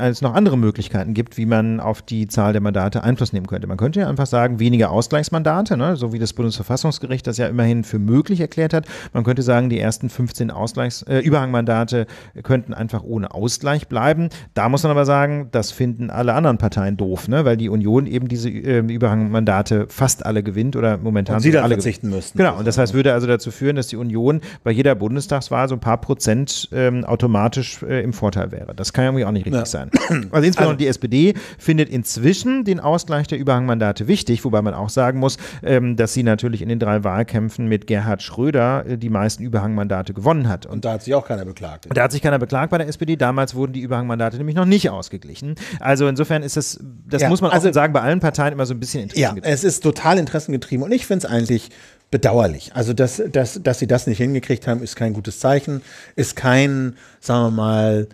es noch andere Möglichkeiten gibt, wie man auf die Zahl der Mandate Einfluss nehmen könnte. Man könnte ja einfach sagen, weniger Ausgleichsmandate, ne? so wie das Bundesverfassungsgericht das ja immerhin für möglich erklärt hat. Man könnte sagen, die ersten 15 Ausgleichs äh, Überhangmandate könnten einfach ohne Ausgleich bleiben. Da muss man aber sagen, das finden alle anderen Parteien doof, ne? weil die Union eben diese äh, Überhangmandate fast alle gewinnt oder momentan und sie dann alle verzichten gewinnt. müssten. Genau, und das heißt, würde also dazu führen, dass die Union bei jeder Bundestagswahl so ein paar Prozent ähm, automatisch äh, im Vorteil wäre. Das kann ja irgendwie auch nicht richtig ja. sein. Also insbesondere also, die SPD findet inzwischen den Ausgleich der Überhangmandate wichtig, wobei man auch sagen muss, ähm, dass sie natürlich in den drei Wahlkämpfen mit Gerhard Schröder äh, die meisten Überhangmandate gewonnen hat. Und, und da hat sich auch keiner beklagt. Da hat sich keiner beklagt bei der SPD. Damals wurden die Überhangmandate nämlich noch nicht ausgeglichen. Also insofern ist das, das ja, muss man also, sagen, bei allen Parteien immer so ein bisschen interessengetrieben. Ja, es ist total interessengetrieben und ich finde es eigentlich bedauerlich. Also, dass, dass, dass sie das nicht hingekriegt haben, ist kein gutes Zeichen, ist kein, sagen wir mal,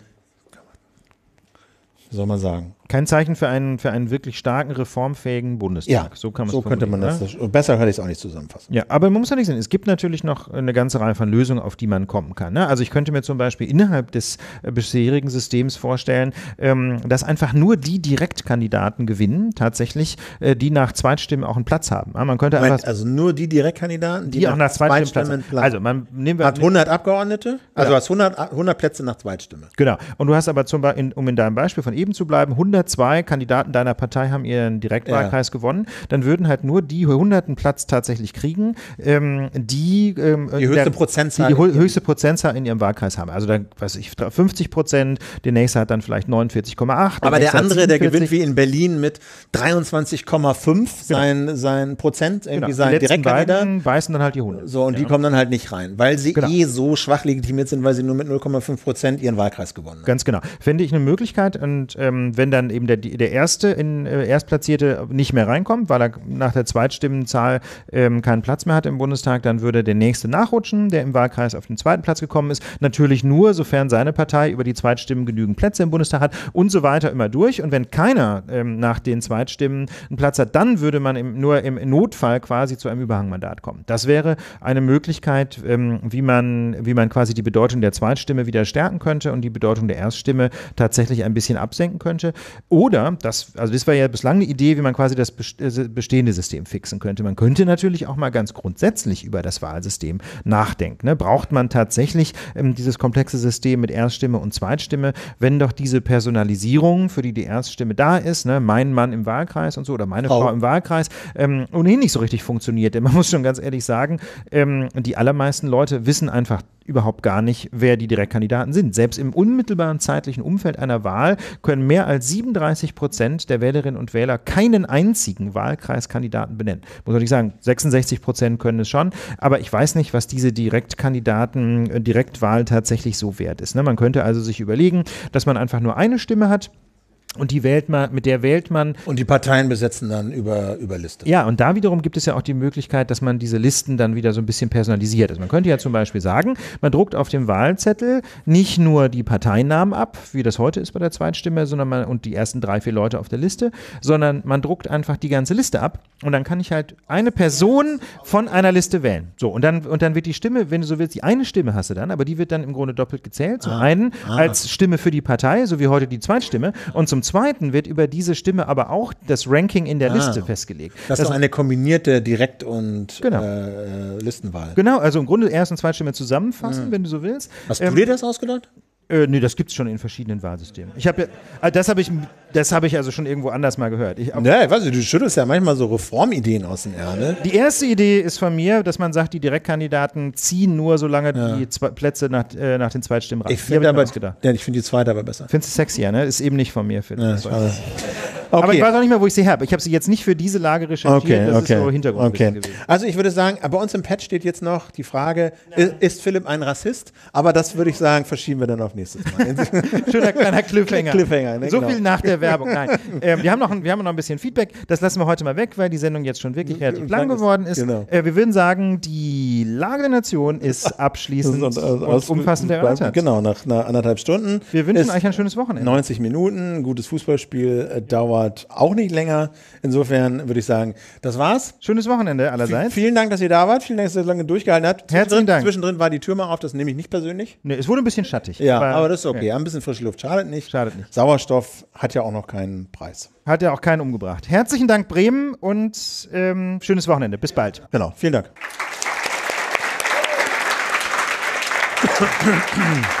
wie soll man sagen, kein Zeichen für einen, für einen wirklich starken, reformfähigen Bundestag. Ja, so, kann man so könnte man das. Ne? Besser kann ich es auch nicht zusammenfassen. Ja, aber man muss ja nicht sehen. Es gibt natürlich noch eine ganze Reihe von Lösungen, auf die man kommen kann. Ne? Also ich könnte mir zum Beispiel innerhalb des äh, bisherigen Systems vorstellen, ähm, dass einfach nur die Direktkandidaten gewinnen, tatsächlich, äh, die nach Zweitstimmen auch einen Platz haben. Ja, ne? man könnte Moment, einfach, also nur die Direktkandidaten, die, die nach auch nach Zweitstimmen, Platz, Platz haben. Also man nehmen wir, hat 100 Abgeordnete, also ja. hast 100, 100 Plätze nach Zweitstimme. Genau. Und du hast aber zum Beispiel, um in deinem Beispiel von eben zu bleiben, 100 100 zwei Kandidaten deiner Partei haben ihren Direktwahlkreis ja. gewonnen, dann würden halt nur die hunderten Platz tatsächlich kriegen, ähm, die, ähm, die, höchste, der, Prozentzahl die, die höchste Prozentzahl in ihrem Wahlkreis haben. Also dann, weiß ich, 50 Prozent, der nächste hat dann vielleicht 49,8. Aber der, der andere, der gewinnt wie in Berlin mit 23,5 genau. sein, Prozent, irgendwie genau. sein Direktkandidat. beißen dann halt die Hunde. So, und ja. die kommen dann halt nicht rein, weil sie genau. eh so schwach legitimiert sind, weil sie nur mit 0,5 Prozent ihren Wahlkreis gewonnen haben. Ganz genau. Fände ich eine Möglichkeit und ähm, wenn dann eben der, der erste in äh, Erstplatzierte nicht mehr reinkommt, weil er nach der Zweitstimmenzahl ähm, keinen Platz mehr hat im Bundestag, dann würde der nächste nachrutschen, der im Wahlkreis auf den zweiten Platz gekommen ist. Natürlich nur, sofern seine Partei über die Zweitstimmen genügend Plätze im Bundestag hat und so weiter immer durch. Und wenn keiner ähm, nach den Zweitstimmen einen Platz hat, dann würde man im, nur im Notfall quasi zu einem Überhangmandat kommen. Das wäre eine Möglichkeit, ähm, wie, man, wie man quasi die Bedeutung der Zweitstimme wieder stärken könnte und die Bedeutung der Erststimme tatsächlich ein bisschen absenken könnte. Oder, das, also das war ja bislang eine Idee, wie man quasi das äh, bestehende System fixen könnte. Man könnte natürlich auch mal ganz grundsätzlich über das Wahlsystem nachdenken. Ne? Braucht man tatsächlich ähm, dieses komplexe System mit Erststimme und Zweitstimme, wenn doch diese Personalisierung, für die die Erststimme da ist, ne? mein Mann im Wahlkreis und so oder meine Frau, Frau im Wahlkreis, ähm, ohnehin nicht so richtig funktioniert. Denn man muss schon ganz ehrlich sagen, ähm, die allermeisten Leute wissen einfach überhaupt gar nicht, wer die Direktkandidaten sind. Selbst im unmittelbaren zeitlichen Umfeld einer Wahl können mehr als 37 Prozent der Wählerinnen und Wähler keinen einzigen Wahlkreiskandidaten benennen. Muss ich sagen, 66 Prozent können es schon, aber ich weiß nicht, was diese Direktkandidaten, äh, Direktwahl tatsächlich so wert ist. Ne? Man könnte also sich überlegen, dass man einfach nur eine Stimme hat und die wählt man, mit der wählt man. Und die Parteien besetzen dann über, über Liste. Ja, und da wiederum gibt es ja auch die Möglichkeit, dass man diese Listen dann wieder so ein bisschen personalisiert. Also man könnte ja zum Beispiel sagen, man druckt auf dem Wahlzettel nicht nur die Parteinamen ab, wie das heute ist bei der Zweitstimme, sondern man und die ersten drei, vier Leute auf der Liste, sondern man druckt einfach die ganze Liste ab. Und dann kann ich halt eine Person von einer Liste wählen. So, und dann, und dann wird die Stimme, wenn du so willst, die eine Stimme hast du dann, aber die wird dann im Grunde doppelt gezählt. Zum ah, einen ah. als Stimme für die Partei, so wie heute die Zweitstimme, und zum Zweiten wird über diese Stimme aber auch das Ranking in der ah, Liste festgelegt. Das, das ist also eine kombinierte Direkt- und genau. äh, Listenwahl. Genau, also im Grunde Erst- und Zweitstimme zusammenfassen, mhm. wenn du so willst. Hast ähm, du dir das ausgedacht? Äh, nee, das gibt es schon in verschiedenen Wahlsystemen. Ich hab ja, äh, das habe ich, hab ich also schon irgendwo anders mal gehört. Ich, ne, weißt du, du schüttelst ja manchmal so Reformideen aus dem Erde. Die erste Idee ist von mir, dass man sagt, die Direktkandidaten ziehen nur, solange ja. die Zwei Plätze nach, äh, nach den Zweitstimmen reichen. Ich finde ja, ich die zweite aber besser. Findest du sexier, ne? Ist eben nicht von mir, Philipp. Ja, Okay. Aber ich weiß auch nicht mehr, wo ich sie habe. Ich habe sie jetzt nicht für diese Lage recherchiert. Okay, das okay. ist nur Hintergrund. Okay. Also ich würde sagen, bei uns im Patch steht jetzt noch die Frage, Nein. ist Philipp ein Rassist? Aber das würde ich sagen, verschieben wir dann auf nächstes Mal. Schöner kleiner Cliffhanger. Cliffhanger ne? So genau. viel nach der Werbung. Nein. Ähm, wir, haben noch ein, wir haben noch ein bisschen Feedback. Das lassen wir heute mal weg, weil die Sendung jetzt schon wirklich relativ lang geworden ist. Genau. Äh, wir würden sagen, die Lage der Nation ist abschließend und, und, und umfassend erörtert. Genau, nach, nach anderthalb Stunden. Wir wünschen euch ein schönes Wochenende. 90 Minuten, gutes Fußballspiel, äh, Dauer dauert auch nicht länger. Insofern würde ich sagen, das war's. Schönes Wochenende allerseits. V vielen Dank, dass ihr da wart. Vielen Dank, dass ihr so lange durchgehalten habt. Herzlichen Dank. Zwischendrin war die Tür mal auf, das nehme ich nicht persönlich. Nee, es wurde ein bisschen schattig. Ja, aber, aber das ist okay. Ja. Ein bisschen frische Luft schadet nicht. Schadet nicht. Sauerstoff hat ja auch noch keinen Preis. Hat ja auch keinen umgebracht. Herzlichen Dank, Bremen, und ähm, schönes Wochenende. Bis bald. Genau, vielen Dank.